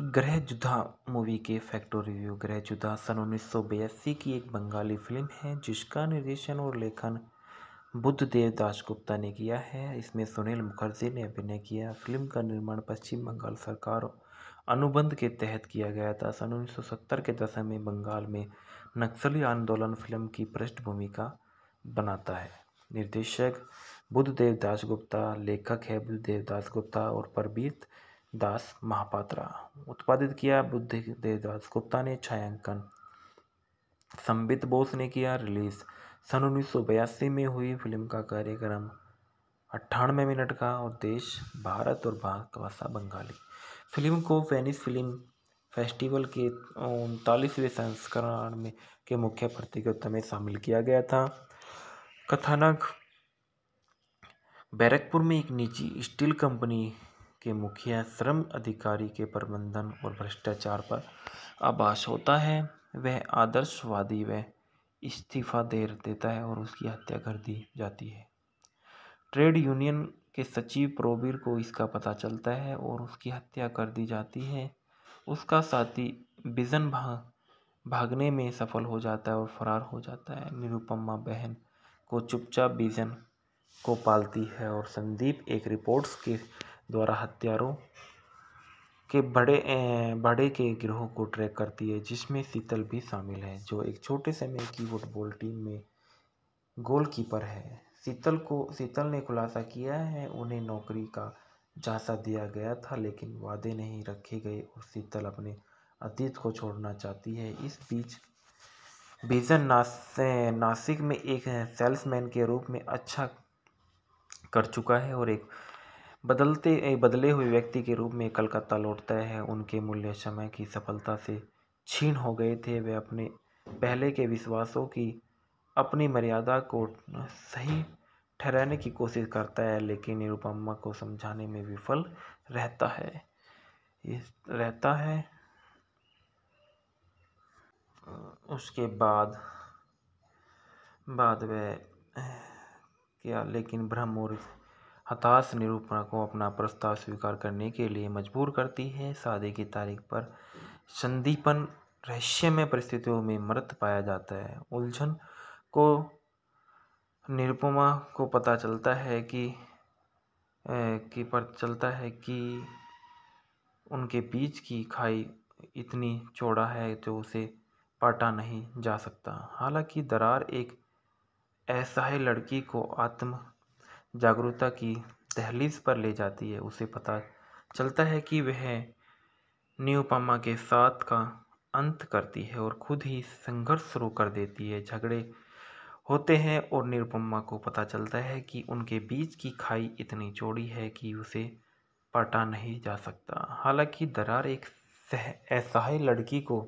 ग्रह जुदा मूवी के फैक्टो रिव्यू ग्रह जुदा सन उन्नीस की एक बंगाली फिल्म है जिसका निर्देशन और लेखन बुद्ध दास गुप्ता ने किया है इसमें सुनील मुखर्जी ने अभिनय किया फिल्म का निर्माण पश्चिम बंगाल सरकार अनुबंध के तहत किया गया था सन 1970 के दशक में बंगाल में नक्सली आंदोलन फिल्म की पृष्ठभूमि का बनाता है निर्देशक बुद्ध दास गुप्ता लेखक है बुद्ध देवदास गुप्ता और परबीत दास महापात्रा उत्पादित किया बुद्ध देवदास गुप्ता ने छायांकन संबित बोस ने किया रिलीज सन उन्नीस में हुई फिल्म का कार्यक्रम अट्ठानवे मिनट का और देश भारत और भारत भाषा बंगाली फिल्म को वेनिस फिल्म फेस्टिवल के उनतालीसवें संस्करण में के मुख्य प्रतियोगिता में शामिल किया गया था कथानक बैरकपुर में एक निजी स्टील कंपनी के मुखिया श्रम अधिकारी के प्रबंधन और भ्रष्टाचार पर आभास होता है वह आदर्शवादी व इस्तीफा दे देता है और उसकी हत्या कर दी जाती है ट्रेड यूनियन के सचिव प्रोबीर को इसका पता चलता है और उसकी हत्या कर दी जाती है उसका साथी बिजन भाग भागने में सफल हो जाता है और फरार हो जाता है निरुपमा बहन को चुपचाप बिजन को पालती है और संदीप एक रिपोर्ट्स के द्वारा हत्यारों के बड़े बड़े के गिरोह को ट्रैक करती है जिसमें शीतल भी शामिल है जो एक छोटे समय की फुटबॉल टीम में गोलकीपर है शीतल को शीतल ने खुलासा किया है उन्हें नौकरी का झांसा दिया गया था लेकिन वादे नहीं रखे गए और शीतल अपने अतीत को छोड़ना चाहती है इस बीच बीजन नास नासिक में एक सेल्समैन के रूप में अच्छा कर चुका है और एक बदलते बदले हुए व्यक्ति के रूप में कलकत्ता लौटता है उनके मूल्य समय की सफलता से छीन हो गए थे वे अपने पहले के विश्वासों की अपनी मर्यादा को सही ठहराने की कोशिश करता है लेकिन निरुपमा को समझाने में विफल रहता है ये रहता है उसके बाद बाद वह क्या लेकिन ब्रह्म और हताश निरूपण को अपना प्रस्ताव स्वीकार करने के लिए मजबूर करती है शादी की तारीख पर संदीपन रहस्यमय परिस्थितियों में मृत पाया जाता है उलझन को निरुपमा को पता चलता है कि कि पर चलता है कि उनके बीच की खाई इतनी चौड़ा है जो उसे पाटा नहीं जा सकता हालांकि दरार एक ऐसा ही लड़की को आत्म जागरूकता की दहलीज पर ले जाती है उसे पता चलता है कि वह न्योपामा के साथ का अंत करती है और खुद ही संघर्ष शुरू कर देती है झगड़े होते हैं और निरुपमा को पता चलता है कि उनके बीच की खाई इतनी चौड़ी है कि उसे पटा नहीं जा सकता हालांकि दरार एक असहाय लड़की को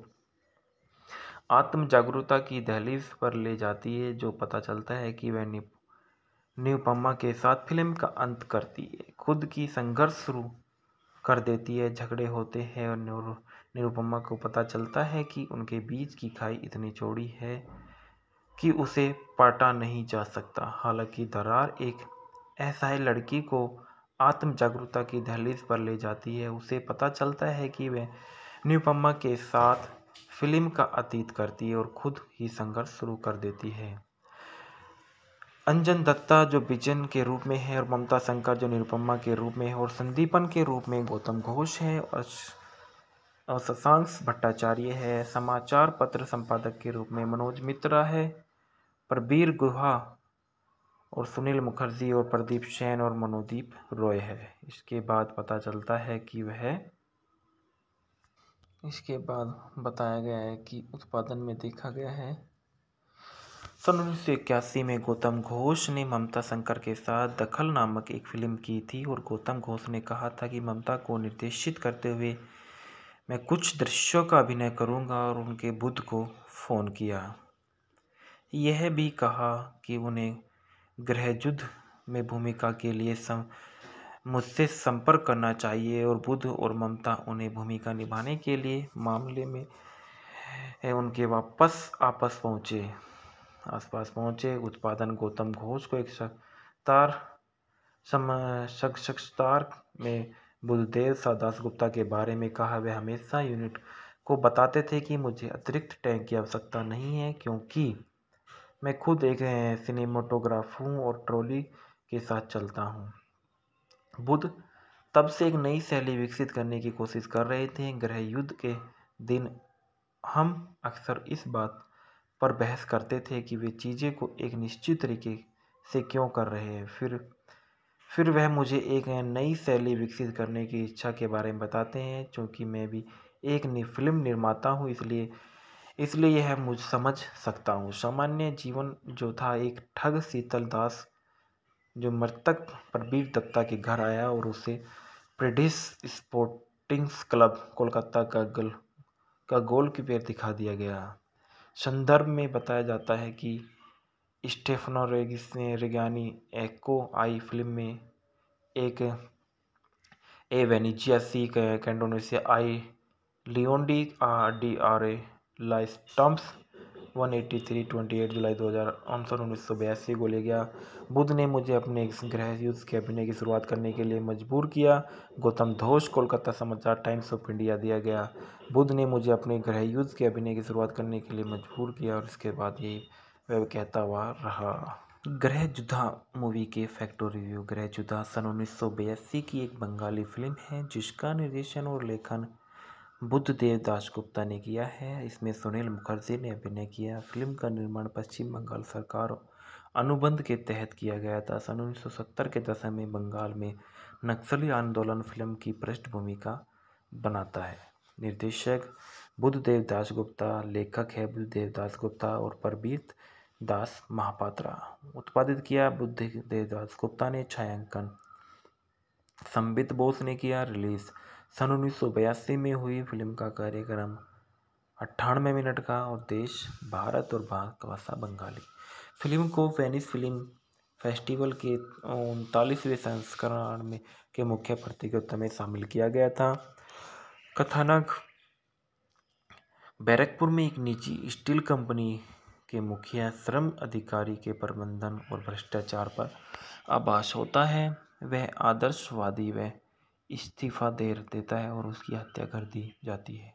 आत्म जागरूकता की दहलीज पर ले जाती है जो पता चलता है कि वह निरुपमा के साथ फिल्म का अंत करती है खुद की संघर्ष शुरू कर देती है झगड़े होते हैं और निरु निरुपमा को पता चलता है कि उनके बीच की खाई इतनी चौड़ी है कि उसे पाटा नहीं जा सकता हालांकि दरार एक है लड़की को आत्म जागरूकता की दहलीज पर ले जाती है उसे पता चलता है कि वह निरुपमा के साथ फिल्म का अतीत करती है और खुद ही संघर्ष शुरू कर देती है अंजन दत्ता जो बिजन के रूप में है और ममता शंकर जो निरुपमा के रूप में है और संदीपन के रूप में गौतम घोष है और शशांक भट्टाचार्य है समाचार पत्र संपादक के रूप में मनोज मित्रा है प्रबीर गुहा और सुनील मुखर्जी और प्रदीप सेन और मनोदीप रॉय है इसके बाद पता चलता है कि वह इसके बाद बताया गया है कि उत्पादन में देखा गया है सन उन्नीस सौ इक्यासी में गौतम घोष ने ममता शंकर के साथ दखल नामक एक फिल्म की थी और गौतम घोष ने कहा था कि ममता को निर्देशित करते हुए मैं कुछ दृश्यों का अभिनय करूंगा और उनके बुद्ध को फ़ोन किया यह भी कहा कि उन्हें गृहयुद्ध में भूमिका के लिए सम मुझसे संपर्क करना चाहिए और बुद्ध और ममता उन्हें भूमिका निभाने के लिए मामले में उनके वापस आपस पहुँचे आसपास पहुंचे उत्पादन गौतम घोष को एक सत्तार सक्षतार में बुद्धदेव दास गुप्ता के बारे में कहा वे हमेशा यूनिट को बताते थे कि मुझे अतिरिक्त टैंक की आवश्यकता नहीं है क्योंकि मैं खुद एक सिनेमाटोग्राफ हूँ और ट्रॉली के साथ चलता हूँ बुद्ध तब से एक नई शैली विकसित करने की कोशिश कर रहे थे गृह युद्ध के दिन हम अक्सर इस बात पर बहस करते थे कि वे चीज़ें को एक निश्चित तरीके से क्यों कर रहे हैं फिर फिर वह मुझे एक नई शैली विकसित करने की इच्छा के बारे में बताते हैं क्योंकि मैं भी एक फिल्म निर्माता हूँ इसलिए इसलिए यह मुझ समझ सकता हूँ सामान्य जीवन जो था एक ठग शीतल दास जो मृतक प्रबीर दत्ता के घर आया और उसे प्रिडिस स्पोर्टिंग्स क्लब कोलकाता का गल का गोल कीपेयर दिखा दिया गया संदर्भ में बताया जाता है कि स्टेफनो रेगिस ने रिगानी एक्को आई फिल्म में एक ए वेनिजिया सी कैंडोनेशिया आई लियोन्डी डी आर ए लाइस्टम्स one eighty three twenty eight जुलाई दो हज़ार आंसर उन्नीस सौ बयासी को ले गया बुद्ध ने मुझे अपने गृह युद्ध के अभिनय की शुरुआत करने के लिए मजबूर किया गौतम धोष कोलकाता समाचार टाइम्स ऑफ इंडिया दिया गया बुद्ध ने मुझे अपने ग्रह युद्ध के अभिनय की शुरुआत करने के लिए मजबूर किया और इसके बाद यही वह कहता हुआ रहा ग्रह जुदा मूवी के फैक्टो रिव्यू ग्रह जुदा सन उन्नीस की एक बंगाली फिल्म है जिसका निर्देशन और लेखन बुद्ध दास दासगुप्ता ने किया है इसमें सुनील मुखर्जी ने अभिनय किया फिल्म का निर्माण पश्चिम बंगाल सरकार अनुबंध के तहत किया गया था सन उन्नीस के दशक में बंगाल में नक्सली आंदोलन फिल्म की पृष्ठभूमि का बनाता है निर्देशक बुद्ध दास गुप्ता लेखक है बुद्ध दास गुप्ता और परबीत दास महापात्रा उत्पादित किया बुद्ध दास गुप्ता ने छायांकन संबित बोस ने किया रिलीज़ सन उन्नीस सौ बयासी में हुई फिल्म का कार्यक्रम अट्ठानवे मिनट का और देश भारत और भारत का भाषा बंगाली फिल्म को वेनिस फिल्म फेस्टिवल के उनतालीसवें संस्करण में के मुख्य प्रतियोगिता में शामिल किया गया था कथानक बैरकपुर में एक निजी स्टील कंपनी के मुखिया श्रम अधिकारी के प्रबंधन और भ्रष्टाचार पर आभास होता है वह आदर्शवादी व इस्तीफ़ा दे देता है और उसकी हत्या कर दी जाती है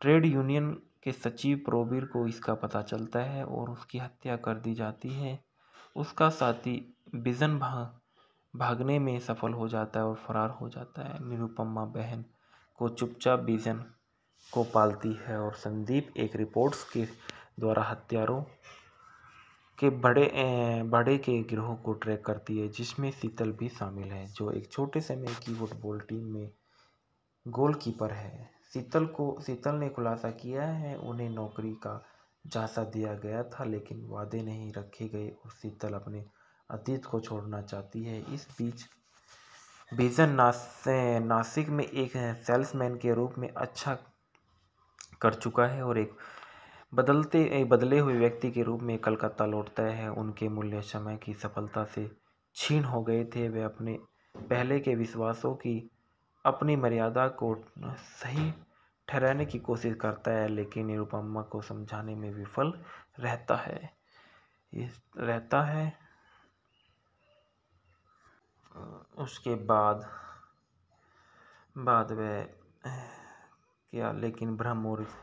ट्रेड यूनियन के सचिव प्रोबीर को इसका पता चलता है और उसकी हत्या कर दी जाती है उसका साथी बिजन भाग भागने में सफल हो जाता है और फरार हो जाता है निरुपमा बहन को चुपचाप बिजन को पालती है और संदीप एक रिपोर्ट्स के द्वारा हत्यारों के बड़े बड़े के गिरोह को ट्रैक करती है जिसमें शीतल भी शामिल है जो एक छोटे समय की फुटबॉल टीम में गोलकीपर है शीतल को शीतल ने खुलासा किया है उन्हें नौकरी का झांसा दिया गया था लेकिन वादे नहीं रखे गए और शीतल अपने अतीत को छोड़ना चाहती है इस बीच बीजन नास, नासिक में एक सेल्समैन के रूप में अच्छा कर चुका है और एक बदलते बदले हुए व्यक्ति के रूप में कलकत्ता लौटता है उनके मूल्य समय की सफलता से छीन हो गए थे वे अपने पहले के विश्वासों की अपनी मर्यादा को सही ठहराने की कोशिश करता है लेकिन निरुपमा को समझाने में विफल रहता है रहता है उसके बाद बाद वह क्या लेकिन ब्रह्मूर्त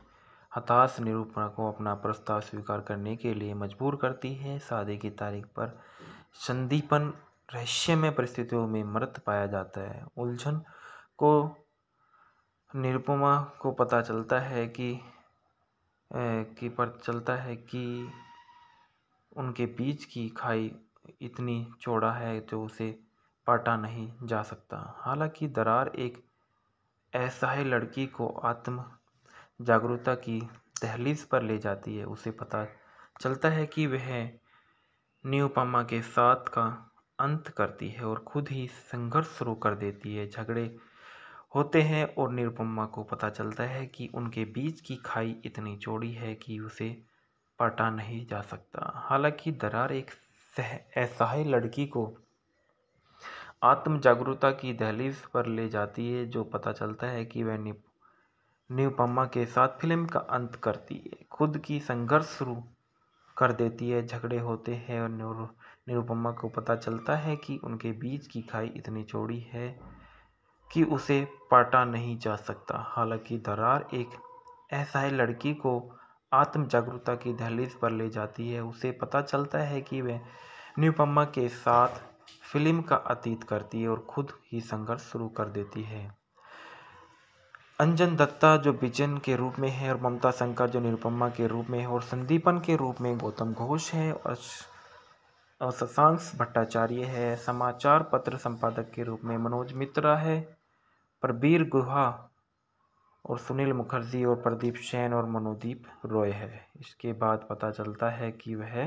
हताश निरूपण को अपना प्रस्ताव स्वीकार करने के लिए मजबूर करती है शादी की तारीख पर संदीपन रहस्यमय परिस्थितियों में मृत पाया जाता है उलझन को निरुपमा को पता चलता है कि कि पर चलता है कि उनके बीच की खाई इतनी चौड़ा है जो उसे पाटा नहीं जा सकता हालांकि दरार एक ऐसा ही लड़की को आत्म जागरूकता की दहलीज़ पर ले जाती है उसे पता चलता है कि वह न्योपामा के साथ का अंत करती है और खुद ही संघर्ष शुरू कर देती है झगड़े होते हैं और निरुपमा को पता चलता है कि उनके बीच की खाई इतनी चौड़ी है कि उसे पटा नहीं जा सकता हालांकि दरार एक असहाय लड़की को आत्म जागरूकता की दहलीज पर ले जाती है जो पता चलता है कि वह निप निरुपमा के साथ फिल्म का अंत करती है खुद की संघर्ष शुरू कर देती है झगड़े होते हैं और निरुपमा को पता चलता है कि उनके बीच की खाई इतनी चौड़ी है कि उसे पाटा नहीं जा सकता हालांकि दरार एक असहाय लड़की को आत्म जागरूकता की दहलीज पर ले जाती है उसे पता चलता है कि वह निरुपमा के साथ फिल्म का अतीत करती है और खुद ही संघर्ष शुरू कर देती है अंजन दत्ता जो बिजन के रूप में है और ममता शंकर जो निरुपमा के रूप में है और संदीपन के रूप में गौतम घोष है और और शशांश भट्टाचार्य है समाचार पत्र संपादक के रूप में मनोज मित्रा है प्रबीर गुहा और सुनील मुखर्जी और प्रदीप सेन और मनोदीप रॉय है इसके बाद पता चलता है कि वह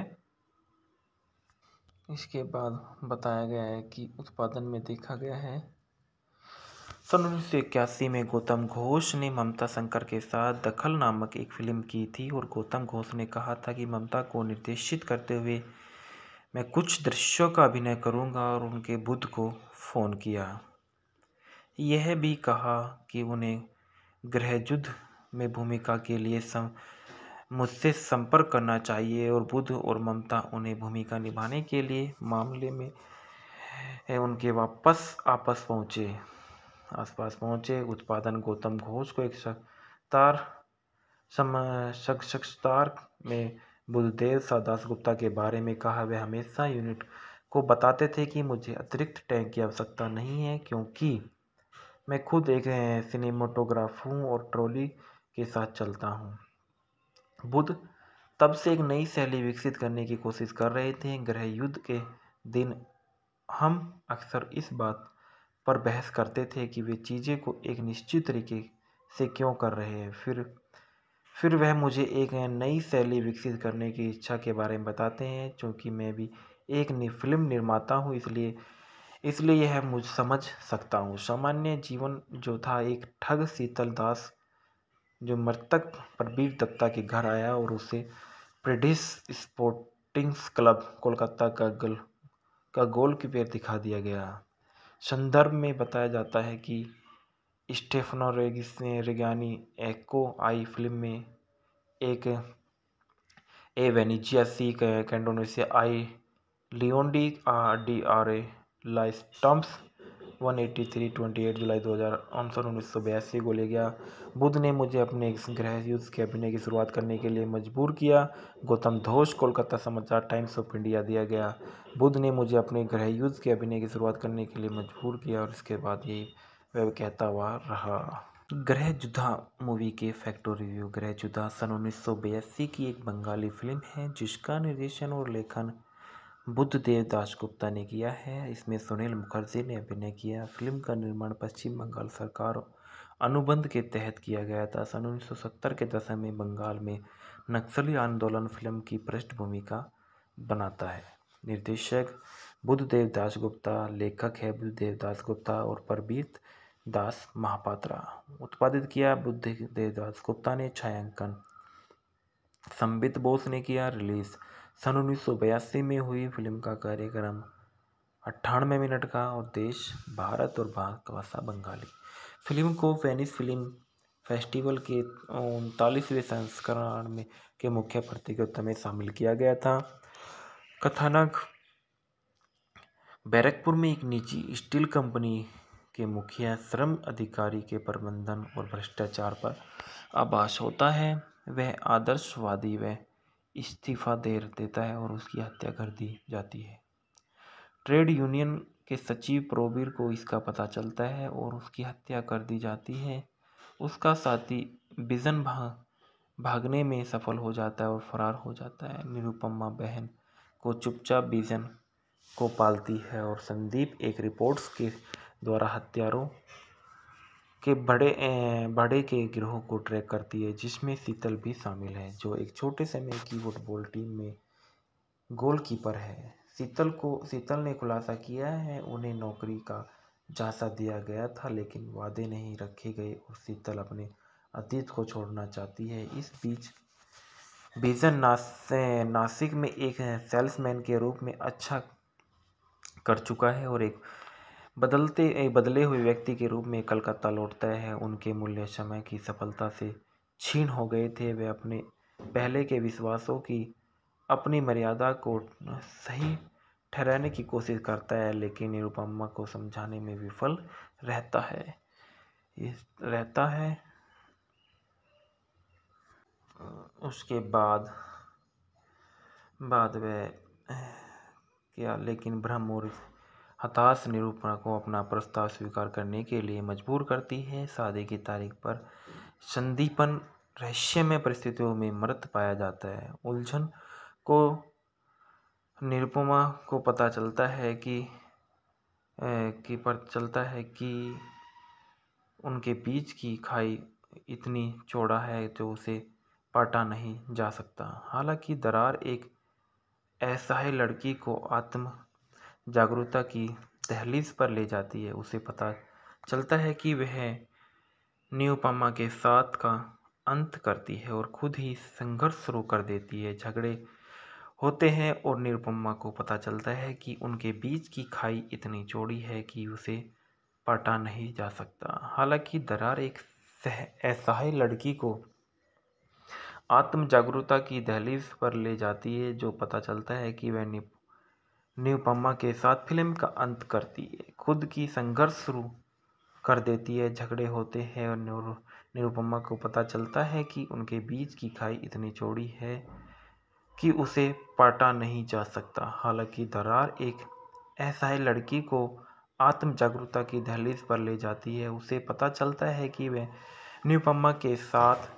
इसके बाद बताया गया है कि उत्पादन में देखा गया है सन उन्नीस सौ इक्यासी में गौतम घोष ने ममता शंकर के साथ दखल नामक एक फिल्म की थी और गौतम घोष ने कहा था कि ममता को निर्देशित करते हुए मैं कुछ दृश्यों का अभिनय करूंगा और उनके बुद्ध को फ़ोन किया यह भी कहा कि उन्हें युद्ध में भूमिका के लिए सम, मुझसे संपर्क करना चाहिए और बुद्ध और ममता उन्हें भूमिका निभाने के लिए मामले में उनके वापस आपस पहुँचे आसपास पहुंचे उत्पादन गौतम घोष को एक तार समार में बुलदेव सा गुप्ता के बारे में कहा वे हमेशा यूनिट को बताते थे कि मुझे अतिरिक्त टैंक की आवश्यकता नहीं है क्योंकि मैं खुद एक सिनेमाटोग्राफ हूँ और ट्रॉली के साथ चलता हूँ बुद्ध तब से एक नई शैली विकसित करने की कोशिश कर रहे थे गृह युद्ध के दिन हम अक्सर इस बात पर बहस करते थे कि वे चीज़ें को एक निश्चित तरीके से क्यों कर रहे हैं फिर फिर वह मुझे एक नई शैली विकसित करने की इच्छा के बारे में बताते हैं क्योंकि मैं भी एक फिल्म निर्माता हूँ इसलिए इसलिए यह मुझ समझ सकता हूँ सामान्य जीवन जो था एक ठग शीतल दास जो मृतक प्रबीर दत्ता के घर आया और उसे प्रेडिस स्पोर्टिंग्स क्लब कोलकाता का गल का गोल कीपेयर दिखा दिया गया संदर्भ में बताया जाता है कि स्टेफनो रेगिस ने रिगानी एक्को आई फिल्म में एक ए वेनिजिया सी कैंडोनेशिया आई लियोन्डी आर डी आर ए लाइस्टम्स one eighty three twenty eight जुलाई दो हज़ार आंसर उन्नीस सौ बयासी को ले गया बुद्ध ने मुझे अपने गृह युद्ध के अभिनय की शुरुआत करने के लिए मजबूर किया गौतम धोष कोलकाता समाचार टाइम्स ऑफ इंडिया दिया गया बुद्ध ने मुझे अपने गृह युद्ध के अभिनय की शुरुआत करने के लिए मजबूर किया और इसके बाद यही वह कहता हुआ रहा ग्रह जुदा मूवी के फैक्टो रिव्यू ग्रह जुदा सन उन्नीस की एक बंगाली फिल्म है जिसका निर्देशन और लेखन बुद्ध देवदास गुप्ता ने किया है इसमें सुनील मुखर्जी ने अभिनय किया फिल्म का निर्माण पश्चिम बंगाल सरकार अनुबंध के तहत किया गया था सन सत्तर के दशक में बंगाल में नक्सली आंदोलन फिल्म की पृष्ठभूमि का बनाता है निर्देशक बुद्ध देवदास गुप्ता लेखक है बुद्ध देवदास गुप्ता और परबीत दास महापात्रा उत्पादित किया बुद्ध देवदास गुप्ता ने छायांकन संबित बोस ने किया रिलीज़ सन उन्नीस में हुई फिल्म का कार्यक्रम अट्ठानवे मिनट का और देश भारत और भारत भाषा बंगाली फिल्म को वेनिस फिल्म फेस्टिवल के उनतालीसवें संस्करण में के मुख्य प्रतियोगिता में शामिल किया गया था कथानक बैरकपुर में एक निजी स्टील कंपनी के मुखिया श्रम अधिकारी के प्रबंधन और भ्रष्टाचार पर आभास होता है वह आदर्शवादी व इस्तीफ़ा दे देता है और उसकी हत्या कर दी जाती है ट्रेड यूनियन के सचिव प्रोबीर को इसका पता चलता है और उसकी हत्या कर दी जाती है उसका साथी बिजन भाग भागने में सफल हो जाता है और फरार हो जाता है निरुपमा बहन को चुपचाप बिजन को पालती है और संदीप एक रिपोर्ट्स के द्वारा हत्यारों के बड़े बड़े के ग्रहों को ट्रैक करती है जिसमें शीतल भी शामिल है जो एक छोटे से की फुटबॉल टीम में गोलकीपर है शीतल को शीतल ने खुलासा किया है उन्हें नौकरी का झांसा दिया गया था लेकिन वादे नहीं रखे गए और शीतल अपने अतीत को छोड़ना चाहती है इस बीच बीजन नास नासिक में एक सेल्समैन के रूप में अच्छा कर चुका है और एक बदलते बदले हुए व्यक्ति के रूप में कलकत्ता लौटता है उनके मूल्य समय की सफलता से छीन हो गए थे वे अपने पहले के विश्वासों की अपनी मर्यादा को सही ठहराने की कोशिश करता है लेकिन निरुपमा को समझाने में विफल रहता है ये रहता है उसके बाद बाद वह क्या लेकिन ब्रह्म और हताश निरूपण को अपना प्रस्ताव स्वीकार करने के लिए मजबूर करती है शादी की तारीख पर संदीपन रहस्यमय परिस्थितियों में मृत पाया जाता है उलझन को निरुपमा को पता चलता है कि कि पर चलता है कि उनके बीच की खाई इतनी चौड़ा है जो उसे पाटा नहीं जा सकता हालांकि दरार एक ऐसा ही लड़की को आत्म जागरूकता की दहलीज पर ले जाती है उसे पता चलता है कि वह न्यूपमा के साथ का अंत करती है और खुद ही संघर्ष शुरू कर देती है झगड़े होते हैं और निरुपमा को पता चलता है कि उनके बीच की खाई इतनी चौड़ी है कि उसे पटा नहीं जा सकता हालांकि दरार एक असहाय लड़की को आत्म जागरूकता की दहलीज पर ले जाती है जो पता चलता है कि वह निरुपमा के साथ फिल्म का अंत करती है खुद की संघर्ष शुरू कर देती है झगड़े होते हैं और निरु निरुपमा को पता चलता है कि उनके बीच की खाई इतनी चौड़ी है कि उसे पाटा नहीं जा सकता हालांकि दरार एक है लड़की को आत्म जागरूकता की दहलीज पर ले जाती है उसे पता चलता है कि वह निरुपमा के साथ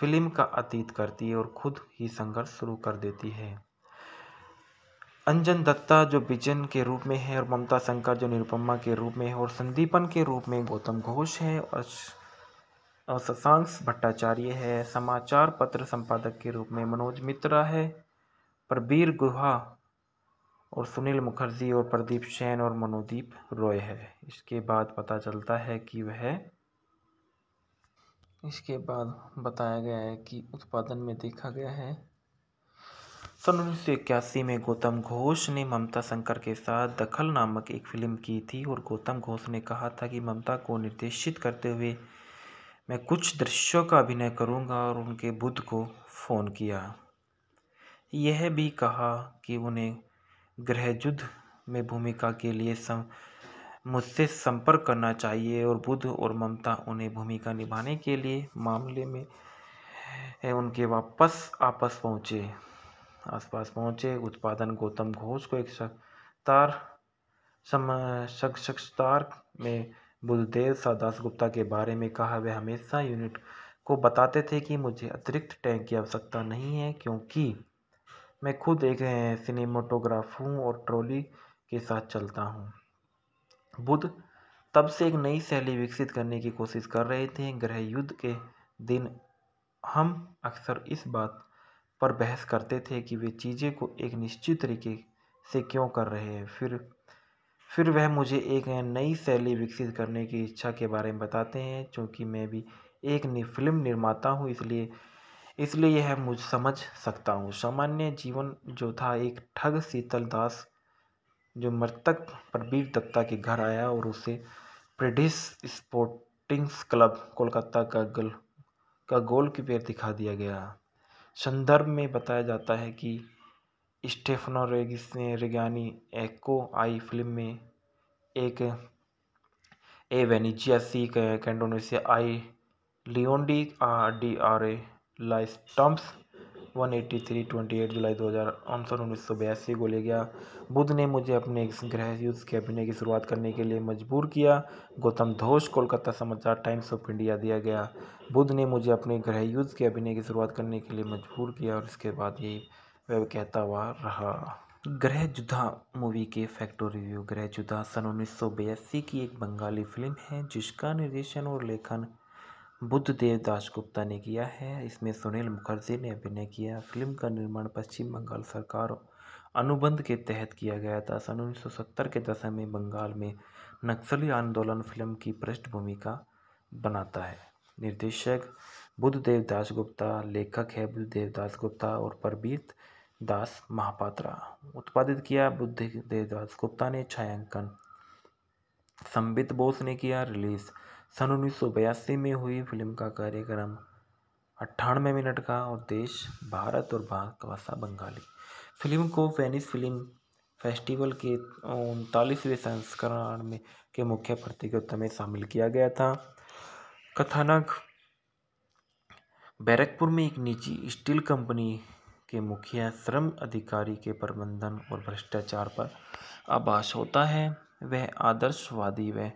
फिल्म का अतीत करती है और खुद ही संघर्ष शुरू कर देती है अंजन दत्ता जो बिजन के रूप में है और ममता शंकर जो निरुपमा के रूप में है और संदीपन के रूप में गौतम घोष है और और शशांक भट्टाचार्य है समाचार पत्र संपादक के रूप में मनोज मित्रा है प्रबीर गुहा और सुनील मुखर्जी और प्रदीप सेन और मनोदीप रॉय है इसके बाद पता चलता है कि वह इसके बाद बताया गया है कि उत्पादन में देखा गया है सन उन्नीस सौ इक्यासी में गौतम घोष ने ममता शंकर के साथ दखल नामक एक फिल्म की थी और गौतम घोष ने कहा था कि ममता को निर्देशित करते हुए मैं कुछ दृश्यों का अभिनय करूंगा और उनके बुद्ध को फ़ोन किया यह भी कहा कि उन्हें गृहयुद्ध में भूमिका के लिए सम, मुझसे संपर्क करना चाहिए और बुद्ध और ममता उन्हें भूमिका निभाने के लिए मामले में उनके वापस आपस पहुँचे आसपास पहुंचे उत्पादन गौतम घोष को एक सत्तार समार में बुलदेव दास गुप्ता के बारे में कहा वे हमेशा यूनिट को बताते थे कि मुझे अतिरिक्त टैंक की आवश्यकता नहीं है क्योंकि मैं खुद एक सिनेमाटोग्राफ हूँ और ट्रॉली के साथ चलता हूँ बुद्ध तब से एक नई शैली विकसित करने की कोशिश कर रहे थे गृह युद्ध के दिन हम अक्सर इस बात पर बहस करते थे कि वे चीज़ें को एक निश्चित तरीके से क्यों कर रहे हैं फिर फिर वह मुझे एक नई शैली विकसित करने की इच्छा के बारे में बताते हैं क्योंकि मैं भी एक फिल्म निर्माता हूँ इसलिए इसलिए यह मुझ समझ सकता हूँ सामान्य जीवन जो था एक ठग शीतल दास जो मृतक प्रबीर दत्ता के घर आया और उसे प्रेडिस स्पोर्टिंग्स क्लब कोलकाता का गल का गोलकीपर दिखा दिया गया संदर्भ में बताया जाता है कि स्टेफनो रेगिस ने रिगानी एक्को आई फिल्म में एक ए वेनिजिया सी कैंडोनेशिया आई लियोन्डी डी आर ए लाइस्टम्स one eighty three twenty eight जुलाई दो हज़ार आंसर उन्नीस सौ बयासी को ले गया बुद्ध ने मुझे अपने ग्रह युद्ध के अभिनय की शुरुआत करने के लिए मजबूर किया गौतम धोष कोलकाता समाचार टाइम्स ऑफ इंडिया दिया गया बुद्ध ने मुझे अपने ग्रह युद्ध के अभिनय की शुरुआत करने के लिए मजबूर किया और इसके बाद यही वह कहता हुआ रहा ग्रह जुदा मूवी के फैक्टो रिव्यू ग्रह जुदा सन उन्नीस की एक बंगाली फिल्म है जिसका निर्देशन और लेखन बुद्ध दास गुप्ता ने किया है इसमें सुनील मुखर्जी ने अभिनय किया फिल्म का निर्माण पश्चिम बंगाल सरकार अनुबंध के तहत किया गया था सन 1970 के दशक में बंगाल में नक्सली आंदोलन फिल्म की पृष्ठभूमि का बनाता है निर्देशक बुद्ध देवदास गुप्ता लेखक है बुद्ध देवदास गुप्ता और परबीत दास महापात्रा उत्पादित किया बुद्ध देवदास गुप्ता ने छायांकन संबित बोस ने किया रिलीज़ सन उन्नीस सौ बयासी में हुई फिल्म का कार्यक्रम अट्ठानवे मिनट का और देश भारत और भाषा बंगाली फिल्म को वेनिस फिल्म फेस्टिवल के उनतालीसवें संस्करण में के मुख्य प्रतियोगिता में शामिल किया गया था कथानक बैरकपुर में एक निजी स्टील कंपनी के मुखिया श्रम अधिकारी के प्रबंधन और भ्रष्टाचार पर आभास होता है वह आदर्शवादी व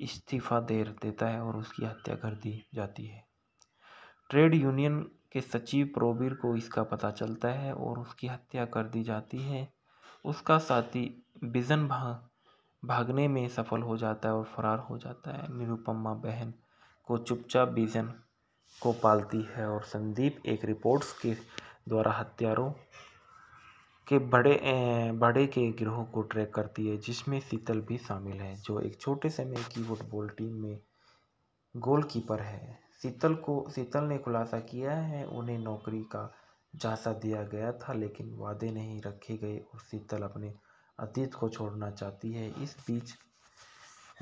इस्तीफ़ा दे देता है और उसकी हत्या कर दी जाती है ट्रेड यूनियन के सचिव प्रोबीर को इसका पता चलता है और उसकी हत्या कर दी जाती है उसका साथी बिजन भाग भागने में सफल हो जाता है और फरार हो जाता है निरुपमा बहन को चुपचाप बिजन को पालती है और संदीप एक रिपोर्ट्स के द्वारा हत्यारों के बड़े बड़े के गिरोह को ट्रैक करती है जिसमें शीतल भी शामिल है जो एक छोटे समय की फुटबॉल टीम में गोलकीपर है शीतल को शीतल ने खुलासा किया है उन्हें नौकरी का झांसा दिया गया था लेकिन वादे नहीं रखे गए और शीतल अपने अतीत को छोड़ना चाहती है इस बीच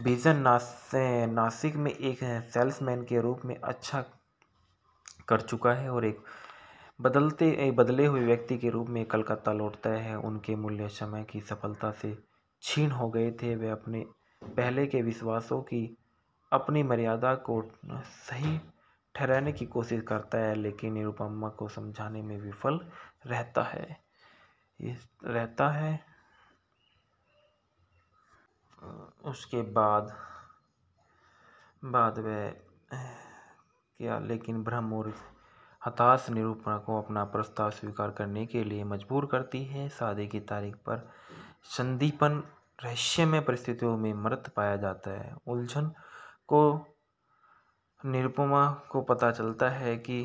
बीजन नास, नासिक में एक सेल्समैन के रूप में अच्छा कर चुका है और एक बदलते बदले हुए व्यक्ति के रूप में कलकत्ता लौटता है उनके मूल्य समय की सफलता से छीन हो गए थे वे अपने पहले के विश्वासों की अपनी मर्यादा को सही ठहराने की कोशिश करता है लेकिन निरुपमा को समझाने में विफल रहता है रहता है उसके बाद बाद वह क्या लेकिन और हताश निरूपण को अपना प्रस्ताव स्वीकार करने के लिए मजबूर करती है शादी की तारीख पर संदीपन रहस्यमय परिस्थितियों में मृत पाया जाता है उलझन को निरुपमा को पता चलता है कि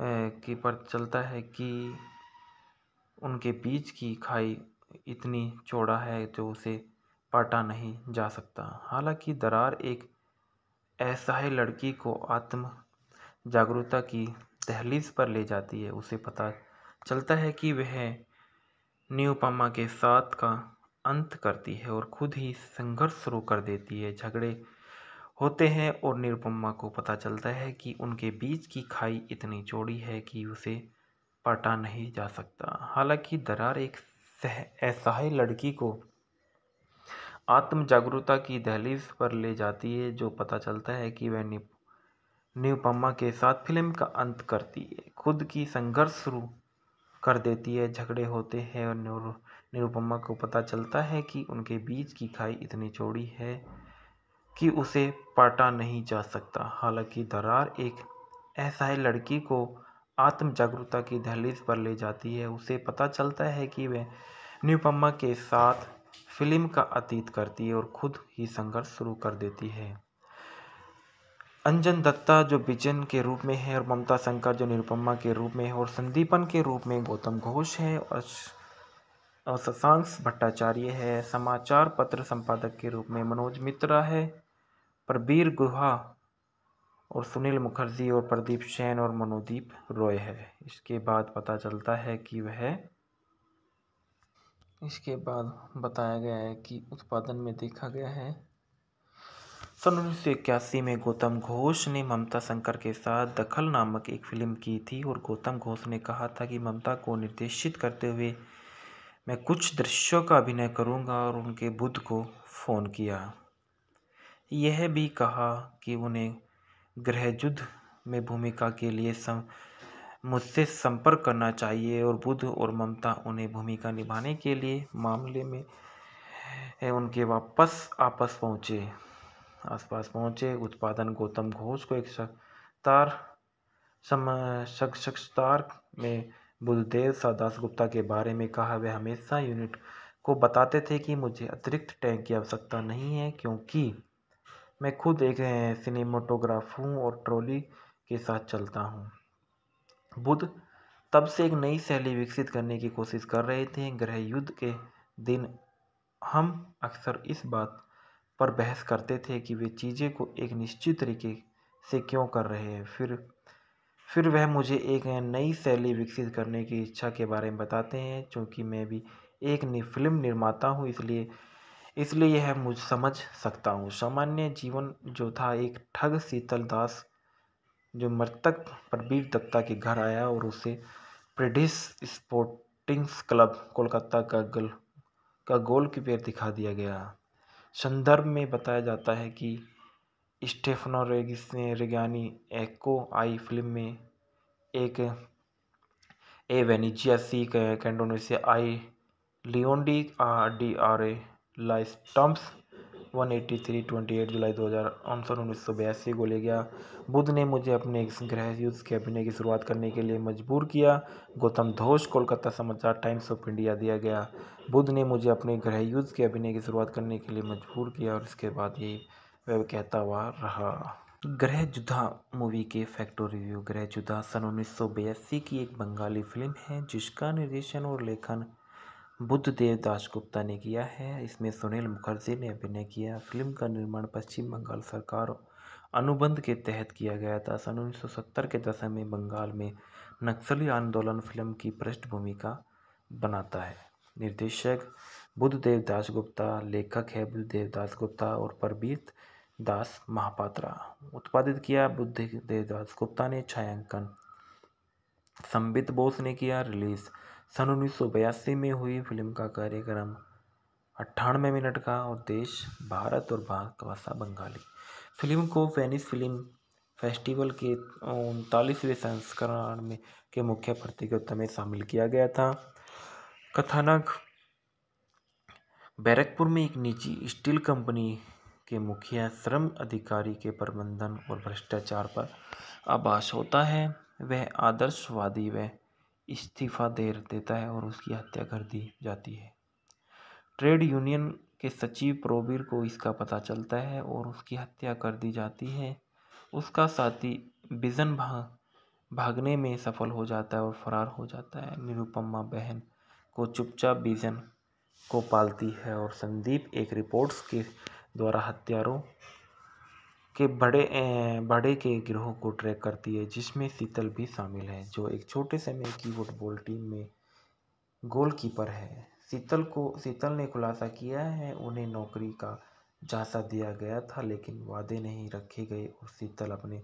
कि पर चलता है कि उनके बीच की खाई इतनी चौड़ा है जो उसे पाटा नहीं जा सकता हालांकि दरार एक ऐसा ही लड़की को आत्म जागरूकता की दहलीज पर ले जाती है उसे पता चलता है कि वह न्यूपमा के साथ का अंत करती है और खुद ही संघर्ष शुरू कर देती है झगड़े होते हैं और निरुपमा को पता चलता है कि उनके बीच की खाई इतनी चौड़ी है कि उसे पटा नहीं जा सकता हालांकि दरार एक असहाय लड़की को आत्म जागरूकता की दहलीज पर ले जाती है जो पता चलता है कि वह निरुपमा के साथ फिल्म का अंत करती है खुद की संघर्ष शुरू कर देती है झगड़े होते हैं और निरुपमा को पता चलता है कि उनके बीच की खाई इतनी चौड़ी है कि उसे पाटा नहीं जा सकता हालांकि दरार एक ऐसा लड़की को आत्म जागरूकता की दहलीज पर ले जाती है उसे पता चलता है कि वह निरुपमा के साथ फिल्म का अतीत करती है और खुद ही संघर्ष शुरू कर देती है अंजन दत्ता जो बिजन के रूप में है और ममता शंकर जो निरुपमा के रूप में है और संदीपन के रूप में गौतम घोष है और और शशांक भट्टाचार्य है समाचार पत्र संपादक के रूप में मनोज मित्रा है प्रबीर गुहा और सुनील मुखर्जी और प्रदीप सेन और मनोदीप रॉय है इसके बाद पता चलता है कि वह इसके बाद बताया गया है कि उत्पादन में देखा गया है सन उन्नीस सौ इक्यासी में गौतम घोष ने ममता शंकर के साथ दखल नामक एक फ़िल्म की थी और गौतम घोष ने कहा था कि ममता को निर्देशित करते हुए मैं कुछ दृश्यों का अभिनय करूंगा और उनके बुद्ध को फ़ोन किया यह भी कहा कि उन्हें गृहयुद्ध में भूमिका के लिए सम, मुझसे संपर्क करना चाहिए और बुद्ध और ममता उन्हें भूमिका निभाने के लिए मामले में उनके वापस आपस पहुँचे आसपास पहुंचे उत्पादन गौतम घोष को एक तार समार में बुलदेव सा गुप्ता के बारे में कहा वे हमेशा यूनिट को बताते थे कि मुझे अतिरिक्त टैंक की आवश्यकता नहीं है क्योंकि मैं खुद एक सिनेमाटोग्राफ हूँ और ट्रॉली के साथ चलता हूँ बुद्ध तब से एक नई शैली विकसित करने की कोशिश कर रहे थे गृह युद्ध के दिन हम अक्सर इस बात पर बहस करते थे कि वे चीज़ें को एक निश्चित तरीके से क्यों कर रहे हैं फिर फिर वह मुझे एक नई शैली विकसित करने की इच्छा के बारे में बताते हैं क्योंकि मैं भी एक फिल्म निर्माता हूँ इसलिए इसलिए यह मुझ समझ सकता हूँ सामान्य जीवन जो था एक ठग शीतल दास जो मृतक प्रबीर दत्ता के घर आया और उसे प्रेडिस स्पोर्टिंग्स क्लब कोलकाता का गल का गोल कीपेयर दिखा दिया गया संदर्भ में बताया जाता है कि स्टेफनो रेगिस ने रेगानी एक्को आई फिल्म में एक ए वेनिजिया सी कैंडोनेशिया आई लियोन्डी आर डी आर ए टम्प्स one eighty three twenty eight जुलाई दो हज़ार आंसर उन्नीस सौ बयासी को ले गया बुद्ध ने मुझे अपने गृह युद्ध के अभिनय की शुरुआत करने के लिए मजबूर किया गौतम धोष कोलकाता समाचार टाइम्स ऑफ इंडिया दिया गया बुद्ध ने मुझे अपने गृह युद्ध के अभिनय की शुरुआत करने के लिए मजबूर किया और इसके बाद यही वह कहता हुआ रहा ग्रह जुदा मूवी के फैक्टो रिव्यू ग्रह जुदा सन उन्नीस की एक बंगाली फिल्म है जिसका निर्देशन और लेखन बुद्ध देव दासगुप्ता ने किया है इसमें सुनील मुखर्जी ने अभिनय किया फिल्म का निर्माण पश्चिम बंगाल सरकार अनुबंध के तहत किया गया था सन उन्नीस के दशक में बंगाल में नक्सली आंदोलन फिल्म की पृष्ठभूमि का बनाता है निर्देशक बुद्धदेव दास गुप्ता लेखक है बुद्धदेव दास गुप्ता और परबीत दास महापात्रा उत्पादित किया बुद्ध दास गुप्ता ने छायांकन संबित बोस ने किया रिलीज़ सन उन्नीस में हुई फिल्म का कार्यक्रम अट्ठानवे मिनट का और देश भारत और भारत भाषा बंगाली फिल्म को वेनिस फिल्म फेस्टिवल के उनतालीसवें संस्करण में के मुख्य प्रतियोगिता में शामिल किया गया था कथानक बैरकपुर में एक निजी स्टील कंपनी के मुखिया श्रम अधिकारी के प्रबंधन और भ्रष्टाचार पर आभास होता है वह आदर्शवादी व इस्तीफ़ा दे देता है और उसकी हत्या कर दी जाती है ट्रेड यूनियन के सचिव प्रोबीर को इसका पता चलता है और उसकी हत्या कर दी जाती है उसका साथी बिजन भाग भागने में सफल हो जाता है और फरार हो जाता है निरुपमा बहन को चुपचाप बिजन को पालती है और संदीप एक रिपोर्ट्स के द्वारा हत्यारों के बड़े बड़े के ग्रहों को ट्रैक करती है जिसमें शीतल भी शामिल है जो एक छोटे से की फुटबॉल टीम में गोलकीपर है शीतल को शीतल ने खुलासा किया है उन्हें नौकरी का झांसा दिया गया था लेकिन वादे नहीं रखे गए और शीतल अपने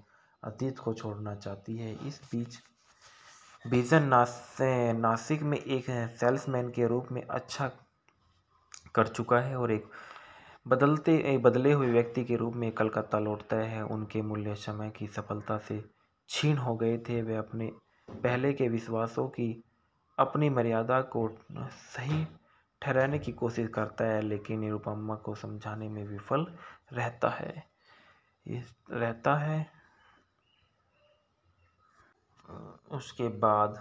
अतीत को छोड़ना चाहती है इस बीच बीजन नास नासिक में एक सेल्समैन के रूप में अच्छा कर चुका है और एक बदलते बदले हुए व्यक्ति के रूप में कलकत्ता लौटता है उनके मूल्य समय की सफलता से छीन हो गए थे वे अपने पहले के विश्वासों की अपनी मर्यादा को सही ठहराने की कोशिश करता है लेकिन निरुपमा को समझाने में विफल रहता है ये रहता है उसके बाद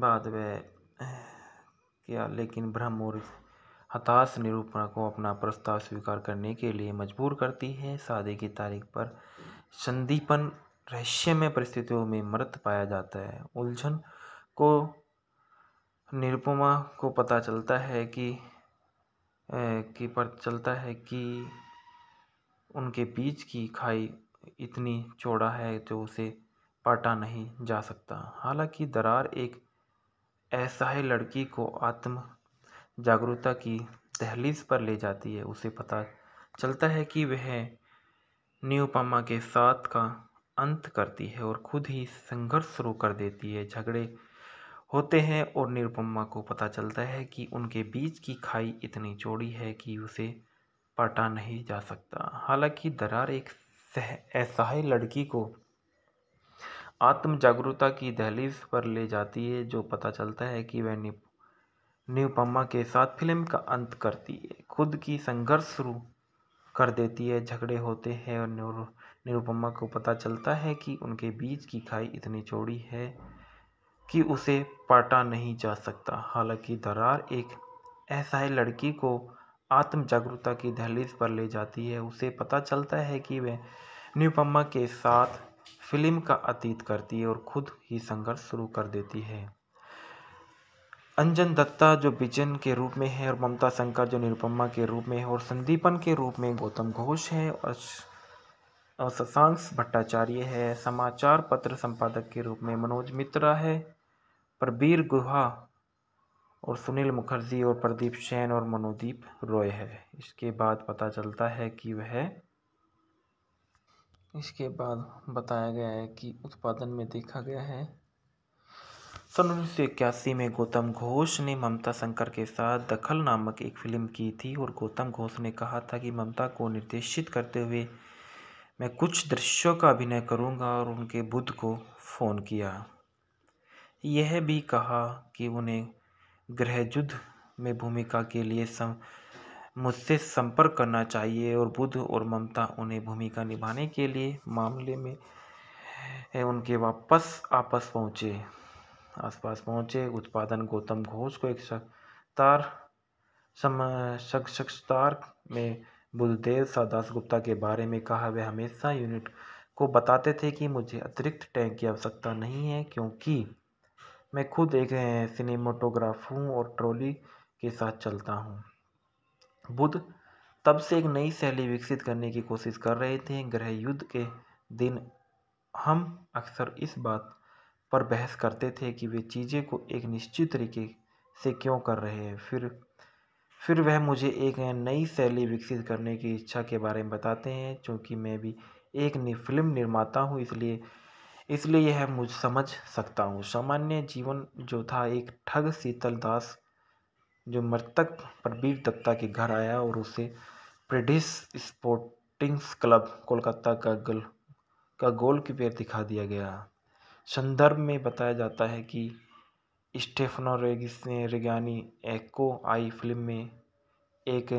बाद वह क्या लेकिन ब्रह्म और हताश निरूपण को अपना प्रस्ताव स्वीकार करने के लिए मजबूर करती है शादी की तारीख पर संदीपन रहस्यमय परिस्थितियों में मृत पाया जाता है उलझन को निरुपमा को पता चलता है कि कि पर चलता है कि उनके बीच की खाई इतनी चौड़ा है जो उसे पाटा नहीं जा सकता हालांकि दरार एक ऐसा है लड़की को आत्म जागरूकता की दहलीज पर ले जाती है उसे पता चलता है कि वह न्यूपामा के साथ का अंत करती है और खुद ही संघर्ष शुरू कर देती है झगड़े होते हैं और निरुपमा को पता चलता है कि उनके बीच की खाई इतनी चौड़ी है कि उसे पटा नहीं जा सकता हालांकि दरार एक असहाय लड़की को आत्म जागरूकता की दहलीज पर ले जाती है जो पता चलता है कि वह निप निरुपमा के साथ फिल्म का अंत करती है खुद की संघर्ष शुरू कर देती है झगड़े होते हैं और निरुपमा को पता चलता है कि उनके बीच की खाई इतनी चौड़ी है कि उसे पाटा नहीं जा सकता हालांकि दरार एक असहाय लड़की को आत्म जागरूकता की दहलीज पर ले जाती है उसे पता चलता है कि वह निरुपमा के साथ फिल्म का अतीत करती है और खुद ही संघर्ष शुरू कर देती है अंजन दत्ता जो बिजन के रूप में है और ममता शंकर जो निरुपमा के रूप में है और संदीपन के रूप में गौतम घोष है और शशांक भट्टाचार्य है समाचार पत्र संपादक के रूप में मनोज मित्रा है प्रबीर गुहा और सुनील मुखर्जी और प्रदीप सेन और मनोदीप रॉय है इसके बाद पता चलता है कि वह इसके बाद बताया गया है कि उत्पादन में देखा गया है सन उन्नीस सौ इक्यासी में गौतम घोष ने ममता शंकर के साथ दखल नामक एक फिल्म की थी और गौतम घोष ने कहा था कि ममता को निर्देशित करते हुए मैं कुछ दृश्यों का अभिनय करूंगा और उनके बुद्ध को फ़ोन किया यह भी कहा कि उन्हें युद्ध में भूमिका के लिए सम, मुझसे संपर्क करना चाहिए और बुद्ध और ममता उन्हें भूमिका निभाने के लिए मामले में उनके वापस आपस पहुँचे आसपास पहुंचे उत्पादन गौतम घोष को एक सत्तार सक्षतार में बुलदेव दास गुप्ता के बारे में कहा वे हमेशा यूनिट को बताते थे कि मुझे अतिरिक्त टैंक की आवश्यकता नहीं है क्योंकि मैं खुद एक सिनेमाटोग्राफ हूँ और ट्रॉली के साथ चलता हूँ बुद्ध तब से एक नई शैली विकसित करने की कोशिश कर रहे थे गृह युद्ध के दिन हम अक्सर इस बात पर बहस करते थे कि वे चीज़ें को एक निश्चित तरीके से क्यों कर रहे हैं फिर फिर वह मुझे एक नई शैली विकसित करने की इच्छा के बारे में बताते हैं चूँकि मैं भी एक फिल्म निर्माता हूँ इसलिए इसलिए यह मुझ समझ सकता हूँ सामान्य जीवन जो था एक ठग शीतल दास जो मृतक प्रबीर दत्ता के घर आया और उसे प्रेडिस स्पोर्टिंग्स क्लब कोलकाता का गल का गोल कीपर दिखा दिया गया संदर्भ में बताया जाता है कि स्टेफनो रेगिस ने रिगानी एक्को आई फिल्म में एक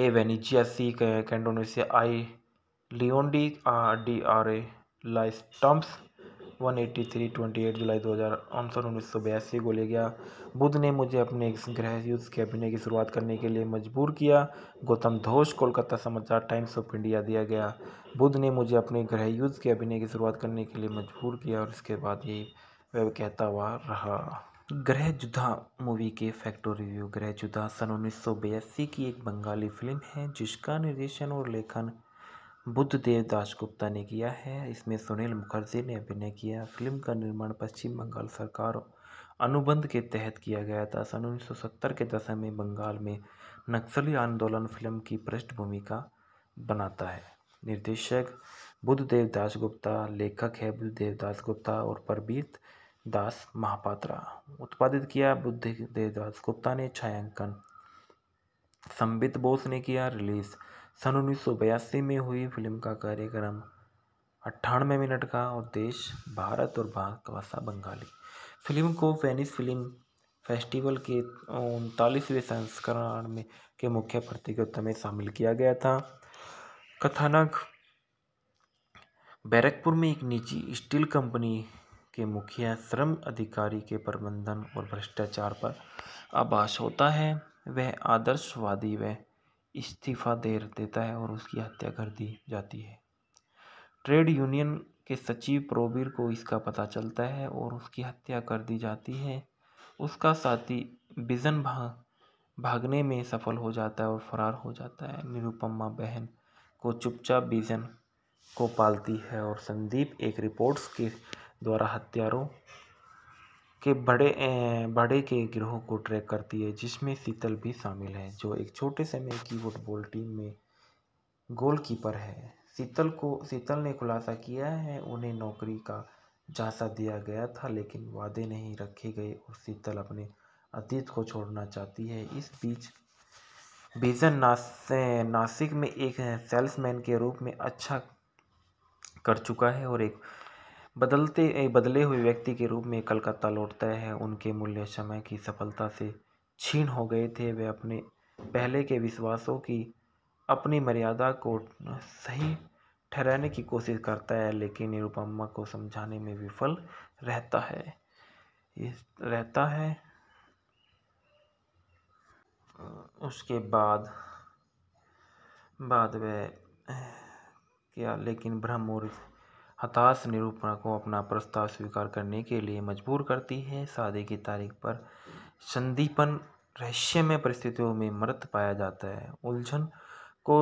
ए वेनिचिया सी कैंडोनेशिया आई लियोन्डी आर डी आर ए लाइस्टम्स one eighty three twenty eight जुलाई दो हज़ार आंसर उन्नीस सौ बयासी को ले गया बुद्ध ने मुझे अपने ग्रह युद्ध के अभिनय की शुरुआत करने के लिए मजबूर किया गौतम धोष कोलकाता समाचार टाइम्स ऑफ इंडिया दिया गया बुद्ध ने मुझे अपने ग्रह युद्ध के अभिनय की शुरुआत करने के लिए मजबूर किया और इसके बाद यही वह कहता हुआ रहा ग्रह जुदा मूवी के फैक्टो रिव्यू ग्रह जुदा सन उन्नीस की एक बंगाली फिल्म है जिसका निर्देशन और लेखन बुद्ध देवदास गुप्ता ने किया है इसमें सुनील मुखर्जी ने अभिनय किया फिल्म का निर्माण पश्चिम बंगाल सरकार अनुबंध के तहत किया गया था सन 1970 के दशक में बंगाल में नक्सली आंदोलन फिल्म की पृष्ठभूमि का बनाता है निर्देशक बुद्ध दास गुप्ता लेखक है बुद्ध देवदास गुप्ता और परबीत दास महापात्रा उत्पादित किया बुद्ध देवदास गुप्ता ने छायांकन संबित बोस ने किया रिलीज़ सन उन्नीस में हुई फिल्म का कार्यक्रम अट्ठानवे मिनट का और देश भारत और भाषा बंगाली फिल्म को वेनिस फिल्म फेस्टिवल के उनतालीसवें संस्करण में के मुख्य प्रतियोगिता में शामिल किया गया था कथानक बैरकपुर में एक निजी स्टील कंपनी के मुखिया श्रम अधिकारी के प्रबंधन और भ्रष्टाचार पर आभास होता है वह आदर्शवादी व इस्तीफ़ा दे देता है और उसकी हत्या कर दी जाती है ट्रेड यूनियन के सचिव प्रोबीर को इसका पता चलता है और उसकी हत्या कर दी जाती है उसका साथी बिजन भाग भागने में सफल हो जाता है और फरार हो जाता है निरुपमा बहन को चुपचाप बिजन को पालती है और संदीप एक रिपोर्ट्स के द्वारा हत्यारों के बड़े बड़े के गिरोह को ट्रैक करती है जिसमें शीतल भी शामिल है जो एक छोटे से की फुटबॉल टीम में गोलकीपर है शीतल को शीतल ने खुलासा किया है उन्हें नौकरी का झांसा दिया गया था लेकिन वादे नहीं रखे गए और शीतल अपने अतीत को छोड़ना चाहती है इस बीच बीजन नास, नासिक में एक सेल्समैन के रूप में अच्छा कर चुका है और एक बदलते बदले हुए व्यक्ति के रूप में कलकत्ता लौटता है उनके मूल्य समय की सफलता से छीन हो गए थे वे अपने पहले के विश्वासों की अपनी मर्यादा को सही ठहराने की कोशिश करता है लेकिन निरुपमा को समझाने में विफल रहता है रहता है उसके बाद बाद वह क्या लेकिन ब्रह्मोर्थ हताश निरूपण को अपना प्रस्ताव स्वीकार करने के लिए मजबूर करती है शादी की तारीख पर संदीपन रहस्यमय परिस्थितियों में मृत पाया जाता है उलझन को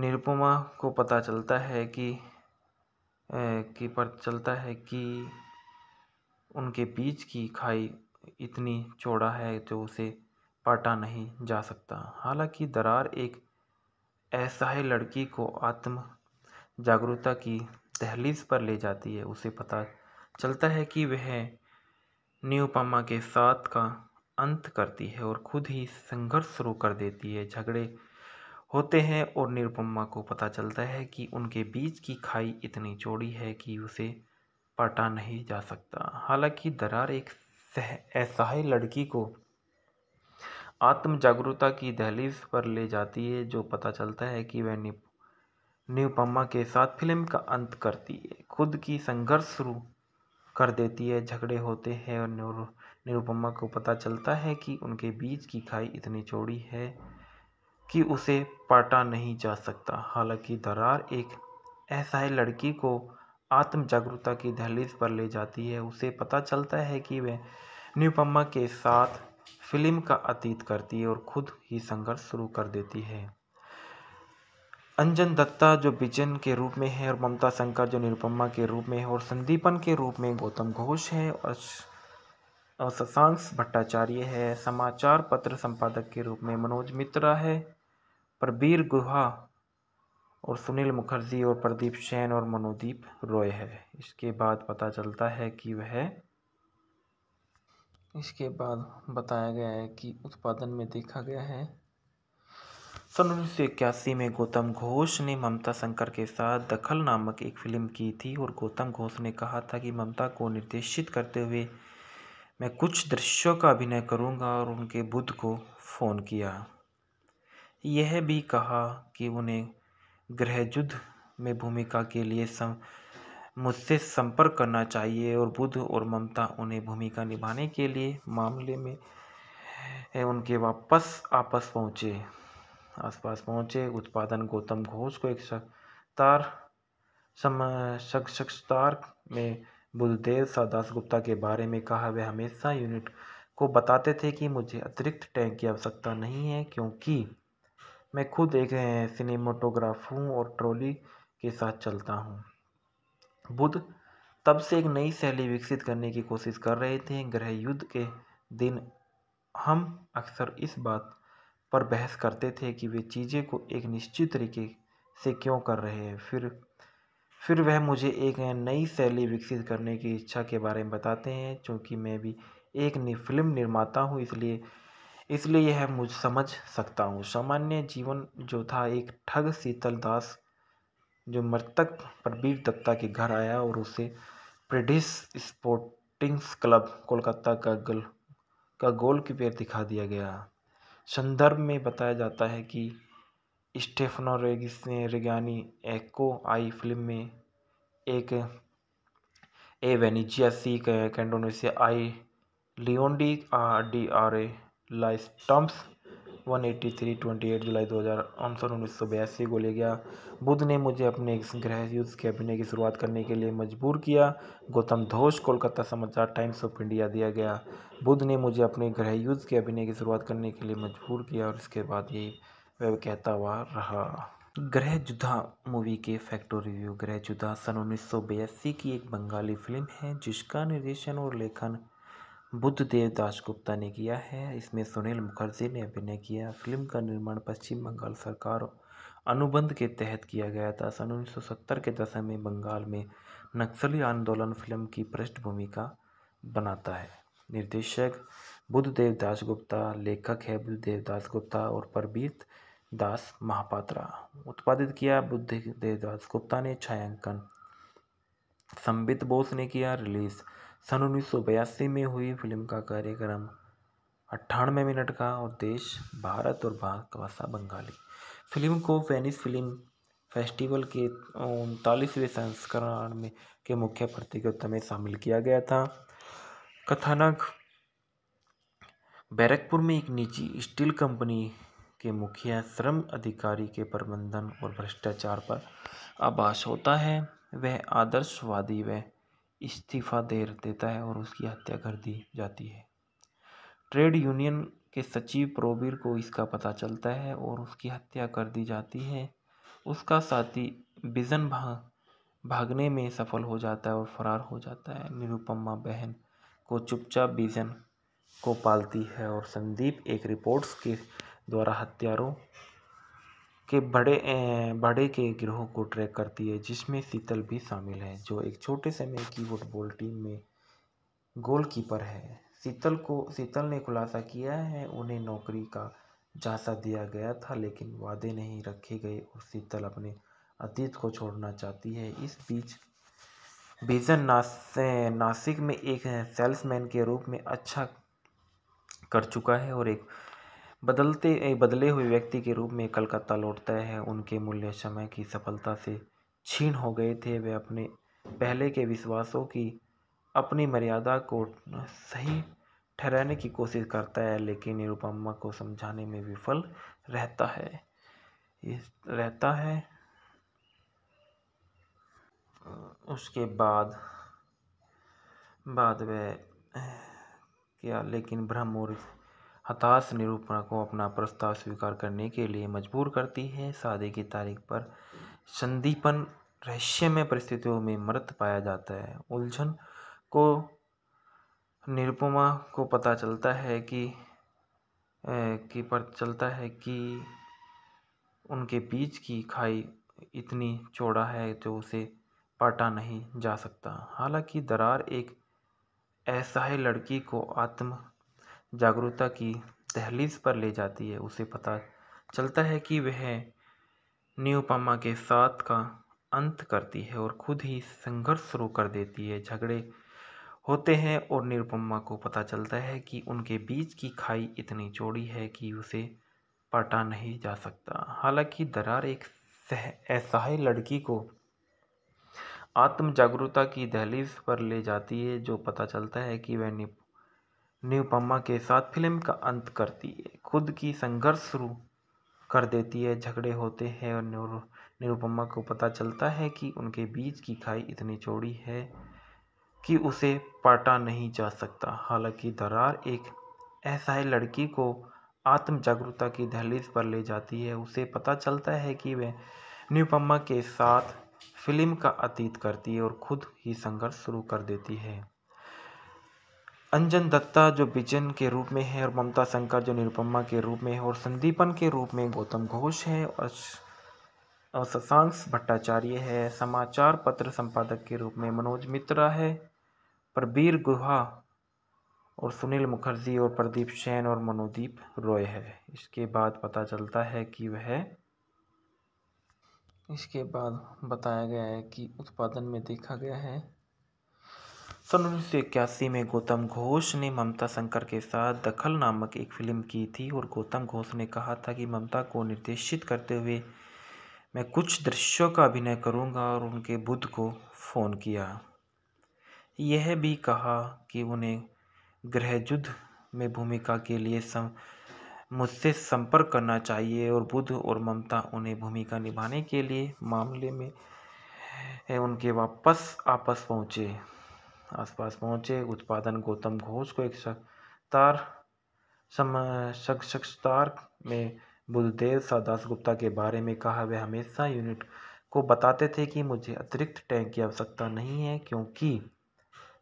निरुपमा को पता चलता है कि ए, कि पर चलता है कि उनके बीच की खाई इतनी चौड़ा है जो उसे पाटा नहीं जा सकता हालांकि दरार एक ऐसा ही लड़की को आत्म जागरूकता की दहलीज़ पर ले जाती है उसे पता चलता है कि वह न्यूपामा के साथ का अंत करती है और खुद ही संघर्ष शुरू कर देती है झगड़े होते हैं और निरुपमा को पता चलता है कि उनके बीच की खाई इतनी चौड़ी है कि उसे पटा नहीं जा सकता हालांकि दरार एक असहाय लड़की को आत्म जागरूकता की दहलीज पर ले जाती है जो पता चलता है कि वह निरुपमा के साथ फिल्म का अंत करती है खुद की संघर्ष शुरू कर देती है झगड़े होते हैं और निरुपमा को पता चलता है कि उनके बीच की खाई इतनी चौड़ी है कि उसे पाटा नहीं जा सकता हालांकि दरार एक असहाय लड़की को आत्म जागरूकता की दहलीज पर ले जाती है उसे पता चलता है कि वह निरुपमा के साथ फिल्म का अतीत करती है और खुद ही संघर्ष शुरू कर देती है अंजन दत्ता जो बिजन के रूप में है और ममता शंकर जो निरुपमा के रूप में है और संदीपन के रूप में गौतम घोष है और शशांश भट्टाचार्य है समाचार पत्र संपादक के रूप में मनोज मित्रा है प्रबीर गुहा और सुनील मुखर्जी और प्रदीप सेन और मनोदीप रॉय है इसके बाद पता चलता है कि वह इसके बाद बताया गया है कि उत्पादन में देखा गया है सन उन्नीस सौ इक्यासी में गौतम घोष ने ममता शंकर के साथ दखल नामक एक फ़िल्म की थी और गौतम घोष ने कहा था कि ममता को निर्देशित करते हुए मैं कुछ दृश्यों का अभिनय करूंगा और उनके बुद्ध को फ़ोन किया यह भी कहा कि उन्हें युद्ध में भूमिका के लिए सम, मुझसे संपर्क करना चाहिए और बुद्ध और ममता उन्हें भूमिका निभाने के लिए मामले में उनके वापस आपस पहुँचे आसपास पहुंचे उत्पादन गौतम घोष को एक तार समार में बुलदेव सादास गुप्ता के बारे में कहा वे हमेशा यूनिट को बताते थे कि मुझे अतिरिक्त टैंक की आवश्यकता नहीं है क्योंकि मैं खुद एक सिनेमाटोग्राफ हूँ और ट्रॉली के साथ चलता हूँ बुद्ध तब से एक नई शैली विकसित करने की कोशिश कर रहे थे गृह युद्ध के दिन हम अक्सर इस बात पर बहस करते थे कि वे चीज़ें को एक निश्चित तरीके से क्यों कर रहे हैं फिर फिर वह मुझे एक नई शैली विकसित करने की इच्छा के बारे में बताते हैं क्योंकि मैं भी एक फिल्म निर्माता हूँ इसलिए इसलिए यह मुझ समझ सकता हूँ सामान्य जीवन जो था एक ठग शीतल दास जो मृतक प्रबीर दत्ता के घर आया और उसे प्रेडिस स्पोर्टिंग्स क्लब कोलकाता का गल का गोल कीपेयर दिखा दिया गया संदर्भ में बताया जाता है कि स्टेफनो रेगिस ने रेगानी एक्को आई फिल्म में एक ए वेनिजिया सी कैंडोनेशिया आई लियोन्डी डी आर ए लाइस टम्प्स one eighty three twenty eight जुलाई दो हज़ार सन उन्नीस सौ बयासी को ले गया बुद्ध ने मुझे अपने गृह युद्ध के अभिनय की शुरुआत करने के लिए मजबूर किया गौतम धोष कोलकाता समाचार टाइम्स ऑफ इंडिया दिया गया बुद्ध ने मुझे अपने गृह युद्ध के अभिनय की शुरुआत करने के लिए मजबूर किया और इसके बाद यही वह कहता हुआ रहा ग्रह जुदा मूवी के फैक्टो रिव्यू ग्रह जुदा सन उन्नीस की एक बंगाली फिल्म है जिसका निर्देशन और लेखन बुद्ध देव दासगुप्ता ने किया है इसमें सुनील मुखर्जी ने अभिनय किया फिल्म का निर्माण पश्चिम बंगाल सरकार अनुबंध के तहत किया गया था सन उन्नीस के दशक में बंगाल में नक्सली आंदोलन फिल्म की पृष्ठभूमि का बनाता है निर्देशक बुद्धदेव दास गुप्ता लेखक है बुद्धदेव दास गुप्ता और परबीत दास महापात्रा उत्पादित किया बुद्ध दास गुप्ता ने छायांकन संबित बोस ने किया रिलीज़ सन उन्नीस में हुई फिल्म का कार्यक्रम अट्ठानवे मिनट का और देश भारत और भारत भाषा बंगाली फिल्म को वेनिस फिल्म फेस्टिवल के उनतालीसवें संस्करण में के मुख्य प्रतियोगिता में शामिल किया गया था कथानक बैरकपुर में एक निजी स्टील कंपनी के मुखिया श्रम अधिकारी के प्रबंधन और भ्रष्टाचार पर आभास होता है वह आदर्शवादी व इस्तीफ़ा दे देता है और उसकी हत्या कर दी जाती है ट्रेड यूनियन के सचिव प्रोबिर को इसका पता चलता है और उसकी हत्या कर दी जाती है उसका साथी बिजन भाग भागने में सफल हो जाता है और फरार हो जाता है निरुपमा बहन को चुपचाप बिजन को पालती है और संदीप एक रिपोर्ट्स के द्वारा हत्यारों के बड़े बड़े के ग्रहों को ट्रैक करती है जिसमें शीतल भी शामिल है जो एक छोटे से की फुटबॉल टीम में गोलकीपर है शीतल को शीतल ने खुलासा किया है उन्हें नौकरी का झांसा दिया गया था लेकिन वादे नहीं रखे गए और शीतल अपने अतीत को छोड़ना चाहती है इस बीच बीजन नास, नासिक में एक सेल्समैन के रूप में अच्छा कर चुका है और एक बदलते बदले हुए व्यक्ति के रूप में कलकत्ता लौटता है उनके मूल्य समय की सफलता से छीन हो गए थे वे अपने पहले के विश्वासों की अपनी मर्यादा को सही ठहराने की कोशिश करता है लेकिन निरुपमा को समझाने में विफल रहता है रहता है उसके बाद बाद वह क्या लेकिन ब्रह्म और हताश निरूपण को अपना प्रस्ताव स्वीकार करने के लिए मजबूर करती है शादी की तारीख पर संदीपन रहस्यमय परिस्थितियों में मृत पाया जाता है उलझन को निरुपमा को पता चलता है कि कि पर चलता है कि उनके बीच की खाई इतनी चौड़ा है जो उसे पाटा नहीं जा सकता हालांकि दरार एक ऐसा ही लड़की को आत्म जागरूकता की दहलीज पर ले जाती है उसे पता चलता है कि वह न्योपामा के साथ का अंत करती है और खुद ही संघर्ष शुरू कर देती है झगड़े होते हैं और निरुपमा को पता चलता है कि उनके बीच की खाई इतनी चौड़ी है कि उसे पटा नहीं जा सकता हालांकि दरार एक असहाय लड़की को आत्म जागरूकता की दहलीज पर ले जाती है जो पता चलता है कि वह निप निरुपमा के साथ फिल्म का अंत करती है खुद की संघर्ष शुरू कर देती है झगड़े होते हैं और निरुपमा को पता चलता है कि उनके बीच की खाई इतनी चौड़ी है कि उसे पाटा नहीं जा सकता हालांकि दरार एक असहाय लड़की को आत्म जागरूकता की दहलीज पर ले जाती है उसे पता चलता है कि वह निरुपमा के साथ फिल्म का अतीत करती है और खुद ही संघर्ष शुरू कर देती है अंजन दत्ता जो बिजन के रूप में है और ममता शंकर जो निरुपमा के रूप में है और संदीपन के रूप में गौतम घोष है और और शशांक भट्टाचार्य है समाचार पत्र संपादक के रूप में मनोज मित्रा है प्रबीर गुहा और सुनील मुखर्जी और प्रदीप सेन और मनोदीप रॉय है इसके बाद पता चलता है कि वह इसके बाद बताया गया है कि उत्पादन में देखा गया है सन उन्नीस सौ इक्यासी में गौतम घोष ने ममता शंकर के साथ दखल नामक एक फिल्म की थी और गौतम घोष ने कहा था कि ममता को निर्देशित करते हुए मैं कुछ दृश्यों का अभिनय करूंगा और उनके बुद्ध को फ़ोन किया यह भी कहा कि उन्हें युद्ध में भूमिका के लिए सम, मुझसे संपर्क करना चाहिए और बुद्ध और ममता उन्हें भूमिका निभाने के लिए मामले में उनके वापस आपस पहुँचे आसपास पहुंचे उत्पादन गौतम घोष को एक सत्तार सक्षतार में बुद्धदेव सादास गुप्ता के बारे में कहा वे हमेशा यूनिट को बताते थे कि मुझे अतिरिक्त टैंक की आवश्यकता नहीं है क्योंकि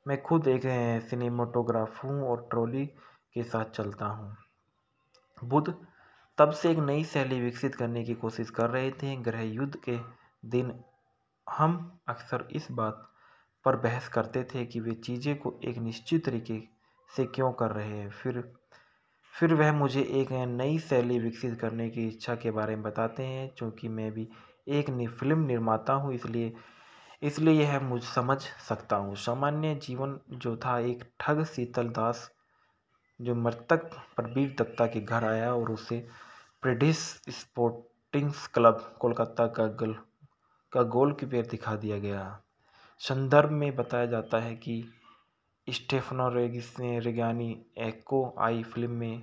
मैं खुद एक सिनेमाटोग्राफ हूँ और ट्रॉली के साथ चलता हूँ बुद्ध तब से एक नई शैली विकसित करने की कोशिश कर रहे थे गृह युद्ध के दिन हम अक्सर इस बात पर बहस करते थे कि वे चीज़ें को एक निश्चित तरीके से क्यों कर रहे हैं फिर फिर वह मुझे एक नई शैली विकसित करने की इच्छा के बारे में बताते हैं क्योंकि मैं भी एक फिल्म निर्माता हूँ इसलिए इसलिए यह मुझ समझ सकता हूँ सामान्य जीवन जो था एक ठग शीतल दास जो मृतक प्रबीर दत्ता के घर आया और उसे प्रेडिस स्पोर्टिंग्स क्लब कोलकाता का गल का गोल कीपेयर दिखा दिया गया संदर्भ में बताया जाता है कि स्टेफनो रेगिस ने रिगानी एक्को आई फिल्म में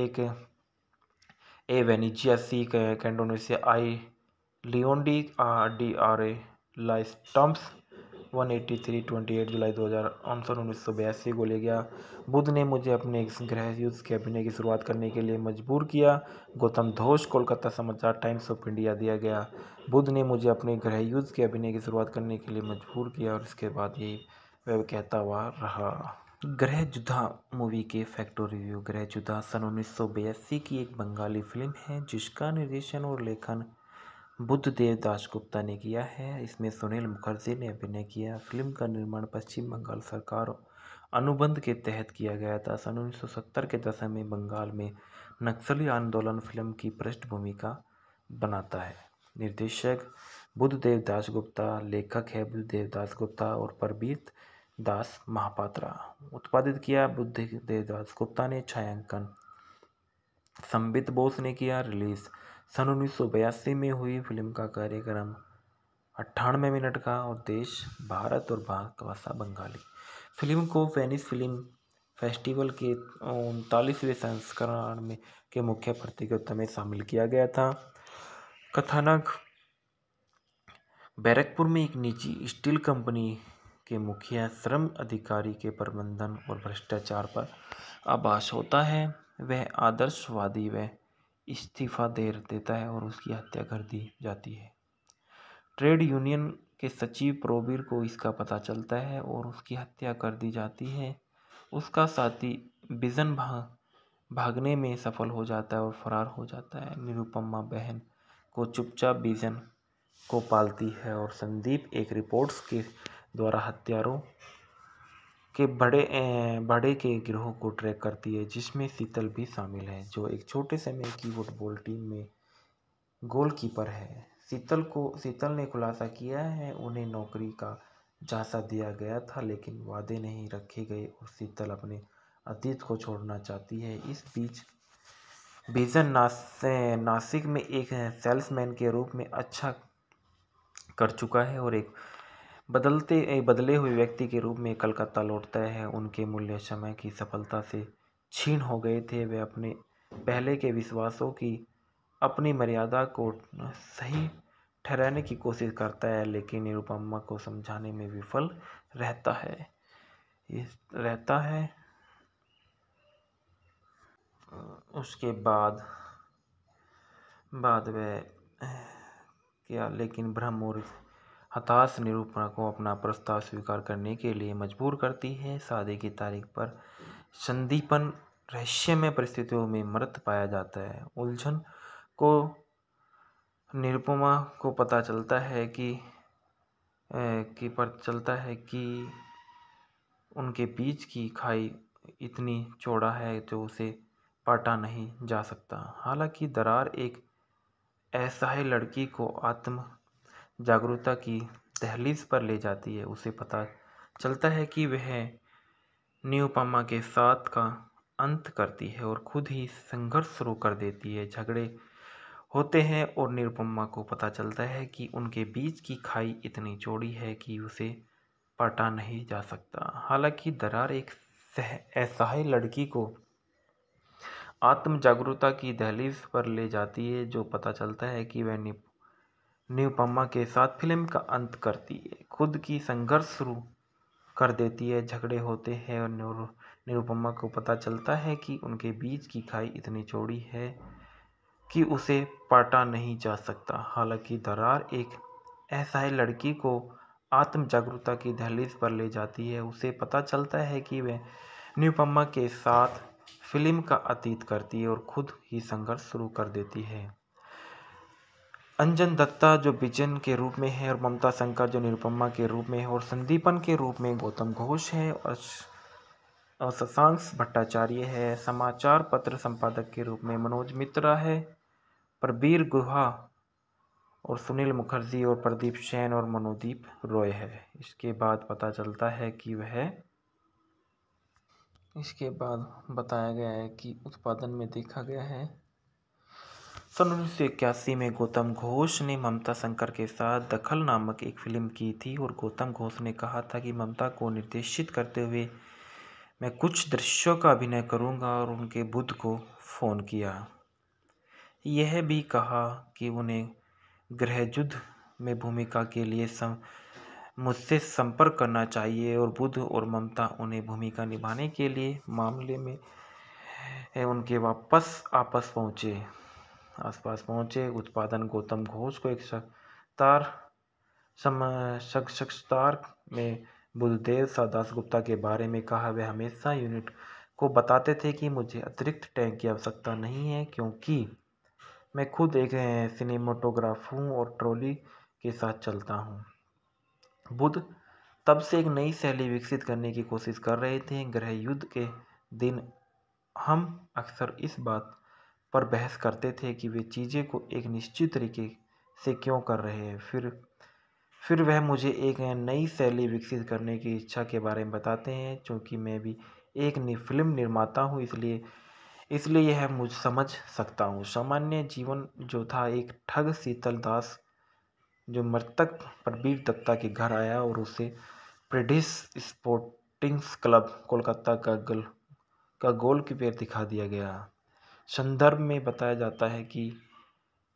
एक ए वेनिजिया सी कैंडोनेशिया आई लियोन आर डी आर ए लाइस्टम्स one eighty three twenty eight जुलाई दो हज़ार आंसर उन्नीस सौ बयासी को ले गया बुद्ध ने मुझे अपने इस ग्रह युद्ध के अभिनय की शुरुआत करने के लिए मजबूर किया गौतम धोष कोलकाता समाचार टाइम्स ऑफ इंडिया दिया गया बुद्ध ने मुझे अपने ग्रह युद्ध के अभिनय की शुरुआत करने के लिए मजबूर किया और इसके बाद यही वह कहता हुआ रहा ग्रह जुदा मूवी के फैक्टो रिव्यू ग्रह जुदा सन उन्नीस की एक बंगाली फिल्म है जिसका निर्देशन और लेखन बुद्ध देव दासगुप्ता ने किया है इसमें सुनील मुखर्जी ने अभिनय किया फिल्म का निर्माण पश्चिम बंगाल सरकार अनुबंध के तहत किया गया था सन 1970 के दशक में बंगाल में नक्सली आंदोलन फिल्म की पृष्ठभूमि का बनाता है निर्देशक बुद्ध देव दासगुप्ता लेखक है बुद्ध देव गुप्ता और परबीत दास महापात्रा उत्पादित किया बुद्ध देव गुप्ता ने छायांकन संबित बोस ने किया रिलीज सन उन्नीस सौ बयासी में हुई फिल्म का कार्यक्रम अट्ठानवे मिनट का और देश भारत और भाषा बंगाली फिल्म को वेनिस फिल्म फेस्टिवल के उनतालीसवें संस्करण में के मुख्य प्रतियोगिता में शामिल किया गया था कथानक बैरकपुर में एक निजी स्टील कंपनी के मुखिया श्रम अधिकारी के प्रबंधन और भ्रष्टाचार पर आभास होता है वह आदर्शवादी व इस्तीफ़ा दे देता है और उसकी हत्या कर दी जाती है ट्रेड यूनियन के सचिव प्रोबीर को इसका पता चलता है और उसकी हत्या कर दी जाती है उसका साथी बिजन भाग भागने में सफल हो जाता है और फरार हो जाता है निरुपमा बहन को चुपचाप बिजन को पालती है और संदीप एक रिपोर्ट्स के द्वारा हत्यारों के बड़े बड़े के गिरोह को ट्रैक करती है जिसमें शीतल भी शामिल है जो एक छोटे से की फुटबॉल टीम में गोलकीपर है शीतल को शीतल ने खुलासा किया है उन्हें नौकरी का झांसा दिया गया था लेकिन वादे नहीं रखे गए और शीतल अपने अतीत को छोड़ना चाहती है इस बीच बीजन नास, नासिक में एक सेल्समैन के रूप में अच्छा कर चुका है और एक बदलते बदले हुए व्यक्ति के रूप में कलकत्ता लौटता है उनके मूल्य समय की सफलता से छीन हो गए थे वे अपने पहले के विश्वासों की अपनी मर्यादा को सही ठहराने की कोशिश करता है लेकिन निरुपमा को समझाने में विफल रहता है ये रहता है उसके बाद बाद वह क्या लेकिन ब्रह्मूर्त हताश निरूपण को अपना प्रस्ताव स्वीकार करने के लिए मजबूर करती है शादी की तारीख पर संदीपन रहस्यमय परिस्थितियों में मृत पाया जाता है उलझन को निरुपमा को पता चलता है कि ए, कि पर चलता है कि उनके बीच की खाई इतनी चौड़ा है जो उसे पाटा नहीं जा सकता हालांकि दरार एक ऐसा ही लड़की को आत्म जागरूकता की दहलीज़ पर ले जाती है उसे पता चलता है कि वह न्यूपामा के साथ का अंत करती है और खुद ही संघर्ष शुरू कर देती है झगड़े होते हैं और निरुपमा को पता चलता है कि उनके बीच की खाई इतनी चौड़ी है कि उसे पटा नहीं जा सकता हालांकि दरार एक असहाय लड़की को आत्म जागरूकता की दहलीज पर ले जाती है जो पता चलता है कि वह निरुपमा के साथ फिल्म का अंत करती है खुद की संघर्ष शुरू कर देती है झगड़े होते हैं और निरुपमा को पता चलता है कि उनके बीच की खाई इतनी चौड़ी है कि उसे पाटा नहीं जा सकता हालांकि दरार एक असहाय लड़की को आत्म जागरूकता की दहलीज पर ले जाती है उसे पता चलता है कि वह निरुपमा के साथ फिल्म का अतीत करती है और खुद ही संघर्ष शुरू कर देती है अंजन दत्ता जो बिजन के रूप में है और ममता शंकर जो निरुपमा के रूप में है और संदीपन के रूप में गौतम घोष है और शशांश भट्टाचार्य है समाचार पत्र संपादक के रूप में मनोज मित्रा है प्रबीर गुहा और सुनील मुखर्जी और प्रदीप सेन और मनोदीप रॉय है इसके बाद पता चलता है कि वह इसके बाद बताया गया है कि उत्पादन में देखा गया है सन उन्नीस सौ इक्यासी में गौतम घोष ने ममता शंकर के साथ दखल नामक एक फ़िल्म की थी और गौतम घोष ने कहा था कि ममता को निर्देशित करते हुए मैं कुछ दृश्यों का अभिनय करूंगा और उनके बुद्ध को फ़ोन किया यह भी कहा कि उन्हें युद्ध में भूमिका के लिए सम, मुझसे संपर्क करना चाहिए और बुद्ध और ममता उन्हें भूमिका निभाने के लिए मामले में उनके वापस आपस पहुँचे आसपास पहुंचे उत्पादन गौतम घोष को एक सत्तार सक्षतार में बुलदेव सादास गुप्ता के बारे में कहा वे हमेशा यूनिट को बताते थे कि मुझे अतिरिक्त टैंक की आवश्यकता नहीं है क्योंकि मैं खुद एक सिनेमाटोग्राफ हूँ और ट्रॉली के साथ चलता हूँ बुद्ध तब से एक नई शैली विकसित करने की कोशिश कर रहे थे गृह युद्ध के दिन हम अक्सर इस बात पर बहस करते थे कि वे चीज़ें को एक निश्चित तरीके से क्यों कर रहे हैं फिर फिर वह मुझे एक नई शैली विकसित करने की इच्छा के बारे में बताते हैं क्योंकि मैं भी एक फिल्म निर्माता हूँ इसलिए इसलिए यह मुझ समझ सकता हूँ सामान्य जीवन जो था एक ठग शीतल दास जो मृतक प्रवीर दत्ता के घर आया और उसे प्रिडिस स्पोर्टिंग्स क्लब कोलकाता का गल का गोल कीपेयर दिखा दिया गया संदर्भ में बताया जाता है कि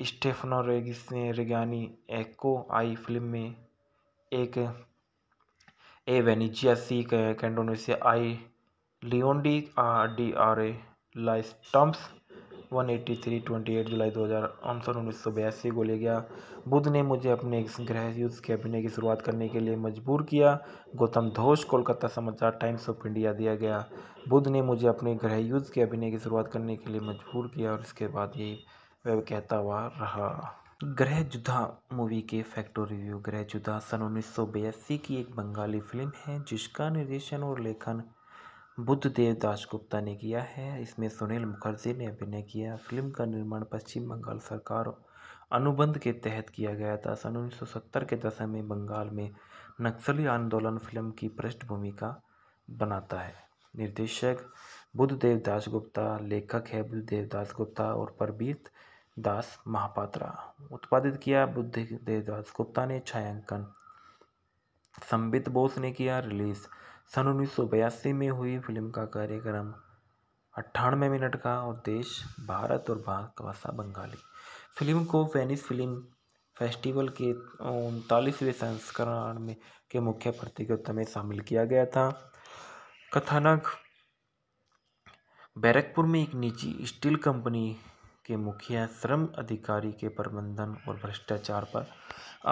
स्टेफनो रेगिस ने रेगानी एक्को आई फिल्म में एक ए वेनिजिया सी कैंडोनेशिया आई लियोन्डी डी आर ए लाइस्टम्स one eighty three twenty eight जुलाई दो हज़ार आंसर उन्नीस सौ बयासी को ले गया बुद्ध ने मुझे अपने गृह युद्ध के अभिनय की शुरुआत करने के लिए मजबूर किया गौतम धोष कोलकाता समाचार टाइम्स ऑफ इंडिया दिया गया बुद्ध ने मुझे अपने ग्रह युद्ध के अभिनय की शुरुआत करने के लिए मजबूर किया और इसके बाद यही वह कहता हुआ रहा ग्रह जुदा मूवी के फैक्टो रिव्यू ग्रह जुदा सन उन्नीस सौ बयासी की एक बंगाली फिल्म है जिसका निर्देशन और लेखन बुद्ध दास दासगुप्ता ने किया है इसमें सुनील मुखर्जी ने अभिनय किया फिल्म का निर्माण पश्चिम बंगाल सरकार अनुबंध के तहत किया गया था सन उन्नीस के दशक में बंगाल में नक्सली आंदोलन फिल्म की पृष्ठभूमि का बनाता है निर्देशक बुद्धदेव दास गुप्ता लेखक है बुद्ध दास गुप्ता और परबीत दास महापात्रा उत्पादित किया बुद्ध दास गुप्ता ने छायांकन संबित बोस ने किया रिलीज़ सन उन्नीस में हुई फिल्म का कार्यक्रम अट्ठानवे मिनट का और देश भारत और भारत का भाषा बंगाली फिल्म को वेनिस फिल्म फेस्टिवल के उनतालीसवें संस्करण में के मुख्य प्रतियोगिता में शामिल किया गया था कथानक बैरकपुर में एक निजी स्टील कंपनी के मुखिया श्रम अधिकारी के प्रबंधन और भ्रष्टाचार पर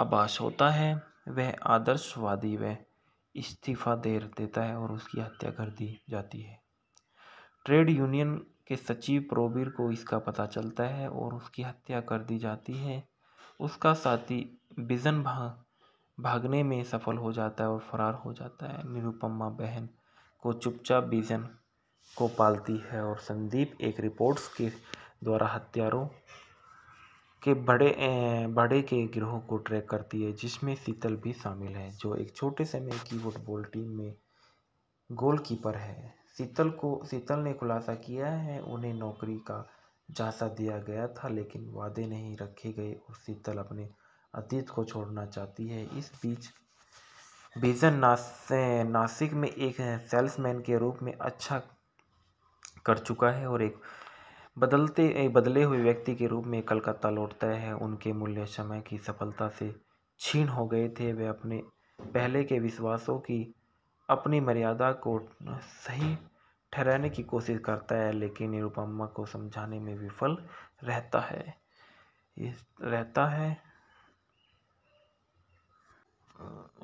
आभास होता है वह आदर्शवादी व इस्तीफ़ा दे देता है और उसकी हत्या कर दी जाती है ट्रेड यूनियन के सचिव प्रोबीर को इसका पता चलता है और उसकी हत्या कर दी जाती है उसका साथी बिजन भा भागने में सफल हो जाता है और फरार हो जाता है निरुपमा बहन को चुपचाप बिजन को पालती है और संदीप एक रिपोर्ट्स के द्वारा हत्यारों के बड़े बड़े के ग्रहों को ट्रैक करती है जिसमें शीतल भी शामिल है जो एक छोटे से की फुटबॉल टीम में गोलकीपर है शीतल को शीतल ने खुलासा किया है उन्हें नौकरी का झांसा दिया गया था लेकिन वादे नहीं रखे गए और शीतल अपने अतीत को छोड़ना चाहती है इस बीच बीजन नास नासिक में एक सेल्समैन के रूप में अच्छा कर चुका है और एक बदलते बदले हुए व्यक्ति के रूप में कलकत्ता लौटता है उनके मूल्य समय की सफलता से छीन हो गए थे वे अपने पहले के विश्वासों की अपनी मर्यादा को सही ठहराने की कोशिश करता है लेकिन निरुपमा को समझाने में विफल रहता है रहता है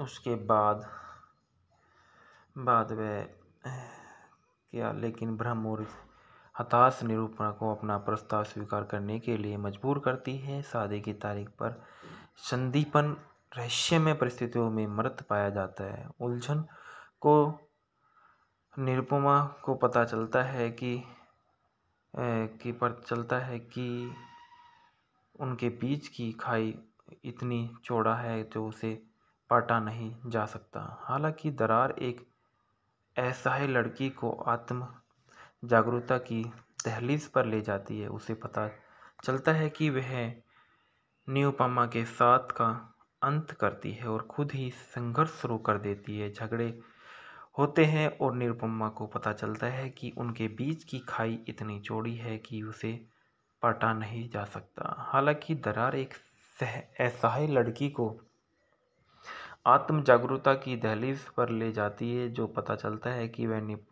उसके बाद बाद वह क्या लेकिन ब्रह्म और हताश निरूपण को अपना प्रस्ताव स्वीकार करने के लिए मजबूर करती है शादी की तारीख पर संदीपन रहस्यमय परिस्थितियों में मृत पाया जाता है उलझन को निरुपमा को पता चलता है कि कि पर चलता है कि उनके बीच की खाई इतनी चौड़ा है जो उसे पाटा नहीं जा सकता हालांकि दरार एक ऐसा ही लड़की को आत्म जागरूकता की दहलीज पर ले जाती है उसे पता चलता है कि वह न्यूपामा के साथ का अंत करती है और खुद ही संघर्ष शुरू कर देती है झगड़े होते हैं और निरुपमा को पता चलता है कि उनके बीच की खाई इतनी चौड़ी है कि उसे पटा नहीं जा सकता हालांकि दरार एक असहाय लड़की को आत्म जागरूकता की दहलीज पर ले जाती है जो पता चलता है कि वह निप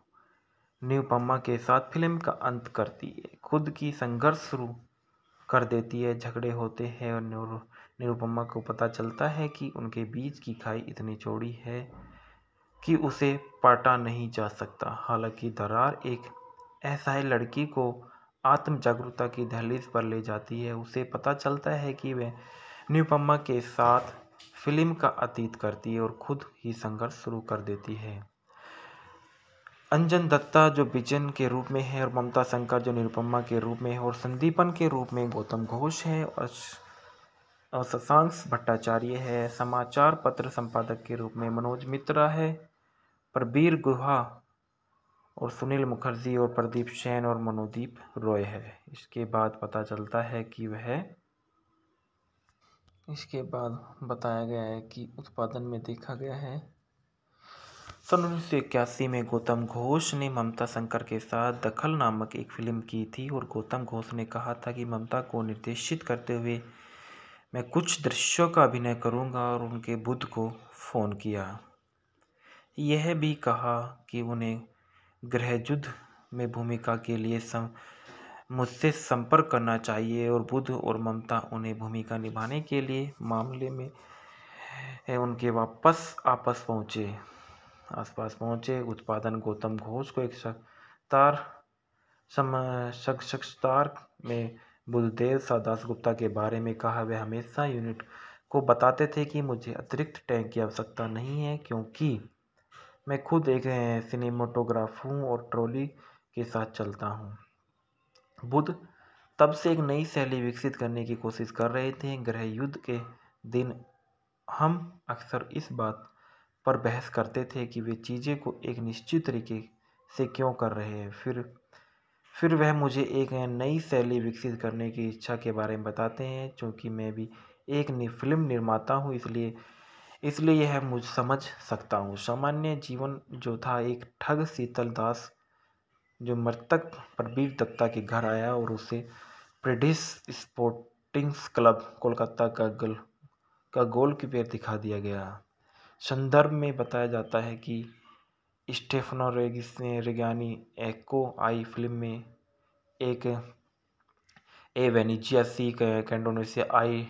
निरुपमा के साथ फिल्म का अंत करती है खुद की संघर्ष शुरू कर देती है झगड़े होते हैं और निरुपमा को पता चलता है कि उनके बीच की खाई इतनी चौड़ी है कि उसे पाटा नहीं जा सकता हालांकि दरार एक असहाय लड़की को आत्म जागरूकता की दहलीज पर ले जाती है उसे पता चलता है कि वह निरुपमा के साथ फिल्म का अतीत करती है और खुद ही संघर्ष शुरू कर देती है अंजन दत्ता जो बिजन के रूप में है और ममता शंकर जो निरुपमा के रूप में है और संदीपन के रूप में गौतम घोष है और और शशांक भट्टाचार्य है समाचार पत्र संपादक के रूप में मनोज मित्रा है प्रबीर गुहा और सुनील मुखर्जी और प्रदीप सेन और मनोदीप रॉय है इसके बाद पता चलता है कि वह इसके बाद बताया गया है कि उत्पादन में देखा गया है सन उन्नीस सौ इक्यासी में गौतम घोष ने ममता शंकर के साथ दखल नामक एक फिल्म की थी और गौतम घोष ने कहा था कि ममता को निर्देशित करते हुए मैं कुछ दृश्यों का अभिनय करूंगा और उनके बुद्ध को फ़ोन किया यह भी कहा कि उन्हें युद्ध में भूमिका के लिए सम मुझसे संपर्क करना चाहिए और बुद्ध और ममता उन्हें भूमिका निभाने के लिए मामले में उनके वापस आपस पहुँचे आसपास पहुंचे उत्पादन गौतम घोष को एक सख्तार में बुलदेव सा दास गुप्ता के बारे में कहा वे हमेशा यूनिट को बताते थे कि मुझे अतिरिक्त टैंक की आवश्यकता नहीं है क्योंकि मैं खुद एक सिनेमाटोग्राफ हूँ और ट्रॉली के साथ चलता हूँ बुद्ध तब से एक नई शैली विकसित करने की कोशिश कर रहे थे गृह युद्ध के दिन हम अक्सर इस बात पर बहस करते थे कि वे चीज़ें को एक निश्चित तरीके से क्यों कर रहे हैं फिर फिर वह मुझे एक नई शैली विकसित करने की इच्छा के बारे में बताते हैं क्योंकि मैं भी एक फिल्म निर्माता हूँ इसलिए इसलिए यह मुझ समझ सकता हूँ सामान्य जीवन जो था एक ठग शीतल दास जो मृतक प्रबीर दत्ता के घर आया और उसे प्रेडिस स्पोर्टिंग्स क्लब कोलकाता का गल का गोल कीपर दिखा दिया गया संदर्भ में बताया जाता है कि स्टेफनो रेगिस ने रिगानी एक्को आई फिल्म में एक ए वेनिजिया सी कैंडोनेशिया आई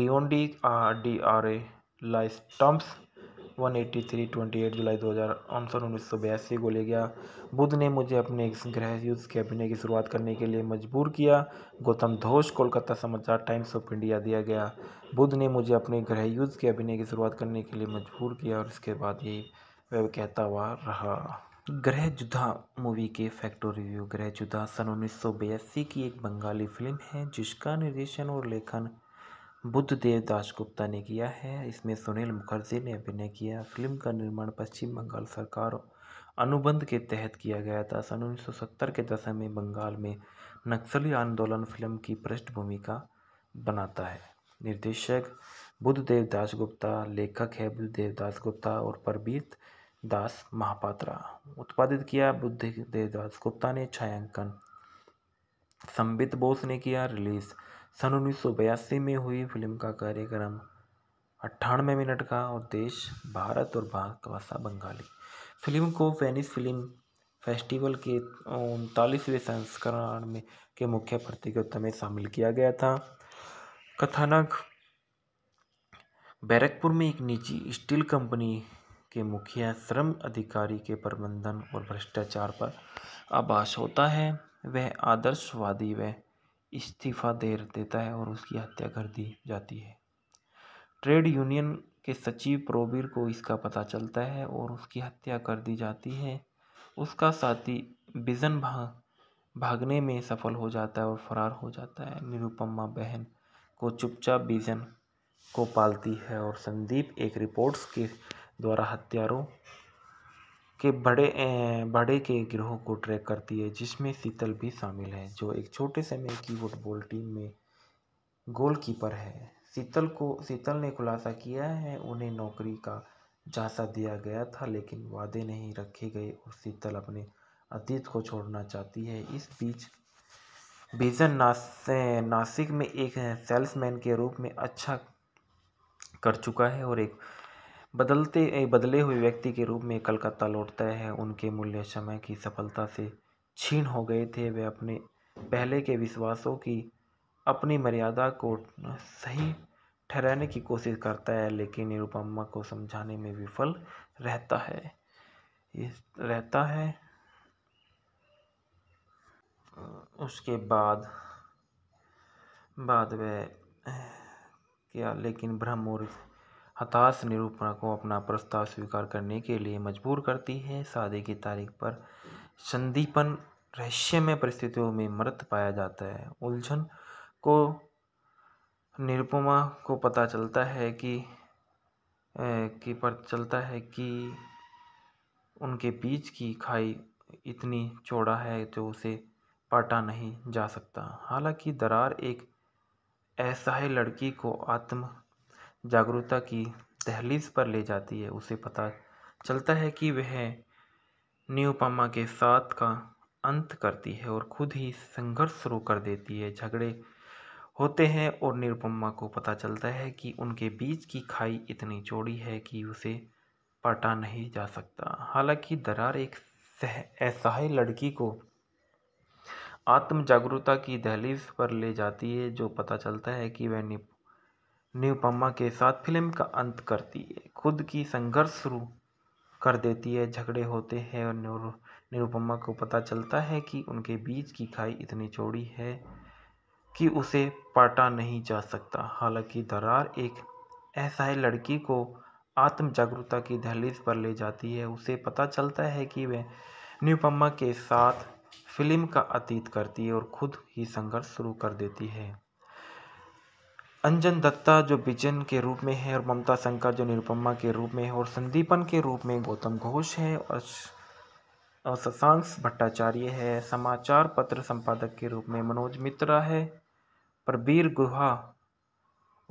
लियोन्डी डी आर ए लाइस्टम्स one eighty three twenty eight जुलाई दो हज़ार आंसर उन्नीस सौ बयासी को ले गया बुद्ध ने मुझे अपने गृह युद्ध के अभिनय की शुरुआत करने के लिए मजबूर किया गौतम धोष कोलकाता समाचार टाइम्स ऑफ इंडिया दिया गया बुद्ध ने मुझे अपने गृह युद्ध के अभिनय की शुरुआत करने के लिए मजबूर किया और इसके बाद यही वह कहता हुआ रहा ग्रह जुदा मूवी के फैक्टो रिव्यू ग्रह जुदा सन उन्नीस की एक बंगाली फिल्म है जिसका निर्देशन और लेखन बुद्ध देवदास गुप्ता ने किया है इसमें सुनील मुखर्जी ने अभिनय किया फिल्म का निर्माण पश्चिम बंगाल सरकार अनुबंध के तहत किया गया था सन 1970 के दशक में बंगाल में नक्सली आंदोलन फिल्म की पृष्ठभूमि का बनाता है निर्देशक बुद्ध दास गुप्ता लेखक है बुद्ध दास गुप्ता और परबीत दास महापात्रा उत्पादित किया बुद्ध दास गुप्ता ने छायांकन संबित बोस ने किया रिलीज़ सन उन्नीस सौ बयासी में हुई फिल्म का कार्यक्रम अट्ठानवे मिनट का और देश भारत और भाषा बंगाली फिल्म को वेनिस फिल्म फेस्टिवल के उनतालीसवें संस्करण में के मुख्य प्रतियोगिता में शामिल किया गया था कथानक बैरकपुर में एक निजी स्टील कंपनी के मुखिया श्रम अधिकारी के प्रबंधन और भ्रष्टाचार पर आभास होता है वह आदर्शवादी व इस्तीफ़ा दे देता है और उसकी हत्या कर दी जाती है ट्रेड यूनियन के सचिव प्रोबीर को इसका पता चलता है और उसकी हत्या कर दी जाती है उसका साथी बिजन भाग भागने में सफल हो जाता है और फरार हो जाता है निरुपमा बहन को चुपचाप बिजन को पालती है और संदीप एक रिपोर्ट्स के द्वारा हत्यारों के बड़े बड़े के गिरोह को ट्रैक करती है जिसमें शीतल भी शामिल है जो एक छोटे से की फुटबॉल टीम में गोलकीपर है शीतल को शीतल ने खुलासा किया है उन्हें नौकरी का झांसा दिया गया था लेकिन वादे नहीं रखे गए और शीतल अपने अतीत को छोड़ना चाहती है इस बीच बीजन नास, नासिक में एक सेल्समैन के रूप में अच्छा कर चुका है और एक बदलते बदले हुए व्यक्ति के रूप में कलकत्ता लौटता है उनके मूल्य समय की सफलता से छीन हो गए थे वे अपने पहले के विश्वासों की अपनी मर्यादा को सही ठहराने की कोशिश करता है लेकिन निरुपमा को समझाने में विफल रहता है ये रहता है उसके बाद बाद वह क्या लेकिन ब्रह्म और हताश निरूपण को अपना प्रस्ताव स्वीकार करने के लिए मजबूर करती है शादी की तारीख पर संदीपन रहस्यमय परिस्थितियों में मृत पाया जाता है उलझन को निरुपमा को पता चलता है कि कि पर चलता है कि उनके बीच की खाई इतनी चौड़ा है जो उसे पाटा नहीं जा सकता हालांकि दरार एक ऐसा ही लड़की को आत्म जागरूकता की दहलीज पर ले जाती है उसे पता चलता है कि वह न्योपामा के साथ का अंत करती है और खुद ही संघर्ष शुरू कर देती है झगड़े होते हैं और निरुपमा को पता चलता है कि उनके बीच की खाई इतनी चौड़ी है कि उसे पटा नहीं जा सकता हालांकि दरार एक असहाय लड़की को आत्म जागरूकता की दहलीज पर ले जाती है जो पता चलता है कि वह निरुपमा के साथ फिल्म का अंत करती है खुद की संघर्ष शुरू कर देती है झगड़े होते हैं और निरु निरुपमा को पता चलता है कि उनके बीच की खाई इतनी चौड़ी है कि उसे पाटा नहीं जा सकता हालांकि दरार एक है लड़की को आत्म जागरूकता की दहलीज पर ले जाती है उसे पता चलता है कि वह निरुपमा के साथ फिल्म का अतीत करती है और खुद ही संघर्ष शुरू कर देती है अंजन दत्ता जो बिजन के रूप में है और ममता शंकर जो निरुपमा के रूप में है और संदीपन के रूप में गौतम घोष है और शशांक भट्टाचार्य है समाचार पत्र संपादक के रूप में मनोज मित्रा है प्रबीर गुहा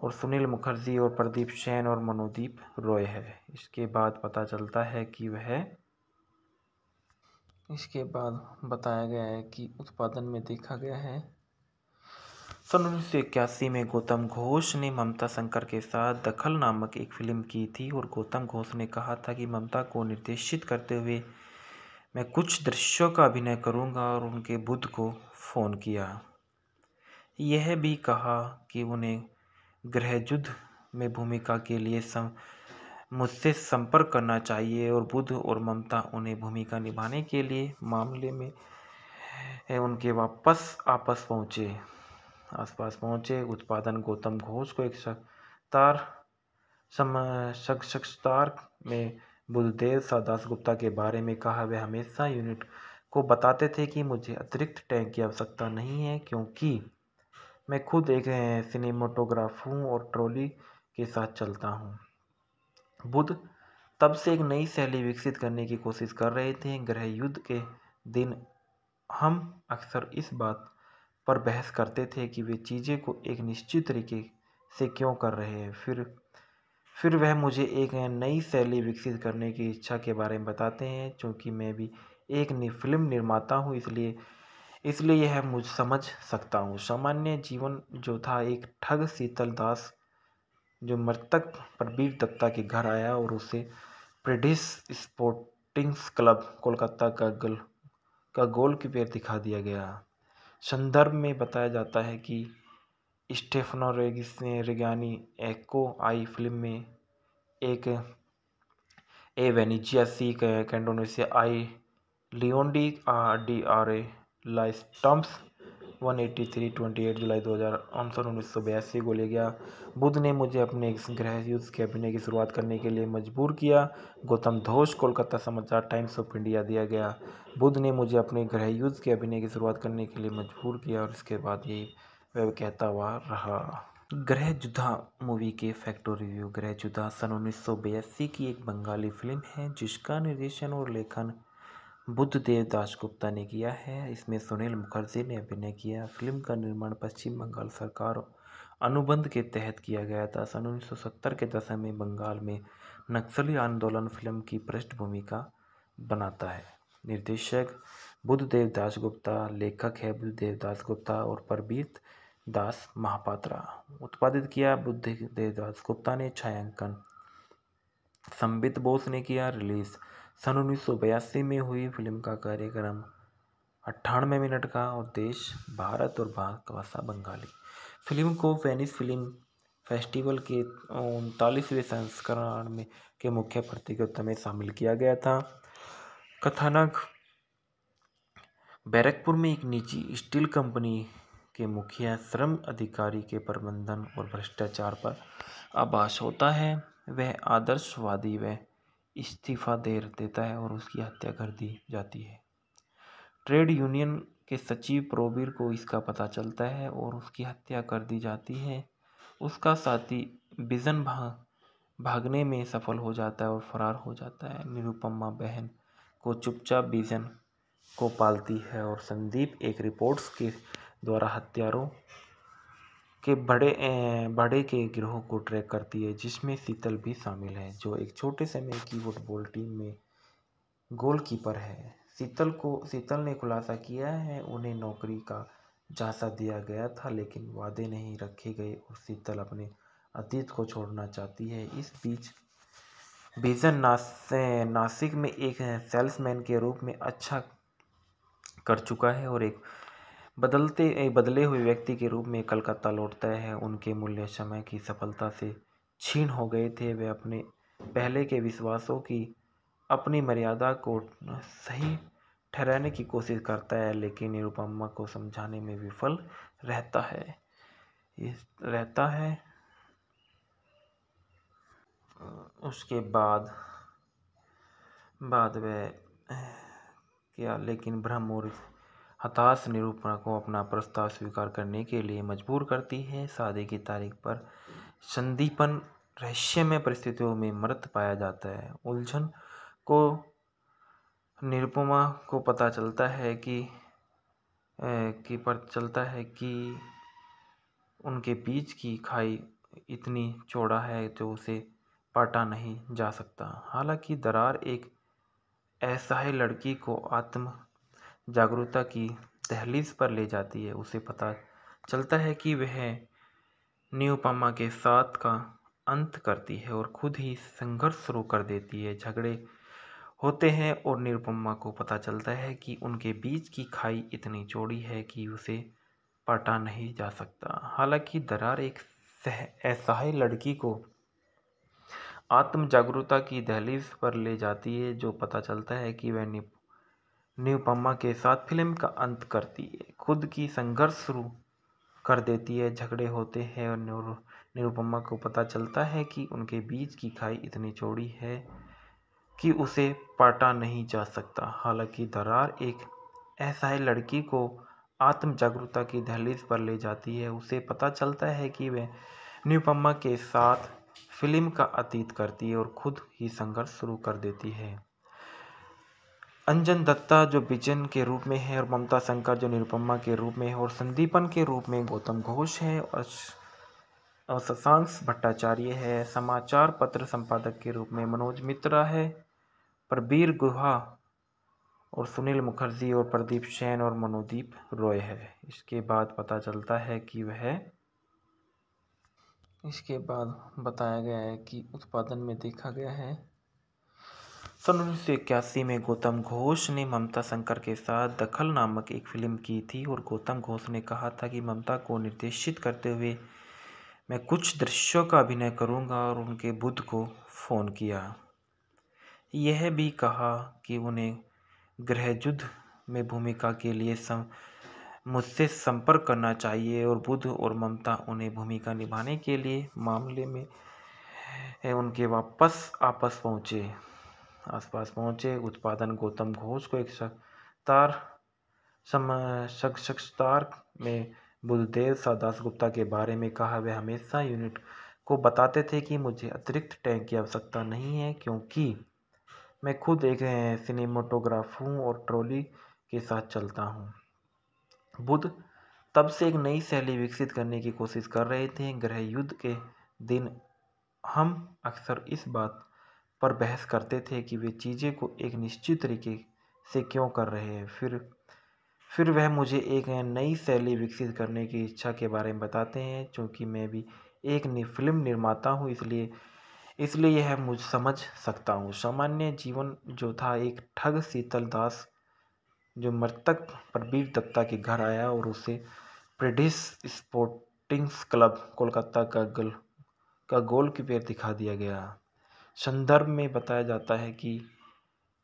और सुनील मुखर्जी और प्रदीप सेन और मनोदीप रॉय है इसके बाद पता चलता है कि वह इसके बाद बताया गया है कि उत्पादन में देखा गया है सन उन्नीस सौ इक्यासी में गौतम घोष ने ममता शंकर के साथ दखल नामक एक फिल्म की थी और गौतम घोष ने कहा था कि ममता को निर्देशित करते हुए मैं कुछ दृश्यों का अभिनय करूंगा और उनके बुद्ध को फ़ोन किया यह भी कहा कि उन्हें गृहयुद्ध में भूमिका के लिए सम, मुझसे संपर्क करना चाहिए और बुद्ध और ममता उन्हें भूमिका निभाने के लिए मामले में उनके वापस आपस पहुँचे आसपास पहुंचे उत्पादन गौतम घोष को एक सत्तार सक्षतार में बुद्धदेव दास गुप्ता के बारे में कहा वे हमेशा यूनिट को बताते थे कि मुझे अतिरिक्त टैंक की आवश्यकता नहीं है क्योंकि मैं खुद एक सिनेमाटोग्राफ हूँ और ट्रॉली के साथ चलता हूँ बुद्ध तब से एक नई शैली विकसित करने की कोशिश कर रहे थे गृह युद्ध के दिन हम अक्सर इस बात पर बहस करते थे कि वे चीज़ें को एक निश्चित तरीके से क्यों कर रहे हैं फिर फिर वह मुझे एक नई शैली विकसित करने की इच्छा के बारे में बताते हैं क्योंकि मैं भी एक फिल्म निर्माता हूँ इसलिए इसलिए यह मुझ समझ सकता हूँ सामान्य जीवन जो था एक ठग शीतल दास जो मृतक प्रबीर दत्ता के घर आया और उसे प्रिडिस स्पोर्टिंग्स क्लब कोलकाता का गल का गोल कीपेयर दिखा दिया गया संदर्भ में बताया जाता है कि स्टेफनो रेगिस ने रिगानी एक्को आई फिल्म में एक ए वेनिजिया सी कैंडोनेशिया आई लियोन्डी डी आर ए लाइस्टम्स one eighty three twenty eight जुलाई दो हज़ार आंसर उन्नीस सौ बयासी को ले गया बुद्ध ने मुझे अपने गृह युद्ध के अभिनय की शुरुआत करने के लिए मजबूर किया गौतम धोष कोलकाता समाचार टाइम्स ऑफ इंडिया दिया गया बुद्ध ने मुझे अपने ग्रह युद्ध के अभिनय की शुरुआत करने के लिए मजबूर किया और इसके बाद यही वह कहता हुआ रहा ग्रह जुदा मूवी के फैक्टो रिव्यू ग्रह जुदा सन उन्नीस की एक बंगाली फिल्म है जिसका निर्देशन और लेखन बुद्ध देव दासगुप्ता ने किया है इसमें सुनील मुखर्जी ने अभिनय किया फिल्म का निर्माण पश्चिम बंगाल सरकार अनुबंध के तहत किया गया था सन 1970 के दशक में बंगाल में नक्सली आंदोलन फिल्म की पृष्ठभूमि का बनाता है निर्देशक बुद्ध दास गुप्ता लेखक है बुद्ध दास गुप्ता और परबीत दास महापात्रा उत्पादित किया बुद्ध देवदास गुप्ता ने छायांकन संबित बोस ने किया रिलीज़ सन उन्नीस सौ बयासी में हुई फिल्म का कार्यक्रम अट्ठानवे मिनट का और देश भारत और भारत भाषा बंगाली फिल्म को वेनिस फिल्म फेस्टिवल के उनतालीसवें संस्करण में के मुख्य प्रतियोगिता में शामिल किया गया था कथानक बैरकपुर में एक निजी स्टील कंपनी के मुखिया श्रम अधिकारी के प्रबंधन और भ्रष्टाचार पर आभास होता है वह आदर्शवादी व इस्तीफ़ा दे देता है और उसकी हत्या कर दी जाती है ट्रेड यूनियन के सचिव प्रोबीर को इसका पता चलता है और उसकी हत्या कर दी जाती है उसका साथी बिजन भाग भागने में सफल हो जाता है और फरार हो जाता है निरुपमा बहन को चुपचाप बिजन को पालती है और संदीप एक रिपोर्ट्स के द्वारा हत्यारों के बड़े बड़े के गिरोह को ट्रैक करती है जिसमें शीतल भी शामिल है जो एक छोटे समय की फुटबॉल टीम में गोलकीपर है शीतल को शीतल ने खुलासा किया है उन्हें नौकरी का झांसा दिया गया था लेकिन वादे नहीं रखे गए और शीतल अपने अतीत को छोड़ना चाहती है इस बीच बीजन नास नासिक में एक सेल्समैन के रूप में अच्छा कर चुका है और एक बदलते बदले हुए व्यक्ति के रूप में कलकत्ता लौटता है उनके मूल्य समय की सफलता से छीन हो गए थे वे अपने पहले के विश्वासों की अपनी मर्यादा को सही ठहराने की कोशिश करता है लेकिन निरुपमा को समझाने में विफल रहता है रहता है उसके बाद बाद वह क्या लेकिन ब्रह्मूर्त हताश निरूपण को अपना प्रस्ताव स्वीकार करने के लिए मजबूर करती है शादी की तारीख पर संदीपन रहस्यमय परिस्थितियों में मृत पाया जाता है उलझन को निरुपमा को पता चलता है कि कि पर चलता है कि उनके बीच की खाई इतनी चौड़ा है जो उसे पाटा नहीं जा सकता हालांकि दरार एक ऐसा ही लड़की को आत्म जागरूकता की दहलीज़ पर ले जाती है उसे पता चलता है कि वह न्योपामा के साथ का अंत करती है और खुद ही संघर्ष शुरू कर देती है झगड़े होते हैं और निरुपमा को पता चलता है कि उनके बीच की खाई इतनी चौड़ी है कि उसे पटा नहीं जा सकता हालांकि दरार एक असहाय लड़की को आत्म जागरूकता की दहलीज पर ले जाती है जो पता चलता है कि वह निप निरुपमा के साथ फिल्म का अंत करती है खुद की संघर्ष शुरू कर देती है झगड़े होते हैं और निरुपमा को पता चलता है कि उनके बीच की खाई इतनी चौड़ी है कि उसे पाटा नहीं जा सकता हालांकि दरार एक असहाय लड़की को आत्म जागरूकता की दहलीज पर ले जाती है उसे पता चलता है कि वह निरुपमा के साथ फिल्म का अतीत करती है और खुद ही संघर्ष शुरू कर देती है अंजन दत्ता जो बिजन के रूप में है और ममता शंकर जो निरुपमा के रूप में है और संदीपन के रूप में गौतम घोष है और और शशांश भट्टाचार्य है समाचार पत्र संपादक के रूप में मनोज मित्रा है प्रबीर गुहा और सुनील मुखर्जी और प्रदीप सेन और मनोदीप रॉय है इसके बाद पता चलता है कि वह इसके बाद बताया गया है कि उत्पादन में देखा गया है सन उन्नीस सौ इक्यासी में गौतम घोष ने ममता शंकर के साथ दखल नामक एक फिल्म की थी और गौतम घोष ने कहा था कि ममता को निर्देशित करते हुए मैं कुछ दृश्यों का अभिनय करूंगा और उनके बुद्ध को फ़ोन किया यह भी कहा कि उन्हें युद्ध में भूमिका के लिए सम, मुझसे संपर्क करना चाहिए और बुद्ध और ममता उन्हें भूमिका निभाने के लिए मामले में उनके वापस आपस पहुँचे आसपास पहुंचे उत्पादन गौतम घोष को एक तार समार में बुलदेव सा गुप्ता के बारे में कहा वे हमेशा यूनिट को बताते थे कि मुझे अतिरिक्त टैंक की आवश्यकता नहीं है क्योंकि मैं खुद एक सिनेमाटोग्राफ हूँ और ट्रॉली के साथ चलता हूँ बुद्ध तब से एक नई शैली विकसित करने की कोशिश कर रहे थे गृह युद्ध के दिन हम अक्सर इस बात पर बहस करते थे कि वे चीज़ें को एक निश्चित तरीके से क्यों कर रहे हैं फिर फिर वह मुझे एक नई शैली विकसित करने की इच्छा के बारे में बताते हैं क्योंकि मैं भी एक फिल्म निर्माता हूँ इसलिए इसलिए यह मुझ समझ सकता हूँ सामान्य जीवन जो था एक ठग शीतल दास जो मृतक प्रबीर दत्ता के घर आया और उसे प्रेडिस स्पोर्टिंग्स क्लब कोलकाता का गल का गोल कीपेयर दिखा दिया गया संदर्भ में बताया जाता है कि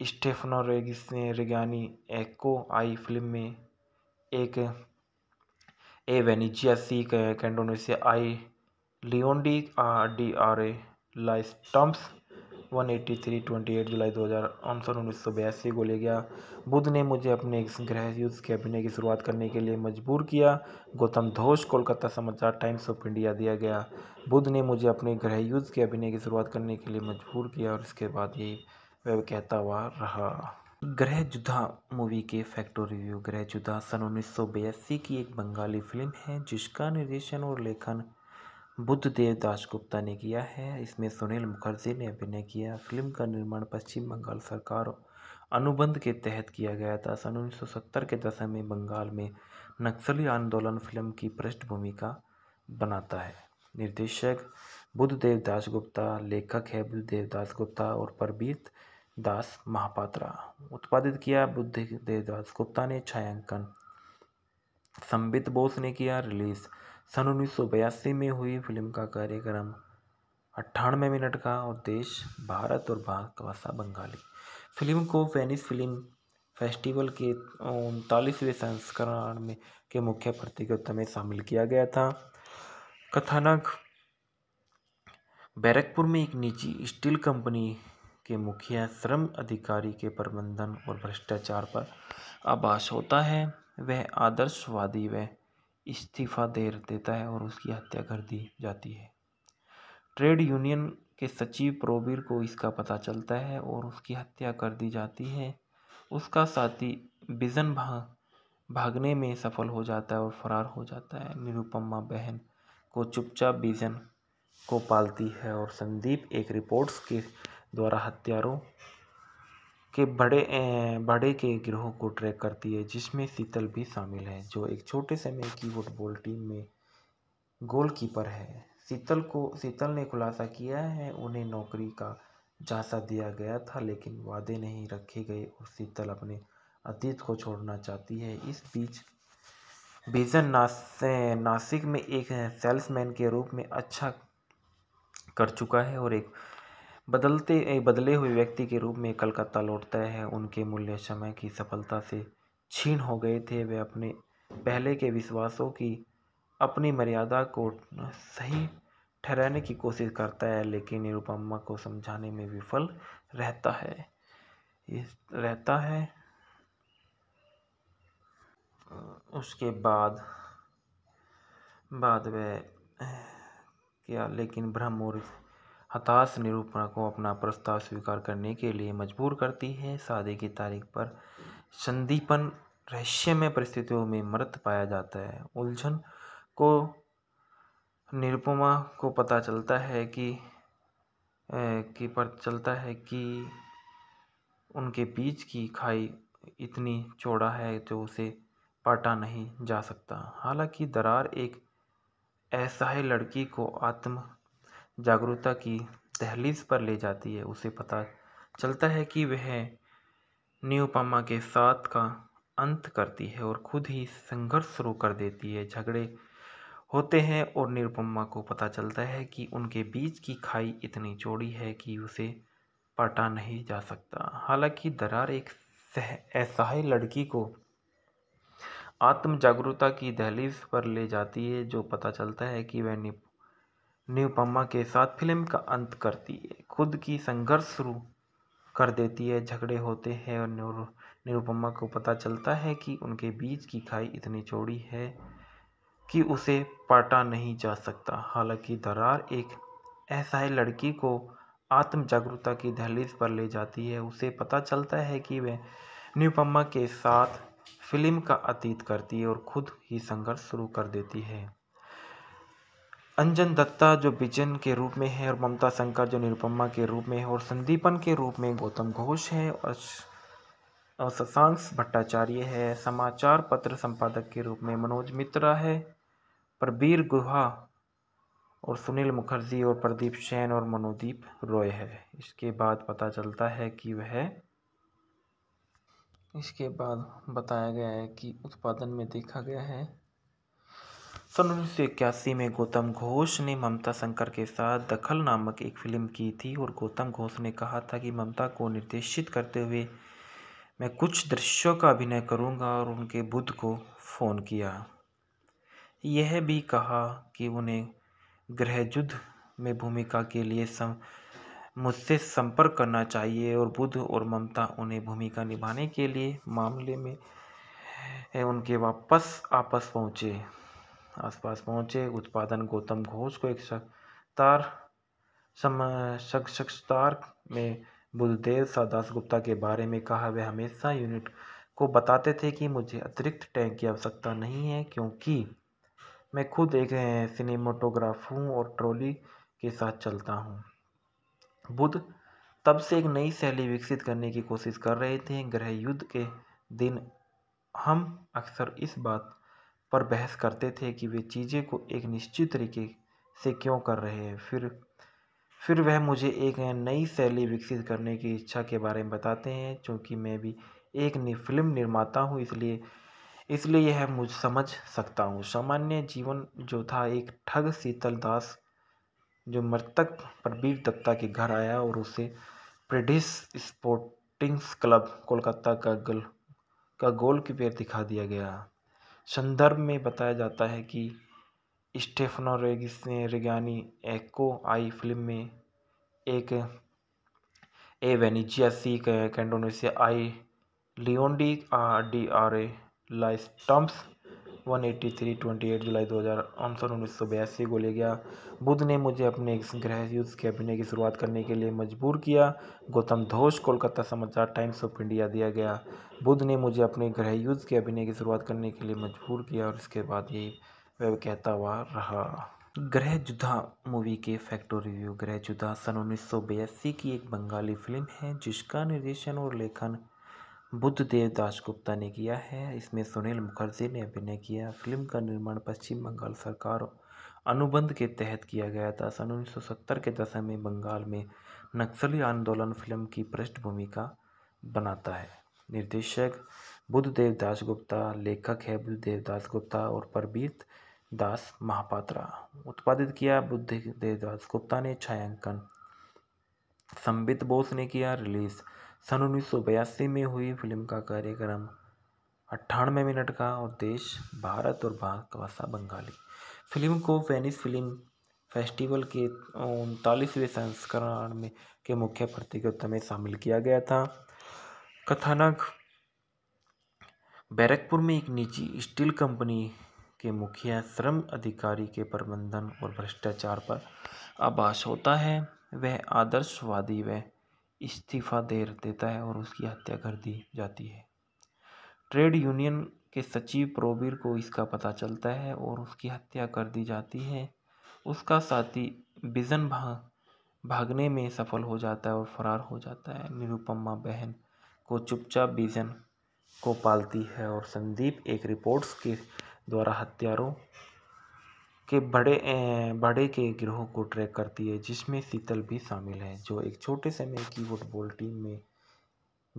स्टेफनो रेगिस ने रिगानी एक्को आई फिल्म में एक ए वेनिजिया सी कैंडोनेशिया आई लियोन्डी आर डी आर ए लाइस्टम्स one eighty three twenty eight जुलाई दो हज़ार आंसर उन्नीस सौ बयासी को ले गया बुद्ध ने मुझे अपने गृह युद्ध के अभिनय की शुरुआत करने के लिए मजबूर किया गौतम धोष कोलकाता समाचार टाइम्स ऑफ इंडिया दिया गया बुद्ध ने मुझे अपने गृह युद्ध के अभिनय की शुरुआत करने के लिए मजबूर किया और इसके बाद यही वह कहता हुआ रहा ग्रह जुदा मूवी के फैक्टो रिव्यू ग्रह जुदा सन उन्नीस की एक बंगाली फिल्म है जिसका निर्देशन और लेखन बुद्ध देवदास गुप्ता ने किया है इसमें सुनील मुखर्जी ने अभिनय किया फिल्म का निर्माण पश्चिम बंगाल सरकार अनुबंध के तहत किया गया था सन सत्तर के दशक में बंगाल में नक्सली आंदोलन फिल्म की पृष्ठभूमि का बनाता है निर्देशक बुद्ध देवदास गुप्ता लेखक है बुद्ध देवदास गुप्ता और परबीत दास महापात्रा उत्पादित किया बुद्ध देवदास गुप्ता ने छायांकन संबित बोस ने किया रिलीज़ सन उन्नीस में हुई फिल्म का कार्यक्रम अट्ठानवे मिनट का और देश भारत और भारत भाषा बंगाली फिल्म को वेनिस फिल्म फेस्टिवल के उनतालीसवें संस्करण में के मुख्य प्रतियोगिता में शामिल किया गया था कथानक बैरकपुर में एक निजी स्टील कंपनी के मुखिया श्रम अधिकारी के प्रबंधन और भ्रष्टाचार पर आभास होता है वह आदर्शवादी व इस्तीफ़ा दे देता है और उसकी हत्या कर दी जाती है ट्रेड यूनियन के सचिव प्रोबीर को इसका पता चलता है और उसकी हत्या कर दी जाती है उसका साथी बिजन भाग भागने में सफल हो जाता है और फरार हो जाता है निरुपमा बहन को चुपचाप बिजन को पालती है और संदीप एक रिपोर्ट्स के द्वारा हत्यारों के बड़े बड़े के ग्रहों को ट्रैक करती है जिसमें शीतल भी शामिल है जो एक छोटे से की फुटबॉल टीम में गोलकीपर है शीतल को शीतल ने खुलासा किया है उन्हें नौकरी का झांसा दिया गया था लेकिन वादे नहीं रखे गए और शीतल अपने अतीत को छोड़ना चाहती है इस बीच बीजन नास नासिक में एक सेल्समैन के रूप में अच्छा कर चुका है और एक बदलते बदले हुए व्यक्ति के रूप में कलकत्ता लौटता है उनके मूल्य समय की सफलता से छीन हो गए थे वे अपने पहले के विश्वासों की अपनी मर्यादा को सही ठहराने की कोशिश करता है लेकिन निरुपमा को समझाने में विफल रहता है ये रहता है उसके बाद बाद वह क्या लेकिन ब्रह्म और हताश निरूपण को अपना प्रस्ताव स्वीकार करने के लिए मजबूर करती है शादी की तारीख पर संदीपन रहस्यमय परिस्थितियों में मृत पाया जाता है उलझन को निरुपमा को पता चलता है कि कि पर चलता है कि उनके बीच की खाई इतनी चौड़ा है जो उसे पाटा नहीं जा सकता हालांकि दरार एक ऐसा ही लड़की को आत्म जागरूकता की दहलीज़ पर ले जाती है उसे पता चलता है कि वह न्यूपामा के साथ का अंत करती है और खुद ही संघर्ष शुरू कर देती है झगड़े होते हैं और निरुपमा को पता चलता है कि उनके बीच की खाई इतनी चौड़ी है कि उसे पटा नहीं जा सकता हालांकि दरार एक असहाय लड़की को आत्म जागरूकता की दहलीज पर ले जाती है जो पता चलता है कि वह निरुपमा के साथ फिल्म का अंत करती है खुद की संघर्ष शुरू कर देती है झगड़े होते हैं और निरु निरुपमा को पता चलता है कि उनके बीच की खाई इतनी चौड़ी है कि उसे पाटा नहीं जा सकता हालांकि दरार एक है लड़की को आत्म जागरूकता की दहलीज पर ले जाती है उसे पता चलता है कि वह निरुपमा के साथ फिल्म का अतीत करती है और खुद ही संघर्ष शुरू कर देती है अंजन दत्ता जो बिजन के रूप में है और ममता शंकर जो निरुपमा के रूप में है और संदीपन के रूप में गौतम घोष है और शशांक भट्टाचार्य है समाचार पत्र संपादक के रूप में मनोज मित्रा है प्रबीर गुहा और सुनील मुखर्जी और प्रदीप सेन और मनोदीप रॉय है इसके बाद पता चलता है कि वह इसके बाद बताया गया है कि उत्पादन में देखा गया है सन उन्नीस सौ इक्यासी में गौतम घोष ने ममता शंकर के साथ दखल नामक एक फिल्म की थी और गौतम घोष ने कहा था कि ममता को निर्देशित करते हुए मैं कुछ दृश्यों का अभिनय करूंगा और उनके बुद्ध को फ़ोन किया यह भी कहा कि उन्हें गृहयुद्ध में भूमिका के लिए सम मुझसे संपर्क करना चाहिए और बुद्ध और ममता उन्हें भूमिका निभाने के लिए मामले में उनके वापस आपस पहुँचे आसपास पहुंचे उत्पादन गौतम घोष को एक सत्तार समार में बुलदेव दास गुप्ता के बारे में कहा वे हमेशा यूनिट को बताते थे कि मुझे अतिरिक्त टैंक की आवश्यकता नहीं है क्योंकि मैं खुद एक सिनेमाटोग्राफ हूँ और ट्रॉली के साथ चलता हूँ बुद्ध तब से एक नई शैली विकसित करने की कोशिश कर रहे थे गृह युद्ध के दिन हम अक्सर इस बात पर बहस करते थे कि वे चीज़ें को एक निश्चित तरीके से क्यों कर रहे हैं फिर फिर वह मुझे एक नई शैली विकसित करने की इच्छा के बारे में बताते हैं क्योंकि मैं भी एक फिल्म निर्माता हूँ इसलिए इसलिए यह मुझ समझ सकता हूँ सामान्य जीवन जो था एक ठग शीतल दास जो मृतक प्रबीर दत्ता के घर आया और उसे प्रेडिस स्पोर्टिंग्स क्लब कोलकाता का गल का गोल कीपेयर दिखा दिया गया संदर्भ में बताया जाता है कि स्टेफनो रेगिस ने रिगानी एक्को आई फिल्म में एक ए वेनिजिया सी कैंडोनेशिया आई लियोन आर डी आर ए लाइस्टम्स one eighty three twenty eight जुलाई दो हज़ार आंसर उन्नीस सौ बयासी को ले गया बुद्ध ने मुझे अपने ग्रह युद्ध के अभिनय की शुरुआत करने के लिए मजबूर किया गौतम धोष कोलकाता समाचार टाइम्स ऑफ इंडिया दिया गया बुद्ध ने मुझे अपने ग्रह युद्ध के अभिनय की शुरुआत करने के लिए मजबूर किया और इसके बाद यही वह कहता हुआ रहा ग्रह जुदा मूवी के फैक्टो रिव्यू ग्रह जुदा सन उन्नीस की एक बंगाली फिल्म है जिसका निर्देशन और लेखन बुद्ध देव गुप्ता ने किया है इसमें सुनील मुखर्जी ने अभिनय किया फिल्म का निर्माण पश्चिम बंगाल सरकार अनुबंध के तहत किया गया था सन उन्नीस के दशक में बंगाल में नक्सली आंदोलन फिल्म की पृष्ठभूमि का बनाता है निर्देशक बुद्ध देवदास गुप्ता लेखक है बुद्ध देवदास गुप्ता और परबीत दास महापात्रा उत्पादित किया बुद्ध देवदास गुप्ता ने छायांकन संबित बोस ने किया रिलीज़ सन उन्नीस सौ बयासी में हुई फिल्म का कार्यक्रम अट्ठानवे मिनट का और देश भारत और भाषा बंगाली फिल्म को वेनिस फिल्म फेस्टिवल के उनतालीसवें संस्करण में के मुख्य प्रतियोगिता में शामिल किया गया था कथानक बैरकपुर में एक निजी स्टील कंपनी के मुखिया श्रम अधिकारी के प्रबंधन और भ्रष्टाचार पर आभास होता है वह आदर्शवादी व इस्तीफ़ा दे देता है और उसकी हत्या कर दी जाती है ट्रेड यूनियन के सचिव प्रोबीर को इसका पता चलता है और उसकी हत्या कर दी जाती है उसका साथी बिजन भाग भागने में सफल हो जाता है और फरार हो जाता है निरुपमा बहन को चुपचाप बिजन को पालती है और संदीप एक रिपोर्ट्स के द्वारा हत्यारों के बड़े बड़े के गिरोहों को ट्रैक करती है जिसमें शीतल भी शामिल है जो एक छोटे समय की फुटबॉल टीम में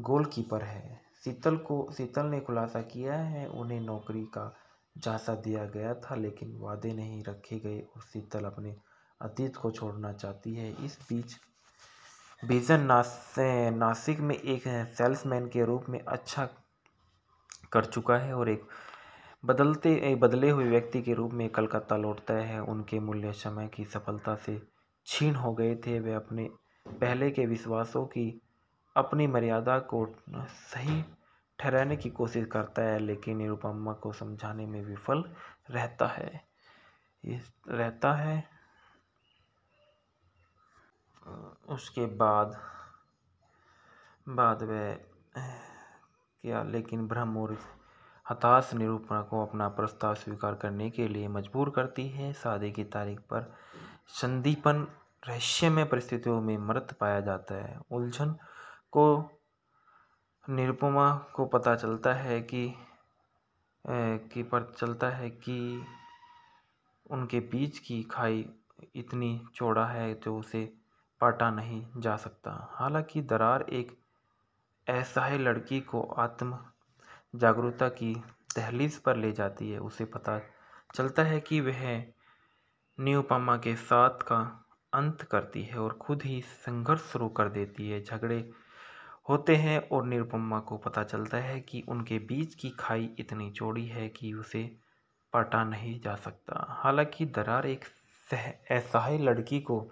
गोलकीपर है शीतल को शीतल ने खुलासा किया है उन्हें नौकरी का झांसा दिया गया था लेकिन वादे नहीं रखे गए और शीतल अपने अतीत को छोड़ना चाहती है इस बीच बीजन नास, नासिक में एक सेल्समैन के रूप में अच्छा कर चुका है और एक बदलते बदले हुए व्यक्ति के रूप में कलकत्ता लौटता है उनके मूल्य समय की सफलता से छीन हो गए थे वे अपने पहले के विश्वासों की अपनी मर्यादा को सही ठहराने की कोशिश करता है लेकिन निरुपमा को समझाने में विफल रहता है रहता है उसके बाद बाद वह क्या लेकिन और हताश निरूपण को अपना प्रस्ताव स्वीकार करने के लिए मजबूर करती है शादी की तारीख पर संदीपन रहस्यमय परिस्थितियों में मृत पाया जाता है उलझन को निरुपमा को पता चलता है कि कि पर चलता है कि उनके बीच की खाई इतनी चौड़ा है जो उसे पाटा नहीं जा सकता हालांकि दरार एक ऐसा ही लड़की को आत्म जागरूकता की दहलीज पर ले जाती है उसे पता चलता है कि वह न्योपामा के साथ का अंत करती है और खुद ही संघर्ष शुरू कर देती है झगड़े होते हैं और निरुपमा को पता चलता है कि उनके बीच की खाई इतनी चौड़ी है कि उसे पटा नहीं जा सकता हालांकि दरार एक असहाय लड़की को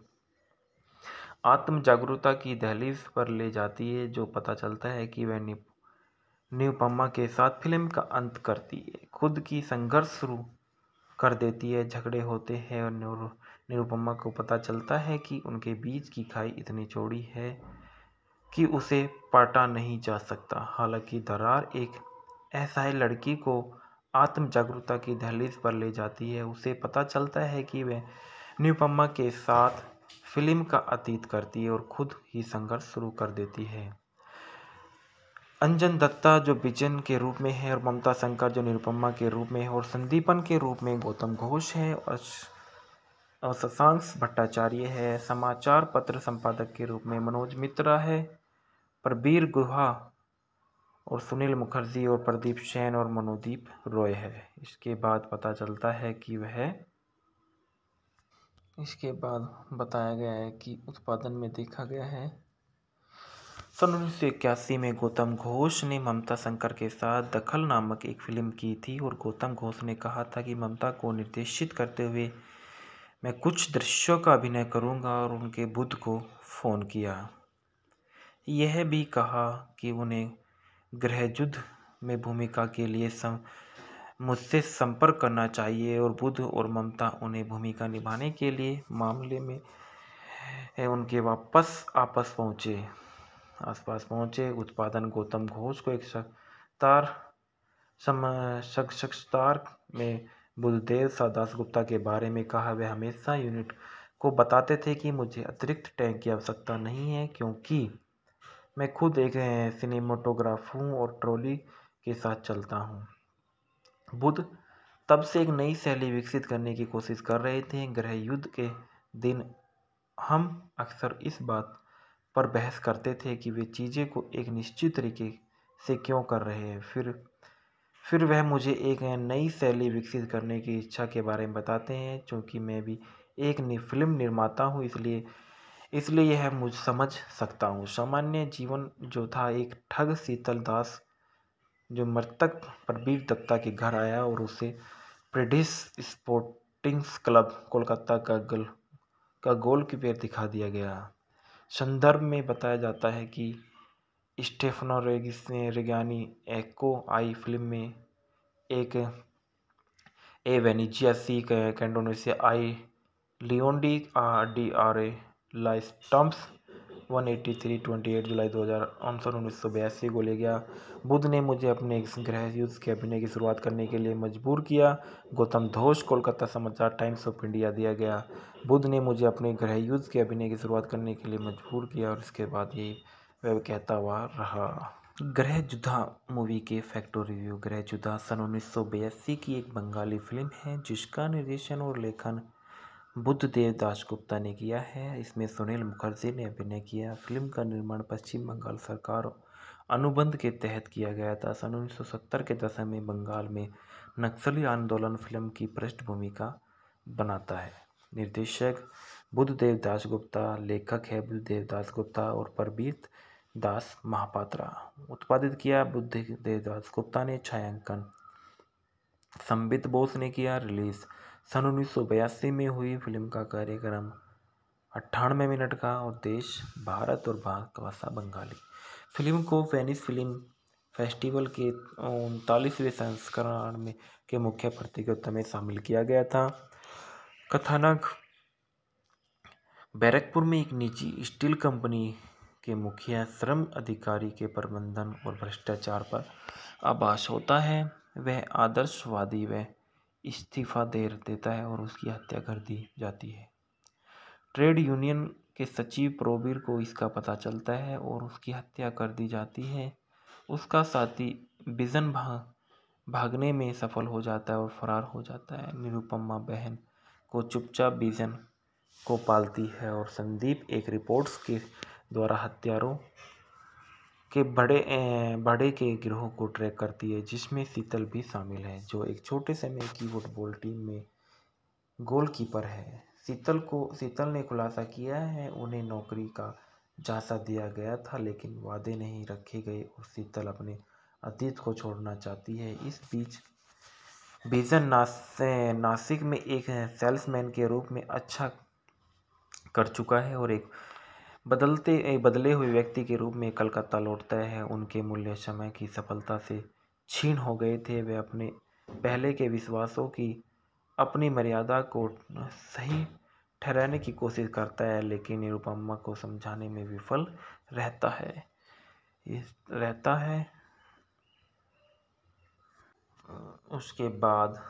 आत्म जागरूकता की दहलीज पर ले जाती है जो पता चलता है कि वह न्यूपमा के साथ फिल्म का अंत करती है खुद की संघर्ष शुरू कर देती है झगड़े होते हैं और निरुपमा को पता चलता है कि उनके बीच की खाई इतनी चौड़ी है कि उसे पाटा नहीं जा सकता हालांकि दरार एक ऐसा लड़की को आत्म जागरूकता की दहलीज पर ले जाती है उसे पता चलता है कि वह न्यूपम्मा के साथ फिल्म का अतीत करती है और खुद ही संघर्ष शुरू कर देती है अंजन दत्ता जो बिजन के रूप में है और ममता शंकर जो निरुपमा के रूप में है और संदीपन के रूप में गौतम घोष है और और शशांक भट्टाचार्य है समाचार पत्र संपादक के रूप में मनोज मित्रा है प्रबीर गुहा और सुनील मुखर्जी और प्रदीप सेन और मनोदीप रॉय है इसके बाद पता चलता है कि वह इसके बाद बताया गया है कि उत्पादन में देखा गया है सन उन्नीस सौ इक्यासी में गौतम घोष ने ममता शंकर के साथ दखल नामक एक फ़िल्म की थी और गौतम घोष ने कहा था कि ममता को निर्देशित करते हुए मैं कुछ दृश्यों का अभिनय करूंगा और उनके बुद्ध को फ़ोन किया यह भी कहा कि उन्हें गृहयुद्ध में भूमिका के लिए सम, मुझसे संपर्क करना चाहिए और बुद्ध और ममता उन्हें भूमिका निभाने के लिए मामले में उनके वापस आपस पहुँचे आसपास पहुंचे उत्पादन गौतम घोष को एक तार समार में बुलदेव सा गुप्ता के बारे में कहा वे हमेशा यूनिट को बताते थे कि मुझे अतिरिक्त टैंक की आवश्यकता नहीं है क्योंकि मैं खुद एक सिनेमाटोग्राफ हूँ और ट्रॉली के साथ चलता हूँ बुद्ध तब से एक नई शैली विकसित करने की कोशिश कर रहे थे गृह युद्ध के दिन हम अक्सर इस बात पर बहस करते थे कि वे चीज़ें को एक निश्चित तरीके से क्यों कर रहे हैं फिर फिर वह मुझे एक नई शैली विकसित करने की इच्छा के बारे में बताते हैं क्योंकि मैं भी एक फिल्म निर्माता हूँ इसलिए इसलिए यह मुझ समझ सकता हूँ सामान्य जीवन जो था एक ठग शीतल दास जो मृतक प्रबीर दत्ता के घर आया और उसे प्रेडिस स्पोर्टिंग्स क्लब कोलकाता का गल का गोल कीपेयर दिखा दिया गया संदर्भ में बताया जाता है कि स्टेफनो रेगिस ने रेगानी एक्को आई फिल्म में एक ए वेनिजिया सी कैंडोनेशिया आई लियोन्डी आर डी आर ए लाइस्टम्स one eighty three twenty eight जुलाई दो हज़ार आंसर उन्नीस सौ बयासी को ले गया बुद्ध ने मुझे अपने गृह युद्ध के अभिनय की शुरुआत करने के लिए मजबूर किया गौतम धोष कोलकाता समाचार टाइम्स ऑफ इंडिया दिया गया बुद्ध ने मुझे अपने गृह युद्ध के अभिनय की शुरुआत करने के लिए मजबूर किया और इसके बाद ये वह कहता हुआ रहा ग्रह जुदा मूवी के फैक्टो रिव्यू ग्रह जुदा सन उन्नीस की एक बंगाली फिल्म है जिसका निर्देशन और लेखन बुद्ध देवदास गुप्ता ने किया है इसमें सुनील मुखर्जी ने अभिनय किया फिल्म का निर्माण पश्चिम बंगाल सरकार अनुबंध के तहत किया गया था सन उन्नीस के दशक में बंगाल में नक्सली आंदोलन फिल्म की पृष्ठभूमि का बनाता है निर्देशक बुद्धदेव दास गुप्ता लेखक है बुद्ध दास गुप्ता और परबीत दास महापात्रा उत्पादित किया बुद्ध दास गुप्ता ने छायांकन संबित बोस ने किया रिलीज़ सन उन्नीस में हुई फिल्म का कार्यक्रम अट्ठानवे मिनट का और देश भारत और भाषा बंगाली फिल्म को वेनिस फिल्म फेस्टिवल के उनतालीसवें संस्करण में के मुख्य प्रतियोगिता में शामिल किया गया था कथानक बैरकपुर में एक निजी स्टील कंपनी के मुखिया श्रम अधिकारी के प्रबंधन और भ्रष्टाचार पर आभास होता है वह आदर्शवादी व इस्तीफ़ा दे देता है और उसकी हत्या कर दी जाती है ट्रेड यूनियन के सचिव प्रोबीर को इसका पता चलता है और उसकी हत्या कर दी जाती है उसका साथी बिजन भाग भागने में सफल हो जाता है और फरार हो जाता है निरुपमा बहन को चुपचाप बिजन को पालती है और संदीप एक रिपोर्ट्स के द्वारा हत्यारों के बड़े बड़े के ग्रहों को ट्रैक करती है जिसमें शीतल भी शामिल है जो एक छोटे से की फुटबॉल टीम में गोलकीपर है शीतल को शीतल ने खुलासा किया है उन्हें नौकरी का झांसा दिया गया था लेकिन वादे नहीं रखे गए और शीतल अपने अतीत को छोड़ना चाहती है इस बीच बीजन नास नासिक में एक सेल्समैन के रूप में अच्छा कर चुका है और एक बदलते बदले हुए व्यक्ति के रूप में कलकत्ता लौटता है उनके मूल्य समय की सफलता से छीन हो गए थे वे अपने पहले के विश्वासों की अपनी मर्यादा को सही ठहराने की कोशिश करता है लेकिन निरुपमा को समझाने में विफल रहता है ये रहता है उसके बाद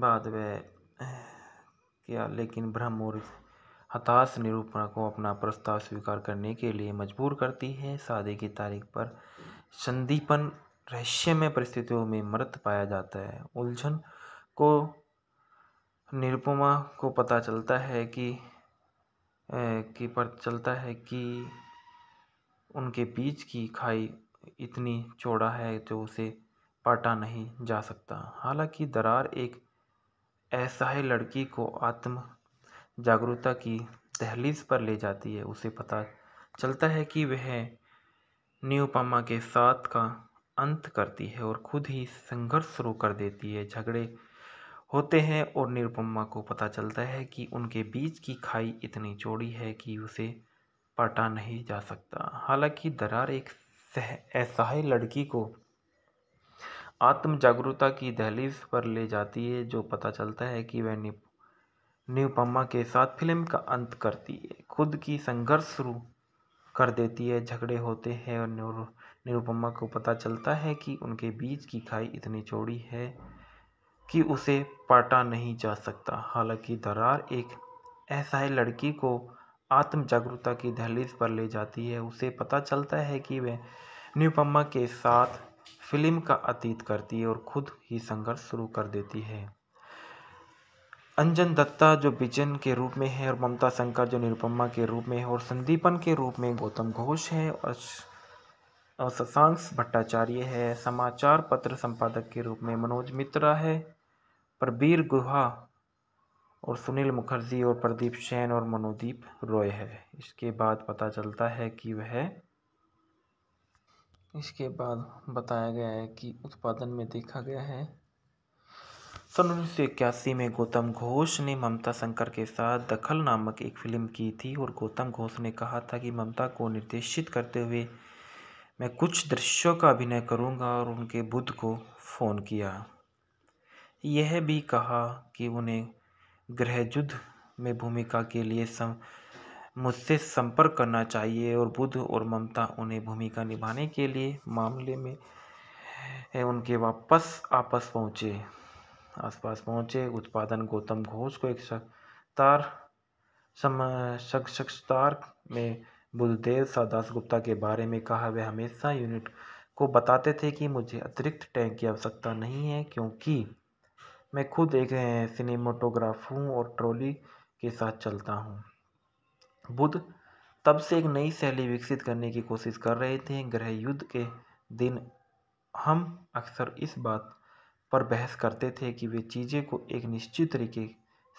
बाद वह क्या लेकिन ब्रह्म और हताश निरूपण को अपना प्रस्ताव स्वीकार करने के लिए मजबूर करती है शादी की तारीख पर संदीपन रहस्यमय परिस्थितियों में मृत पाया जाता है उलझन को निरुपमा को पता चलता है कि कि पर चलता है कि उनके बीच की खाई इतनी चौड़ा है जो उसे पाटा नहीं जा सकता हालांकि दरार एक ऐसा है लड़की को आत्म जागरूकता की दहलीज़ पर ले जाती है उसे पता चलता है कि वह न्यूपामा के साथ का अंत करती है और खुद ही संघर्ष शुरू कर देती है झगड़े होते हैं और निरुपमा को पता चलता है कि उनके बीच की खाई इतनी चौड़ी है कि उसे पटा नहीं जा सकता हालांकि दरार एक असहाय लड़की को आत्म जागरूकता की दहलीज पर ले जाती है जो पता चलता है कि वह निप निरुपमा के साथ फिल्म का अंत करती है खुद की संघर्ष शुरू कर देती है झगड़े होते हैं और निरुपमा को पता चलता है कि उनके बीच की खाई इतनी चौड़ी है कि उसे पाटा नहीं जा सकता हालांकि दरार एक असहाय लड़की को आत्म जागरूकता की दहलीज पर ले जाती है उसे पता चलता है कि वह निरुपमा के साथ फिल्म का अतीत करती है और खुद ही संघर्ष शुरू कर देती है अंजन दत्ता जो बिजन के रूप में है और ममता शंकर जो निरुपमा के रूप में है और संदीपन के रूप में गौतम घोष है और और शशांक भट्टाचार्य है समाचार पत्र संपादक के रूप में मनोज मित्रा है प्रबीर गुहा और सुनील मुखर्जी और प्रदीप सेन और मनोदीप रॉय है इसके बाद पता चलता है कि वह इसके बाद बताया गया है कि उत्पादन में देखा गया है सन उन्नीस सौ इक्यासी में गौतम घोष ने ममता शंकर के साथ दखल नामक एक फिल्म की थी और गौतम घोष ने कहा था कि ममता को निर्देशित करते हुए मैं कुछ दृश्यों का अभिनय करूंगा और उनके बुद्ध को फ़ोन किया यह भी कहा कि उन्हें युद्ध में भूमिका के लिए सम, मुझसे संपर्क करना चाहिए और बुद्ध और ममता उन्हें भूमिका निभाने के लिए मामले में उनके वापस आपस पहुँचे आसपास पहुंचे उत्पादन गौतम घोष को एक सत्तार सक्षतार में बुलदेव सादास गुप्ता के बारे में कहा वे हमेशा यूनिट को बताते थे कि मुझे अतिरिक्त टैंक की आवश्यकता नहीं है क्योंकि मैं खुद एक सिनेमाटोग्राफ हूँ और ट्रॉली के साथ चलता हूँ बुद्ध तब से एक नई शैली विकसित करने की कोशिश कर रहे थे गृह युद्ध के दिन हम अक्सर इस बात पर बहस करते थे कि वे चीज़ें को एक निश्चित तरीके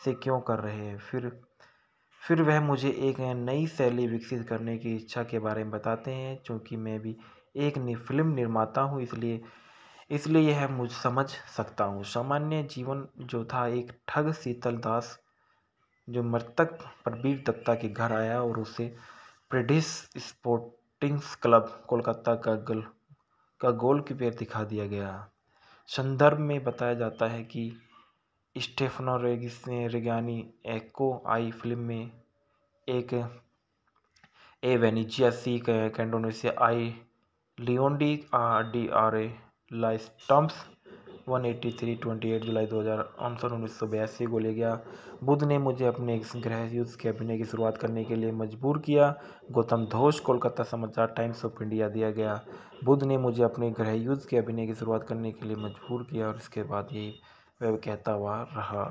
से क्यों कर रहे हैं फिर फिर वह मुझे एक नई शैली विकसित करने की इच्छा के बारे में बताते हैं चूँकि मैं भी एक फिल्म निर्माता हूँ इसलिए इसलिए यह मुझ समझ सकता हूँ सामान्य जीवन जो था एक ठग शीतल दास जो मृतक प्रबीर दत्ता के घर आया और उसे प्रिडिस स्पोर्टिंग्स क्लब कोलकाता का गल का गोल कीपर दिखा दिया गया संदर्भ में बताया जाता है कि स्टेफनो रेगिस ने रिगानी एक्को आई फिल्म में एक ए वेनिचिया सी कैंडोनेशिया आई लियोन्डी आर डी आर ए लाइस्टम्स one eighty three twenty eight जुलाई दो हज़ार आंसर उन्नीस सौ बयासी को ले गया बुद्ध ने मुझे अपने ग्रह युद्ध के अभिनय की शुरुआत करने के लिए मजबूर किया गौतम धोष कोलकाता समाचार टाइम्स ऑफ इंडिया दिया गया बुद्ध ने मुझे अपने ग्रह युद्ध के अभिनय की शुरुआत करने के लिए मजबूर किया और इसके बाद यही वह कहता हुआ रहा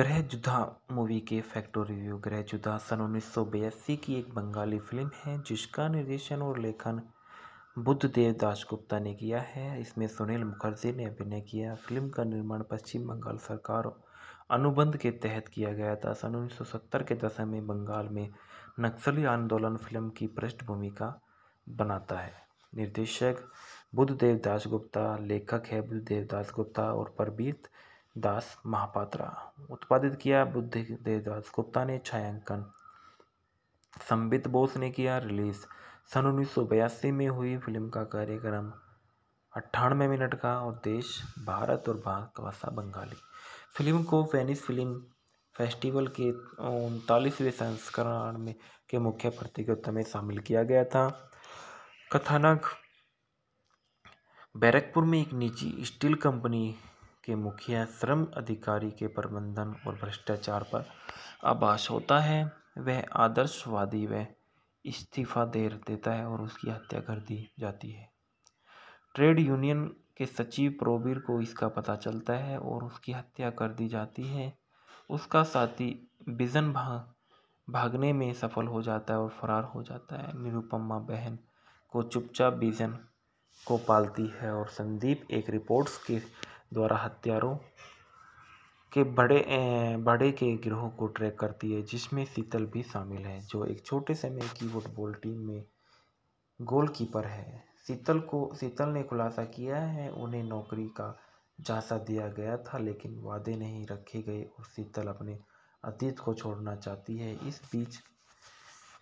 ग्रह जुदा मूवी के फैक्टो रिव्यू ग्रह जुदा सन उन्नीस की एक बंगाली फिल्म है जिसका निर्देशन और लेखन बुद्ध देवदास गुप्ता ने किया है इसमें सुनील मुखर्जी ने अभिनय किया फिल्म का निर्माण पश्चिम बंगाल सरकार अनुबंध के तहत किया गया था सन 1970 के दशक में बंगाल में नक्सली आंदोलन फिल्म की पृष्ठभूमि का बनाता है निर्देशक बुद्ध देवदास गुप्ता लेखक है बुद्ध देवदास गुप्ता और परबीत दास महापात्रा उत्पादित किया बुद्ध देवदास गुप्ता ने छायांकन संबित बोस ने किया रिलीज़ सन उन्नीस में हुई फिल्म का कार्यक्रम अट्ठानवे मिनट का और देश भारत और भाषा बंगाली फिल्म को वेनिस फिल्म फेस्टिवल के उनतालीसवें संस्करण में के मुख्य प्रतियोगिता में शामिल किया गया था कथानक बैरकपुर में एक निजी स्टील कंपनी के मुखिया श्रम अधिकारी के प्रबंधन और भ्रष्टाचार पर आभास होता है वह आदर्शवादी व इस्तीफ़ा दे देता है और उसकी हत्या कर दी जाती है ट्रेड यूनियन के सचिव प्रोबीर को इसका पता चलता है और उसकी हत्या कर दी जाती है उसका साथी बिजन भाग भागने में सफल हो जाता है और फरार हो जाता है निरुपमा बहन को चुपचाप बिजन को पालती है और संदीप एक रिपोर्ट्स के द्वारा हत्यारों के बड़े बड़े के गिरोह को ट्रैक करती है जिसमें शीतल भी शामिल है जो एक छोटे से की फुटबॉल टीम में गोलकीपर है शीतल को शीतल ने खुलासा किया है उन्हें नौकरी का झांसा दिया गया था लेकिन वादे नहीं रखे गए और शीतल अपने अतीत को छोड़ना चाहती है इस बीच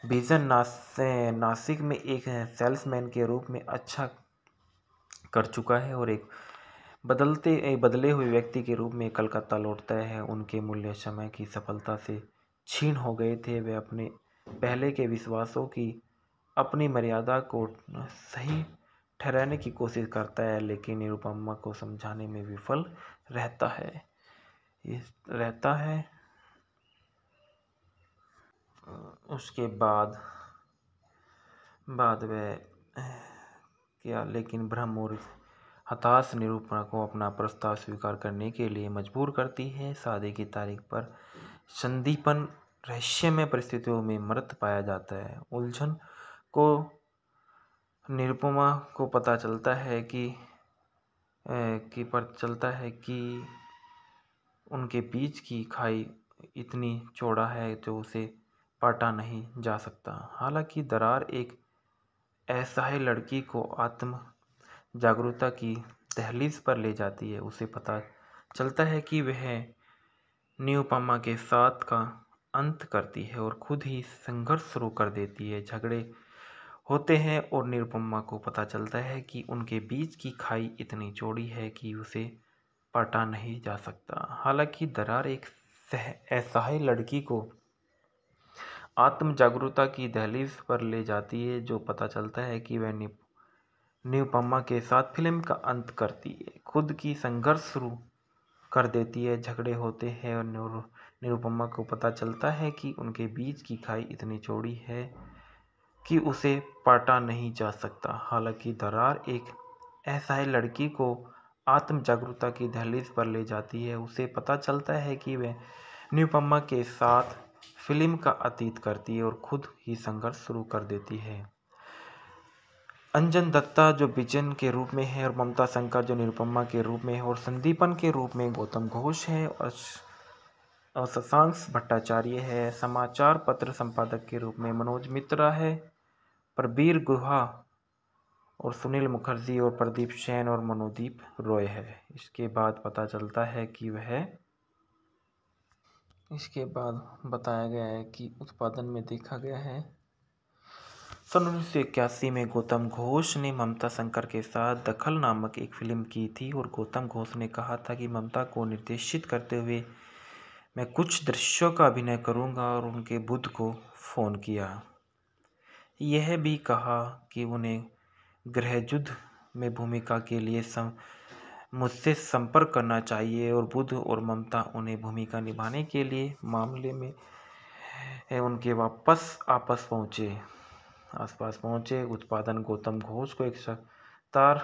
बीजन नास, नासिक में एक सेल्समैन के रूप में अच्छा कर चुका है और एक बदलते बदले हुए व्यक्ति के रूप में कलकत्ता लौटता है उनके मूल्य समय की सफलता से छीन हो गए थे वे अपने पहले के विश्वासों की अपनी मर्यादा को सही ठहराने की कोशिश करता है लेकिन निरुपमा को समझाने में विफल रहता है रहता है उसके बाद बाद वह क्या लेकिन और हताश निरूपण को अपना प्रस्ताव स्वीकार करने के लिए मजबूर करती है शादी की तारीख पर संदीपन रहस्यमय परिस्थितियों में मृत पाया जाता है उलझन को निरुपमा को पता चलता है कि ए, कि पर चलता है कि उनके बीच की खाई इतनी चौड़ा है जो उसे पाटा नहीं जा सकता हालांकि दरार एक ऐसा ही लड़की को आत्म जागरूकता की दहलीज़ पर ले जाती है उसे पता चलता है कि वह न्यूपामा के साथ का अंत करती है और खुद ही संघर्ष शुरू कर देती है झगड़े होते हैं और निरुपमा को पता चलता है कि उनके बीच की खाई इतनी चौड़ी है कि उसे पटा नहीं जा सकता हालांकि दरार एक असहाय लड़की को आत्म जागरूकता की दहलीज पर ले जाती है जो पता चलता है कि वह निपम्मा के साथ फिल्म का अंत करती है खुद की संघर्ष शुरू कर देती है झगड़े होते हैं और निरुपम्मा को पता चलता है कि उनके बीच की खाई इतनी चौड़ी है कि उसे पाटा नहीं जा सकता हालांकि दरार एक असहाय लड़की को आत्म जागरूकता की दहलीज पर ले जाती है उसे पता चलता है कि वह निरुपमा के साथ फिल्म का अतीत करती है और खुद ही संघर्ष शुरू कर देती है अंजन दत्ता जो बिजन के रूप में है और ममता शंकर जो निरुपमा के रूप में है और संदीपन के रूप में गौतम घोष है और शशांश भट्टाचार्य है समाचार पत्र संपादक के रूप में मनोज मित्रा है प्रबीर गुहा और सुनील मुखर्जी और प्रदीप सेन और मनोदीप रॉय है इसके बाद पता चलता है कि वह इसके बाद बताया गया है कि उत्पादन में देखा गया है सन उन्नीस सौ इक्यासी में गौतम घोष ने ममता शंकर के साथ दखल नामक एक फ़िल्म की थी और गौतम घोष ने कहा था कि ममता को निर्देशित करते हुए मैं कुछ दृश्यों का अभिनय करूंगा और उनके बुद्ध को फ़ोन किया यह भी कहा कि उन्हें युद्ध में भूमिका के लिए सम, मुझसे संपर्क करना चाहिए और बुद्ध और ममता उन्हें भूमिका निभाने के लिए मामले में उनके वापस आपस पहुँचे आसपास पहुंचे उत्पादन गौतम घोष को एक सत्तार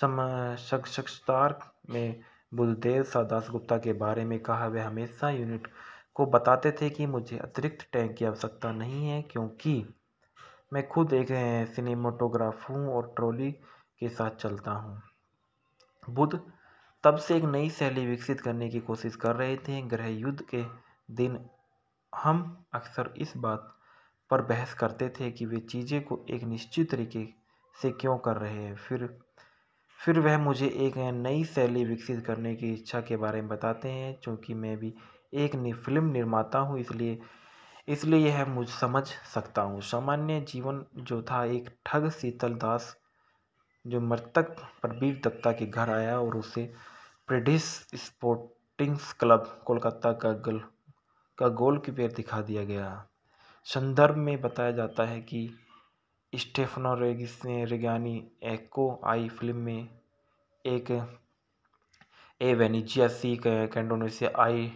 समार में बुलदेव दास गुप्ता के बारे में कहा वे हमेशा यूनिट को बताते थे कि मुझे अतिरिक्त टैंक की आवश्यकता नहीं है क्योंकि मैं खुद एक सिनेमाटोग्राफ हूँ और ट्रॉली के साथ चलता हूँ बुद्ध तब से एक नई शैली विकसित करने की कोशिश कर रहे थे गृह युद्ध के दिन हम अक्सर इस बात पर बहस करते थे कि वे चीज़ें को एक निश्चित तरीके से क्यों कर रहे हैं फिर फिर वह मुझे एक नई शैली विकसित करने की इच्छा के बारे में बताते हैं क्योंकि मैं भी एक फिल्म निर्माता हूँ इसलिए इसलिए यह मुझ समझ सकता हूँ सामान्य जीवन जो था एक ठग शीतल दास जो मृतक प्रबीर दत्ता के घर आया और उसे प्रेडिस स्पोर्टिंग्स क्लब कोलकाता का गल का गोल कीपेयर दिखा दिया गया संदर्भ में बताया जाता है कि स्टेफनो रेगिस ने रेगियानी एक्को आई फिल्म में एक ए वेनिजिया सी कैंडोनेशिया आई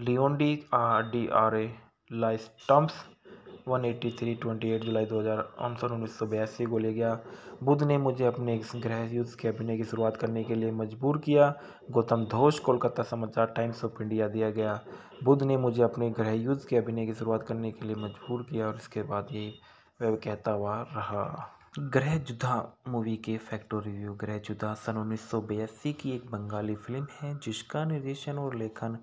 लियोन्डी डी आर ए लाइस्टम्स one eighty three twenty eight जुलाई दो हज़ार सन उन्नीस सौ बयासी को ले गया बुद्ध ने मुझे अपने गृह युद्ध के अभिनय की शुरुआत करने के लिए मजबूर किया गौतम धोष कोलकाता समाचार टाइम्स ऑफ इंडिया दिया गया बुद्ध ने मुझे अपने गृह युद्ध के अभिनय की शुरुआत करने के लिए मजबूर किया और इसके बाद यही वह कहता हुआ रहा ग्रह जुदा मूवी के फैक्टो रिव्यू ग्रह जुदा सन उन्नीस की एक बंगाली फिल्म है जिसका निर्देशन और लेखन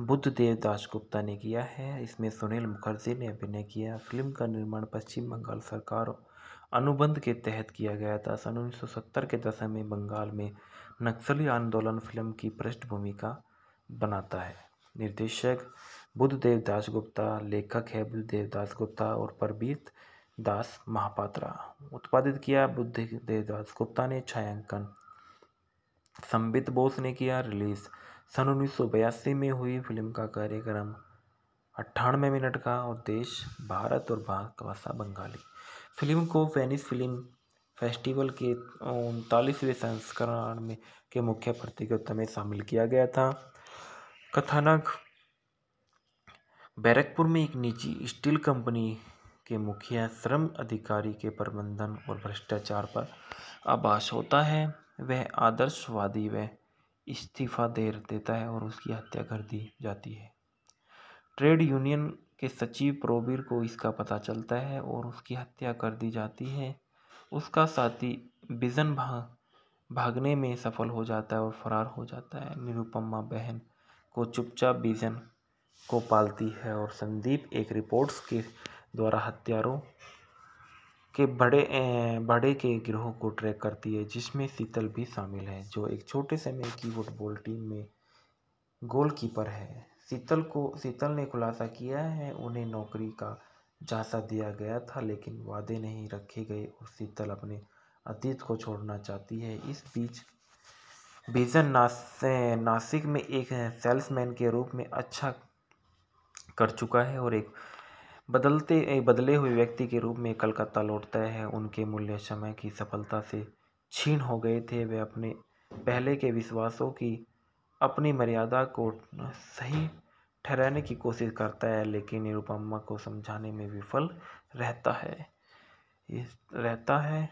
बुद्ध देव दासगुप्ता ने किया है इसमें सुनील मुखर्जी ने अभिनय किया फिल्म का निर्माण पश्चिम बंगाल सरकार अनुबंध के तहत किया गया था सन उन्नीस के दशक में बंगाल में नक्सली आंदोलन फिल्म की पृष्ठभूमि का बनाता है निर्देशक बुद्धदेव दास गुप्ता लेखक है बुद्धदेव दास गुप्ता और परबीत दास महापात्रा उत्पादित किया बुद्ध दास गुप्ता ने छायांकन संबित बोस ने किया रिलीज़ सन उन्नीस में हुई फिल्म का कार्यक्रम अट्ठानवे मिनट का और देश भारत और भारत भाषा बंगाली फिल्म को वेनिस फिल्म फेस्टिवल के उनतालीसवें संस्करण में के मुख्य प्रतियोगिता में शामिल किया गया था कथानक बैरकपुर में एक निजी स्टील कंपनी के मुखिया श्रम अधिकारी के प्रबंधन और भ्रष्टाचार पर आभास होता है वह आदर्शवादी व इस्तीफ़ा दे देता है और उसकी हत्या कर दी जाती है ट्रेड यूनियन के सचिव प्रोबिर को इसका पता चलता है और उसकी हत्या कर दी जाती है उसका साथी बिजन भाग भागने में सफल हो जाता है और फरार हो जाता है निरुपमा बहन को चुपचाप बिजन को पालती है और संदीप एक रिपोर्ट्स के द्वारा हत्यारों के बड़े बड़े के ग्रहों को ट्रैक करती है जिसमें शीतल भी शामिल है जो एक छोटे से की फुटबॉल टीम में गोलकीपर है शीतल को शीतल ने खुलासा किया है उन्हें नौकरी का झांसा दिया गया था लेकिन वादे नहीं रखे गए और शीतल अपने अतीत को छोड़ना चाहती है इस बीच बीजन नास, नासिक में एक सेल्समैन के रूप में अच्छा कर चुका है और एक बदलते बदले हुए व्यक्ति के रूप में कलकत्ता लौटता है उनके मूल्य समय की सफलता से छीन हो गए थे वे अपने पहले के विश्वासों की अपनी मर्यादा को सही ठहराने की कोशिश करता है लेकिन निरुपमा को समझाने में विफल रहता है रहता है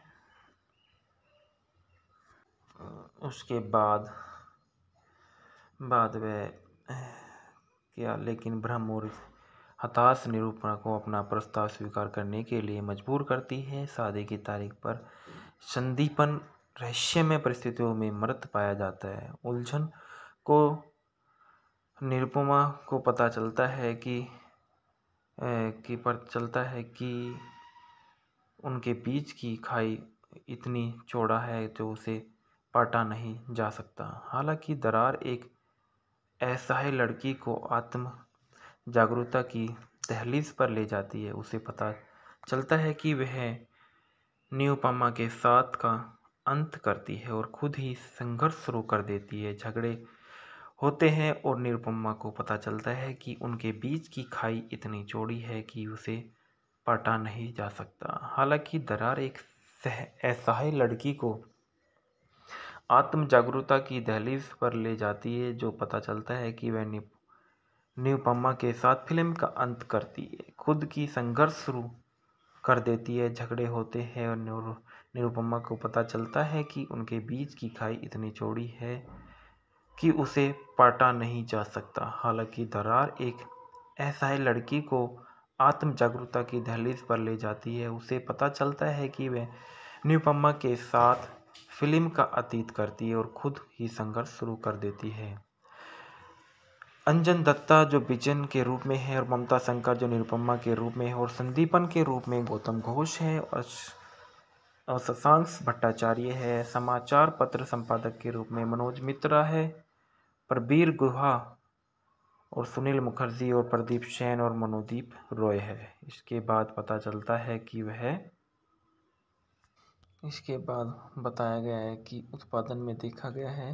उसके बाद बाद वह क्या लेकिन ब्रह्म और हताश निरूपण को अपना प्रस्ताव स्वीकार करने के लिए मजबूर करती है शादी की तारीख पर संदीपन रहस्यमय परिस्थितियों में मृत पाया जाता है उलझन को निरुपमा को पता चलता है कि कि पर चलता है कि उनके बीच की खाई इतनी चौड़ा है जो उसे पाटा नहीं जा सकता हालांकि दरार एक ऐसा ही लड़की को आत्म जागरूकता की दहलीज़ पर ले जाती है उसे पता चलता है कि वह न्योपामा के साथ का अंत करती है और खुद ही संघर्ष शुरू कर देती है झगड़े होते हैं और निरुपमा को पता चलता है कि उनके बीच की खाई इतनी चौड़ी है कि उसे पटा नहीं जा सकता हालांकि दरार एक असहाय लड़की को आत्म जागरूकता की दहलीज पर ले जाती है जो पता चलता है कि वह निरुपमा के साथ फिल्म का अंत करती है खुद की संघर्ष शुरू कर देती है झगड़े होते हैं और निरुपमा को पता चलता है कि उनके बीच की खाई इतनी चौड़ी है कि उसे पाटा नहीं जा सकता हालांकि दरार एक असहाय लड़की को आत्म जागरूकता की दहलीज पर ले जाती है उसे पता चलता है कि वह निरुपमा के साथ फिल्म का अतीत करती है और खुद ही संघर्ष शुरू कर देती है अंजन दत्ता जो बिजन के रूप में है और ममता शंकर जो निरुपमा के रूप में है और संदीपन के रूप में गौतम घोष है और और शशांक भट्टाचार्य है समाचार पत्र संपादक के रूप में मनोज मित्रा है प्रबीर गुहा और सुनील मुखर्जी और प्रदीप सेन और मनोदीप रॉय है इसके बाद पता चलता है कि वह इसके बाद बताया गया है कि उत्पादन में देखा गया है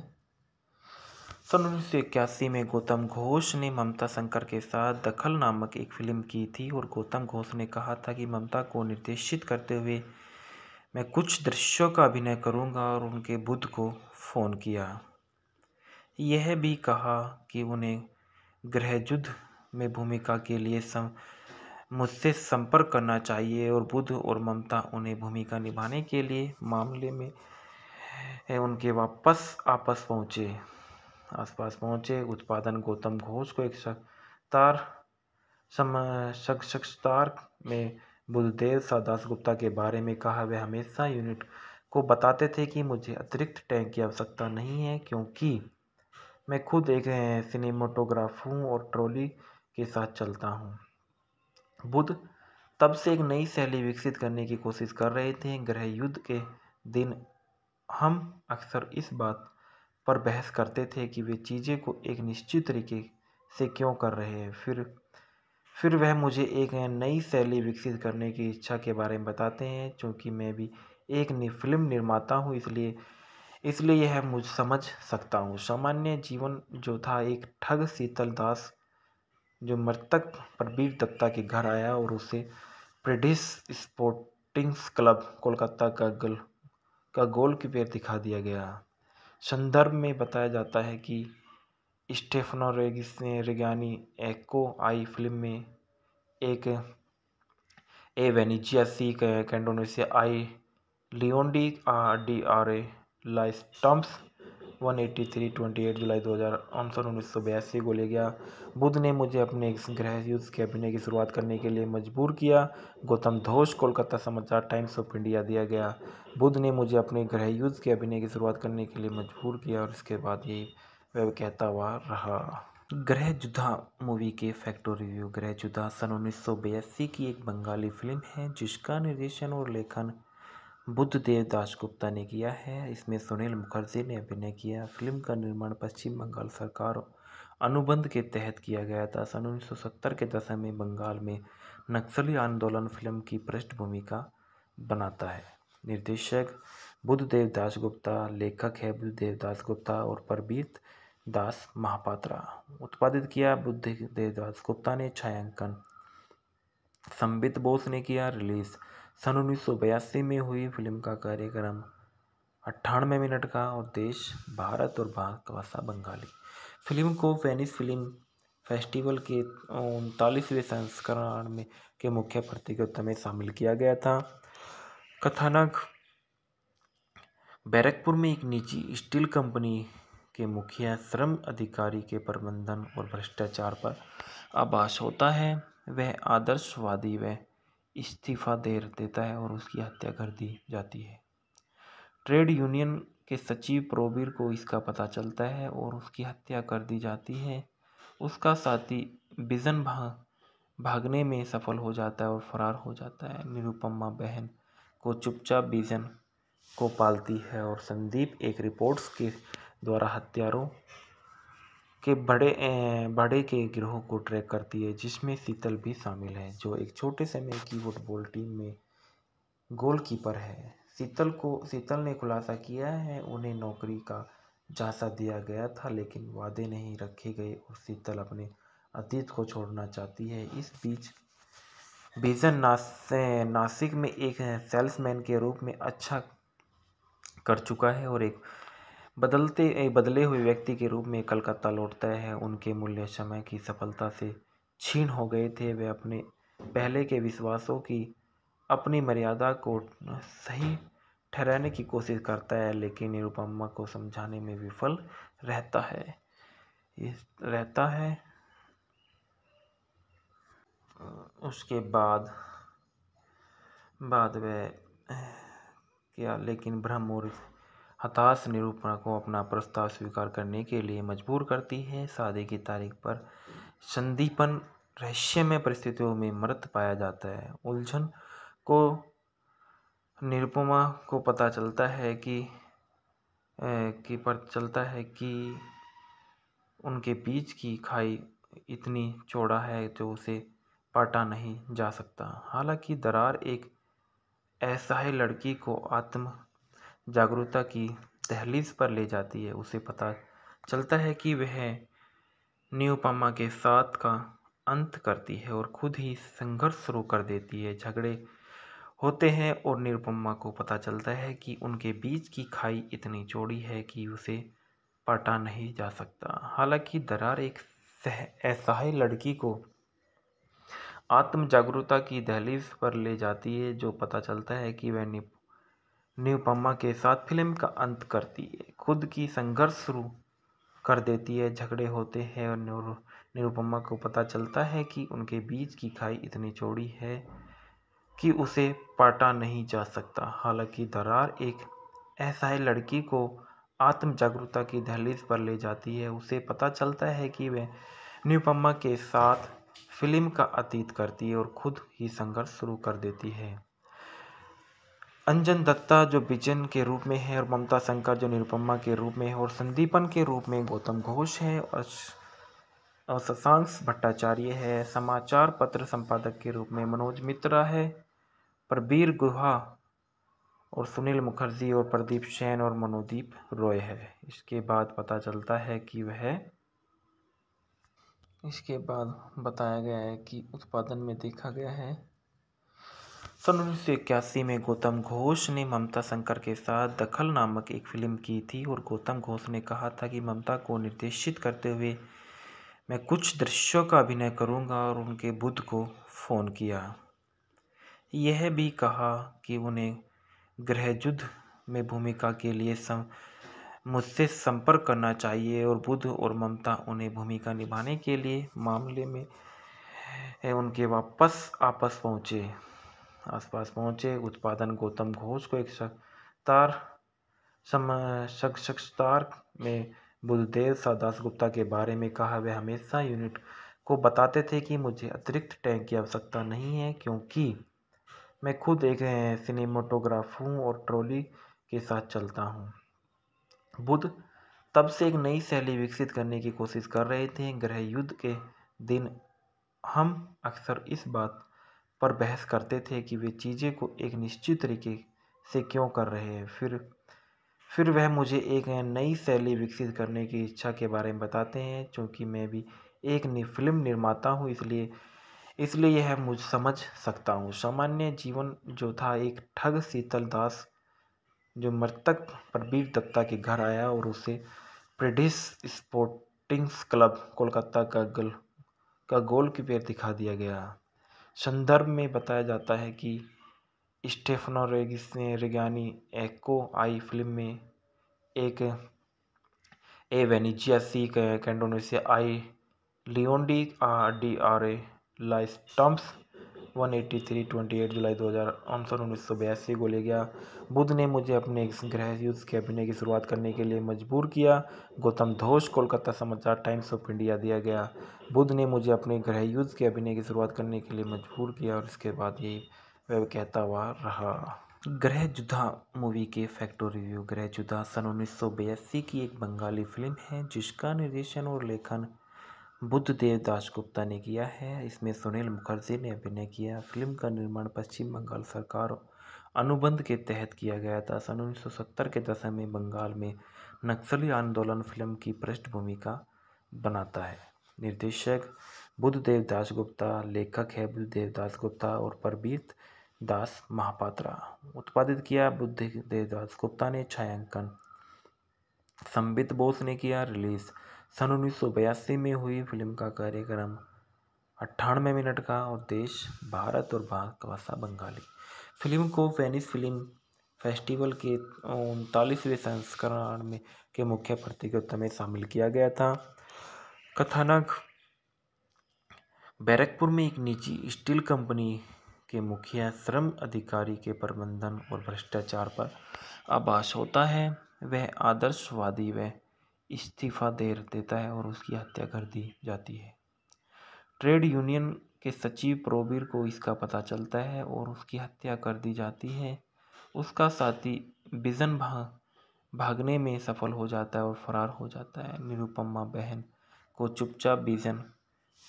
सन उन्नीस सौ इक्यासी में गौतम घोष ने ममता शंकर के साथ दखल नामक एक फिल्म की थी और गौतम घोष ने कहा था कि ममता को निर्देशित करते हुए मैं कुछ दृश्यों का अभिनय करूंगा और उनके बुद्ध को फ़ोन किया यह भी कहा कि उन्हें युद्ध में भूमिका के लिए सम, मुझसे संपर्क करना चाहिए और बुद्ध और ममता उन्हें भूमिका निभाने के लिए मामले में उनके वापस आपस पहुँचे आसपास पहुंचे उत्पादन गौतम घोष को एक सत्तार में बुद्धदेव सा गुप्ता के बारे में कहा वे हमेशा यूनिट को बताते थे कि मुझे अतिरिक्त टैंक की आवश्यकता नहीं है क्योंकि मैं खुद एक सिनेमाटोग्राफ हूँ और ट्रॉली के साथ चलता हूँ बुद्ध तब से एक नई शैली विकसित करने की कोशिश कर रहे थे गृह युद्ध के दिन हम अक्सर इस बात पर बहस करते थे कि वे चीज़ें को एक निश्चित तरीके से क्यों कर रहे हैं फिर फिर वह मुझे एक नई शैली विकसित करने की इच्छा के बारे में बताते हैं क्योंकि मैं भी एक फिल्म निर्माता हूँ इसलिए इसलिए यह मुझ समझ सकता हूँ सामान्य जीवन जो था एक ठग शीतल दास जो मृतक प्रबीर दत्ता के घर आया और उसे प्रेडिस स्पोर्टिंग्स क्लब कोलकाता का गल का गोल कीपेयर दिखा दिया गया संदर्भ में बताया जाता है कि स्टेफनो रेगिस ने रेगानी एक्को आई फिल्म में एक ए वेनिजिया सी कैंडोनेशिया आई लियोन आर डी आर ए लाइस्टम्स one eighty three twenty eight जुलाई दो हज़ार आंसर उन्नीस सौ बयासी को ले गया बुद्ध ने मुझे अपने इस ग्रह युद्ध के अभिनय की शुरुआत करने के लिए मजबूर किया गौतम धोष कोलकाता समाचार टाइम्स ऑफ इंडिया दिया गया बुद्ध ने मुझे अपने ग्रह युद्ध के अभिनय की शुरुआत करने के लिए मजबूर किया और इसके बाद यही वह कहता हुआ रहा ग्रह जुदा मूवी के फैक्टो रिव्यू ग्रह जुदा सन उन्नीस की एक बंगाली फिल्म है जिसका निर्देशन और लेखन बुद्ध दास गुप्ता ने किया है इसमें सुनील मुखर्जी ने अभिनय किया फिल्म का निर्माण पश्चिम बंगाल सरकार अनुबंध के तहत किया गया था सन 1970 के दशक में बंगाल में नक्सली आंदोलन फिल्म की पृष्ठभूमि का बनाता है निर्देशक बुद्ध देव गुप्ता लेखक है बुद्ध देवदास गुप्ता और परबीत दास महापात्रा उत्पादित किया बुद्ध देवदास गुप्ता ने छायांकन संबित बोस ने किया रिलीज़ सन उन्नीस सौ बयासी में हुई फिल्म का कार्यक्रम अट्ठानवे मिनट का और देश भारत और भाषा बंगाली फिल्म को वेनिस फिल्म फेस्टिवल के उनतालीसवें संस्करण में के मुख्य प्रतियोगिता में शामिल किया गया था कथानक बैरकपुर में एक निजी स्टील कंपनी के मुखिया श्रम अधिकारी के प्रबंधन और भ्रष्टाचार पर आभास होता है वह आदर्शवादी व इस्तीफ़ा दे देता है और उसकी हत्या कर दी जाती है ट्रेड यूनियन के सचिव प्रोबीर को इसका पता चलता है और उसकी हत्या कर दी जाती है उसका साथी बिजन भाग भागने में सफल हो जाता है और फरार हो जाता है निरुपमा बहन को चुपचाप बिजन को पालती है और संदीप एक रिपोर्ट्स के द्वारा हत्यारों के बड़े बड़े के गिरोहों को ट्रैक करती है जिसमें शीतल भी शामिल है जो एक छोटे से की फुटबॉल टीम में गोलकीपर है शीतल को शीतल ने खुलासा किया है उन्हें नौकरी का झांसा दिया गया था लेकिन वादे नहीं रखे गए और शीतल अपने अतीत को छोड़ना चाहती है इस बीच बीजन नास, नासिक में एक सेल्समैन के रूप में अच्छा कर चुका है और एक बदलते बदले हुए व्यक्ति के रूप में कलकत्ता लौटता है उनके मूल्य समय की सफलता से छीन हो गए थे वे अपने पहले के विश्वासों की अपनी मर्यादा को सही ठहराने की कोशिश करता है लेकिन निरुपमा को समझाने में विफल रहता है ये रहता है उसके बाद बाद वह क्या लेकिन ब्रह्मोर्थ हताश निरूपण को अपना प्रस्ताव स्वीकार करने के लिए मजबूर करती है शादी की तारीख पर संदीपन रहस्यमय परिस्थितियों में मृत पाया जाता है उलझन को निरुपमा को पता चलता है कि ए, कि पर चलता है कि उनके बीच की खाई इतनी चौड़ा है जो उसे पाटा नहीं जा सकता हालांकि दरार एक ऐसा ही लड़की को आत्म जागरूकता की दहलीज़ पर ले जाती है उसे पता चलता है कि वह न्यूपामा के साथ का अंत करती है और खुद ही संघर्ष शुरू कर देती है झगड़े होते हैं और निरुपमा को पता चलता है कि उनके बीच की खाई इतनी चौड़ी है कि उसे पटा नहीं जा सकता हालांकि दरार एक असहाय लड़की को आत्म जागरूकता की दहलीज पर ले जाती है जो पता चलता है कि वह निरुपमा के साथ फिल्म का अंत करती है खुद की संघर्ष शुरू कर देती है झगड़े होते हैं और निरुपमा को पता चलता है कि उनके बीच की खाई इतनी चौड़ी है कि उसे पाटा नहीं जा सकता हालांकि दरार एक असहाय लड़की को आत्म जागरूकता की दहलीज पर ले जाती है उसे पता चलता है कि वह न्यूपम्मा के साथ फिल्म का अतीत करती है और खुद ही संघर्ष शुरू कर देती है अंजन दत्ता जो बिजन के रूप में है और ममता शंकर जो निरुपमा के रूप में है और संदीपन के रूप में गौतम घोष है और शशांश भट्टाचार्य है समाचार पत्र संपादक के रूप में मनोज मित्रा है प्रबीर गुहा और सुनील मुखर्जी और प्रदीप सेन और मनोदीप रॉय है इसके बाद पता चलता है कि वह इसके बाद बताया गया है कि उत्पादन में देखा गया है सन उन्नीस सौ इक्यासी में गौतम घोष ने ममता शंकर के साथ दखल नामक एक फ़िल्म की थी और गौतम घोष ने कहा था कि ममता को निर्देशित करते हुए मैं कुछ दृश्यों का अभिनय करूंगा और उनके बुद्ध को फ़ोन किया यह भी कहा कि उन्हें युद्ध में भूमिका के लिए सम, मुझसे संपर्क करना चाहिए और बुद्ध और ममता उन्हें भूमिका निभाने के लिए मामले में उनके वापस आपस पहुँचे आसपास पहुंचे उत्पादन गौतम घोष को एक सत्तार सक्षतार में बुलदेव सादास गुप्ता के बारे में कहा वे हमेशा यूनिट को बताते थे कि मुझे अतिरिक्त टैंक की आवश्यकता नहीं है क्योंकि मैं खुद एक सिनेमाटोग्राफ हूँ और ट्रॉली के साथ चलता हूँ बुद्ध तब से एक नई शैली विकसित करने की कोशिश कर रहे थे गृह युद्ध के दिन हम अक्सर इस बात पर बहस करते थे कि वे चीज़ें को एक निश्चित तरीके से क्यों कर रहे हैं फिर फिर वह मुझे एक नई शैली विकसित करने की इच्छा के बारे में बताते हैं क्योंकि मैं भी एक फिल्म निर्माता हूँ इसलिए इसलिए यह मुझ समझ सकता हूँ सामान्य जीवन जो था एक ठग शीतल दास जो मृतक प्रबीर दत्ता के घर आया और उसे प्रेडिस स्पोर्टिंग्स क्लब कोलकाता का गल का गोल कीपर दिखा दिया गया संदर्भ में बताया जाता है कि स्टेफनो रेगिस ने रेगानी एक्को आई फिल्म में एक ए वेनिजिया सी कैंडोनेशिया आई लियोन्डी डी आर ए लाइस्टम्स one eighty three twenty eight जुलाई दो हज़ार सन उन्नीस सौ बयासी को ले गया बुद्ध ने मुझे अपने गृह युद्ध के अभिनय की शुरुआत करने के लिए मजबूर किया गौतम धोष कोलकाता समाचार टाइम्स ऑफ इंडिया दिया गया बुद्ध ने मुझे अपने ग्रह युद्ध के अभिनय की शुरुआत करने के लिए मजबूर किया और इसके बाद यही वह कहता हुआ रहा ग्रह जुदा मूवी के फैक्टो रिव्यू ग्रह जुदा सन उन्नीस की एक बंगाली फिल्म है जिसका निर्देशन और लेखन बुद्ध देवदास गुप्ता ने किया है इसमें सुनील मुखर्जी ने अभिनय किया फिल्म का निर्माण पश्चिम बंगाल सरकार अनुबंध के तहत किया गया था सन उन्नीस के दशक में बंगाल में नक्सली आंदोलन फिल्म की पृष्ठभूमि का बनाता है निर्देशक बुद्धदेव दास गुप्ता लेखक है बुद्ध दास गुप्ता और परबीत दास महापात्रा उत्पादित किया बुद्ध दास गुप्ता ने छायांकन संबित बोस ने किया रिलीज़ सन उन्नीस में हुई फिल्म का कार्यक्रम अट्ठानवे मिनट का और देश भारत और भारत का भाषा बंगाली फिल्म को वेनिस फिल्म फेस्टिवल के उनतालीसवें संस्करण में के मुख्य प्रतियोगिता में शामिल किया गया था कथानक बैरकपुर में एक निजी स्टील कंपनी के मुखिया श्रम अधिकारी के प्रबंधन और भ्रष्टाचार पर आभास होता है वह आदर्शवादी व इस्तीफ़ा दे देता है और उसकी हत्या कर दी जाती है ट्रेड यूनियन के सचिव प्रोबीर को इसका पता चलता है और उसकी हत्या कर दी जाती है उसका साथी बिजन भा भागने में सफल हो जाता है और फरार हो जाता है निरुपमा बहन को चुपचाप बिजन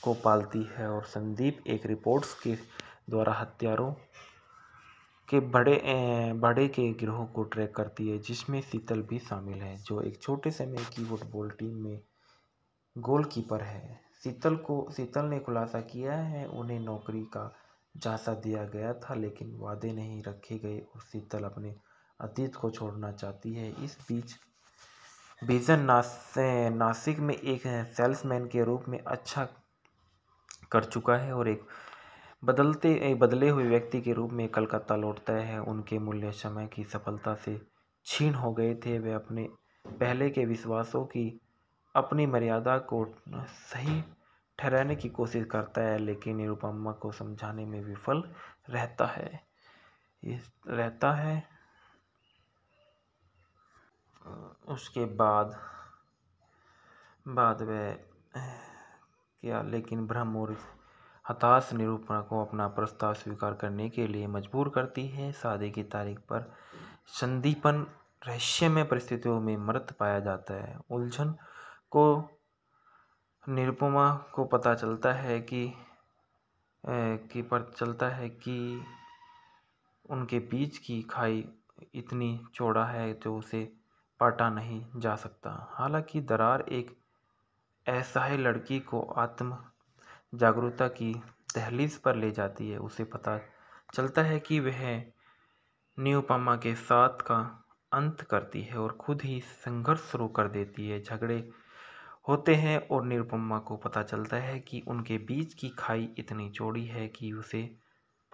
को पालती है और संदीप एक रिपोर्ट्स के द्वारा हत्यारों के बड़े बड़े के ग्रहों को ट्रैक करती है जिसमें शीतल भी शामिल है जो एक छोटे से की फुटबॉल टीम में गोलकीपर है शीतल को शीतल ने खुलासा किया है उन्हें नौकरी का झांसा दिया गया था लेकिन वादे नहीं रखे गए और शीतल अपने अतीत को छोड़ना चाहती है इस बीच बीजन नास, नासिक में एक सेल्समैन के रूप में अच्छा कर चुका है और एक बदलते बदले हुए व्यक्ति के रूप में कलकत्ता लौटता है उनके मूल्य समय की सफलता से छीन हो गए थे वे अपने पहले के विश्वासों की अपनी मर्यादा को सही ठहराने की कोशिश करता है लेकिन निरुपमा को समझाने में विफल रहता है रहता है उसके बाद बाद वह क्या लेकिन ब्रह्म और हताश निरूपण को अपना प्रस्ताव स्वीकार करने के लिए मजबूर करती है शादी की तारीख पर संदीपन रहस्यमय परिस्थितियों में मृत पाया जाता है उलझन को निरुपमा को पता चलता है कि कि पर चलता है कि उनके बीच की खाई इतनी चौड़ा है जो उसे पाटा नहीं जा सकता हालांकि दरार एक ऐसा ही लड़की को आत्म जागरूकता की दहलीज पर ले जाती है उसे पता चलता है कि वह न्यूपामा के साथ का अंत करती है और खुद ही संघर्ष शुरू कर देती है झगड़े होते हैं और निरुपमा को पता चलता है कि उनके बीच की खाई इतनी चौड़ी है कि उसे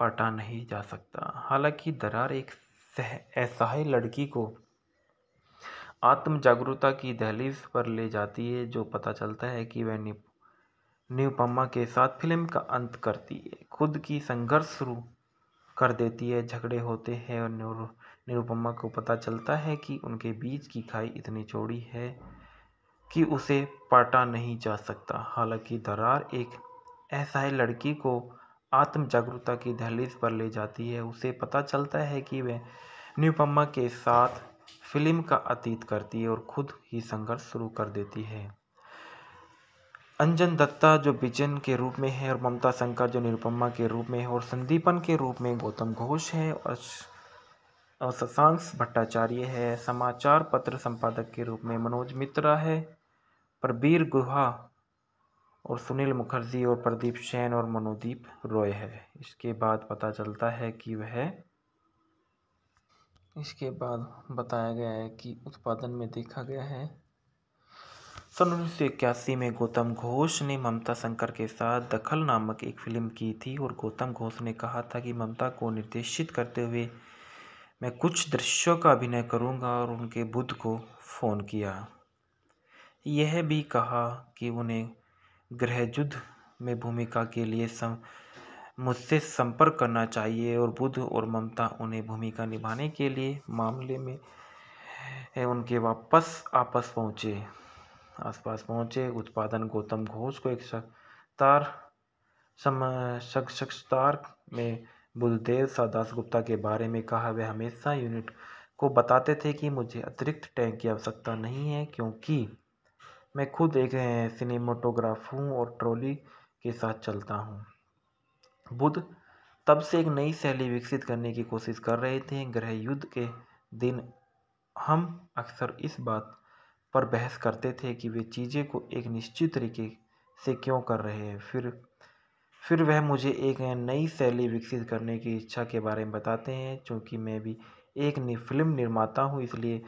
पटा नहीं जा सकता हालांकि दरार एक असहाय लड़की को आत्म जागरूकता की दहलीज पर ले जाती है जो पता चलता है कि वह निप निरुपमा के साथ फिल्म का अंत करती है खुद की संघर्ष शुरू कर देती है झगड़े होते हैं और निरु निरुपमा को पता चलता है कि उनके बीच की खाई इतनी चौड़ी है कि उसे पाटा नहीं जा सकता हालांकि दरार एक असहाय लड़की को आत्म जागरूकता की दहलीज पर ले जाती है उसे पता चलता है कि वह निरुपमा के साथ फिल्म का अतीत करती है और खुद ही संघर्ष शुरू कर देती है अंजन दत्ता जो बिजन के रूप में है और ममता शंकर जो निरुपमा के रूप में है और संदीपन के रूप में गौतम घोष है और और शशांक भट्टाचार्य है समाचार पत्र संपादक के रूप में मनोज मित्रा है प्रबीर गुहा और सुनील मुखर्जी और प्रदीप सेन और मनोदीप रॉय है इसके बाद पता चलता है कि वह इसके बाद बताया गया है कि उत्पादन में देखा गया है सन उन्नीस सौ इक्यासी में गौतम घोष ने ममता शंकर के साथ दखल नामक एक फिल्म की थी और गौतम घोष ने कहा था कि ममता को निर्देशित करते हुए मैं कुछ दृश्यों का अभिनय करूंगा और उनके बुद्ध को फ़ोन किया यह भी कहा कि उन्हें गृहयुद्ध में भूमिका के लिए सम, मुझसे संपर्क करना चाहिए और बुद्ध और ममता उन्हें भूमिका निभाने के लिए मामले में उनके वापस आपस पहुँचे आसपास पहुंचे उत्पादन गौतम घोष को एक सत्तार में बुलदेव सा दास गुप्ता के बारे में कहा वे हमेशा यूनिट को बताते थे कि मुझे अतिरिक्त टैंक की आवश्यकता नहीं है क्योंकि मैं खुद एक सिनेमाटोग्राफ हूँ और ट्रॉली के साथ चलता हूँ बुद्ध तब से एक नई शैली विकसित करने की कोशिश कर रहे थे गृह युद्ध के दिन हम अक्सर इस बात पर बहस करते थे कि वे चीज़ें को एक निश्चित तरीके से क्यों कर रहे हैं फिर फिर वह मुझे एक नई शैली विकसित करने की इच्छा के बारे में बताते हैं क्योंकि मैं भी एक फिल्म निर्माता हूँ इसलिए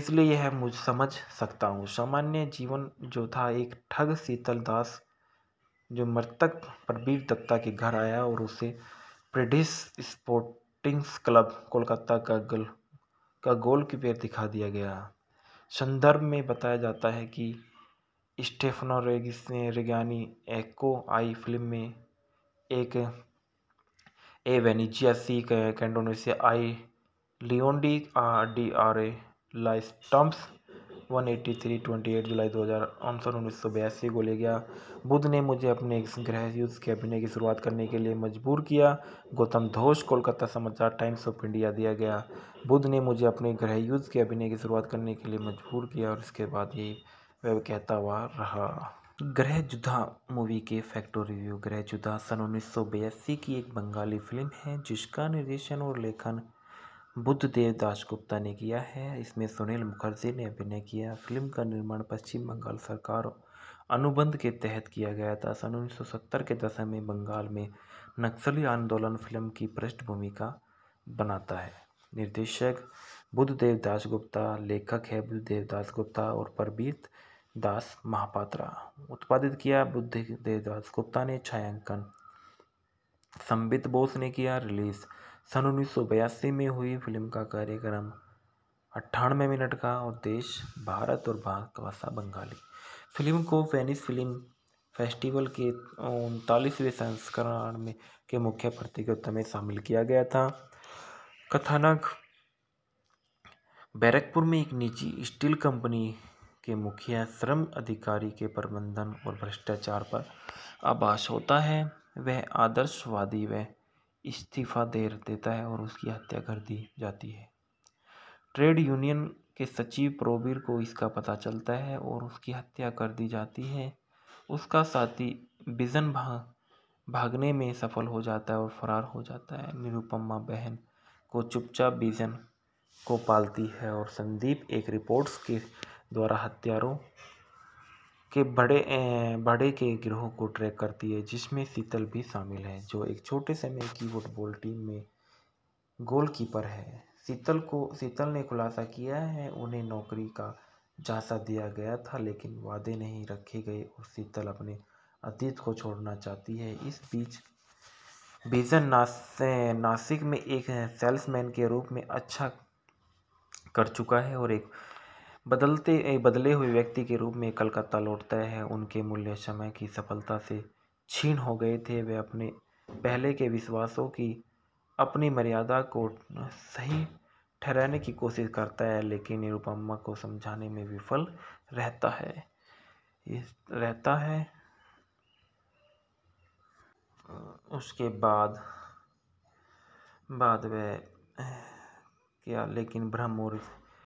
इसलिए यह मुझ समझ सकता हूँ सामान्य जीवन जो था एक ठग शीतल दास जो मृतक प्रबीर दत्ता के घर आया और उसे प्रेडिस स्पोर्टिंग्स क्लब कोलकाता का गल का गोल कीपर दिखा दिया गया संदर्भ में बताया जाता है कि स्टेफनो रेगिस ने रिगानी एक्को आई फिल्म में एक ए वेनिजिया सी कैंडोनेशिया आई लियोन्डी आर डी आर ए लाइस्टम्स one eighty three twenty eight जुलाई दो हज़ार आंसर उन्नीस सौ बयासी को ले गया बुद्ध ने मुझे अपने गृह युद्ध के अभिनय की शुरुआत करने के लिए मजबूर किया गौतम धोष कोलकाता समाचार टाइम्स ऑफ इंडिया दिया गया बुद्ध ने मुझे अपने गृह युद्ध के अभिनय की शुरुआत करने के लिए मजबूर किया और इसके बाद ही वह कहता हुआ रहा ग्रह जुदा मूवी के फैक्टो रिव्यू ग्रह जुदा सन उन्नीस की एक बंगाली फिल्म है जिसका निर्देशन और लेखन बुद्ध देवदास गुप्ता ने किया है इसमें सुनील मुखर्जी ने अभिनय किया फिल्म का निर्माण पश्चिम बंगाल सरकार अनुबंध के तहत किया गया था सन 1970 के दशक में बंगाल में नक्सली आंदोलन फिल्म की पृष्ठभूमि का बनाता है निर्देशक बुद्ध देवदास गुप्ता लेखक है बुद्ध देवदास गुप्ता और परबीत दास महापात्रा उत्पादित किया बुद्ध देवदास गुप्ता ने छायांकन संबित बोस ने किया रिलीज़ सन उन्नीस सौ बयासी में हुई फिल्म का कार्यक्रम अट्ठानवे मिनट का और देश भारत और भाषा बंगाली फिल्म को वेनिस फिल्म फेस्टिवल के उनतालीसवें संस्करण में के मुख्य प्रतियोगिता में शामिल किया गया था कथानक बैरकपुर में एक निजी स्टील कंपनी के मुखिया श्रम अधिकारी के प्रबंधन और भ्रष्टाचार पर आभास होता है वह आदर्शवादी व इस्तीफ़ा दे देता है और उसकी हत्या कर दी जाती है ट्रेड यूनियन के सचिव प्रोबीर को इसका पता चलता है और उसकी हत्या कर दी जाती है उसका साथी बिजन भाग भागने में सफल हो जाता है और फरार हो जाता है निरुपमा बहन को चुपचाप बिजन को पालती है और संदीप एक रिपोर्ट्स के द्वारा हत्यारों के बड़े बड़े के ग्रहों को ट्रैक करती है जिसमें शीतल भी शामिल है जो एक छोटे से की फुटबॉल टीम में गोलकीपर है शीतल को शीतल ने खुलासा किया है उन्हें नौकरी का झांसा दिया गया था लेकिन वादे नहीं रखे गए और शीतल अपने अतीत को छोड़ना चाहती है इस बीच बीजन नास, नासिक में एक सेल्समैन के रूप में अच्छा कर चुका है और एक बदलते बदले हुए व्यक्ति के रूप में कलकत्ता लौटता है उनके मूल्य समय की सफलता से छीन हो गए थे वे अपने पहले के विश्वासों की अपनी मर्यादा को सही ठहराने की कोशिश करता है लेकिन निरुपमा को समझाने में विफल रहता है ये रहता है उसके बाद बाद वह क्या लेकिन ब्रह्म और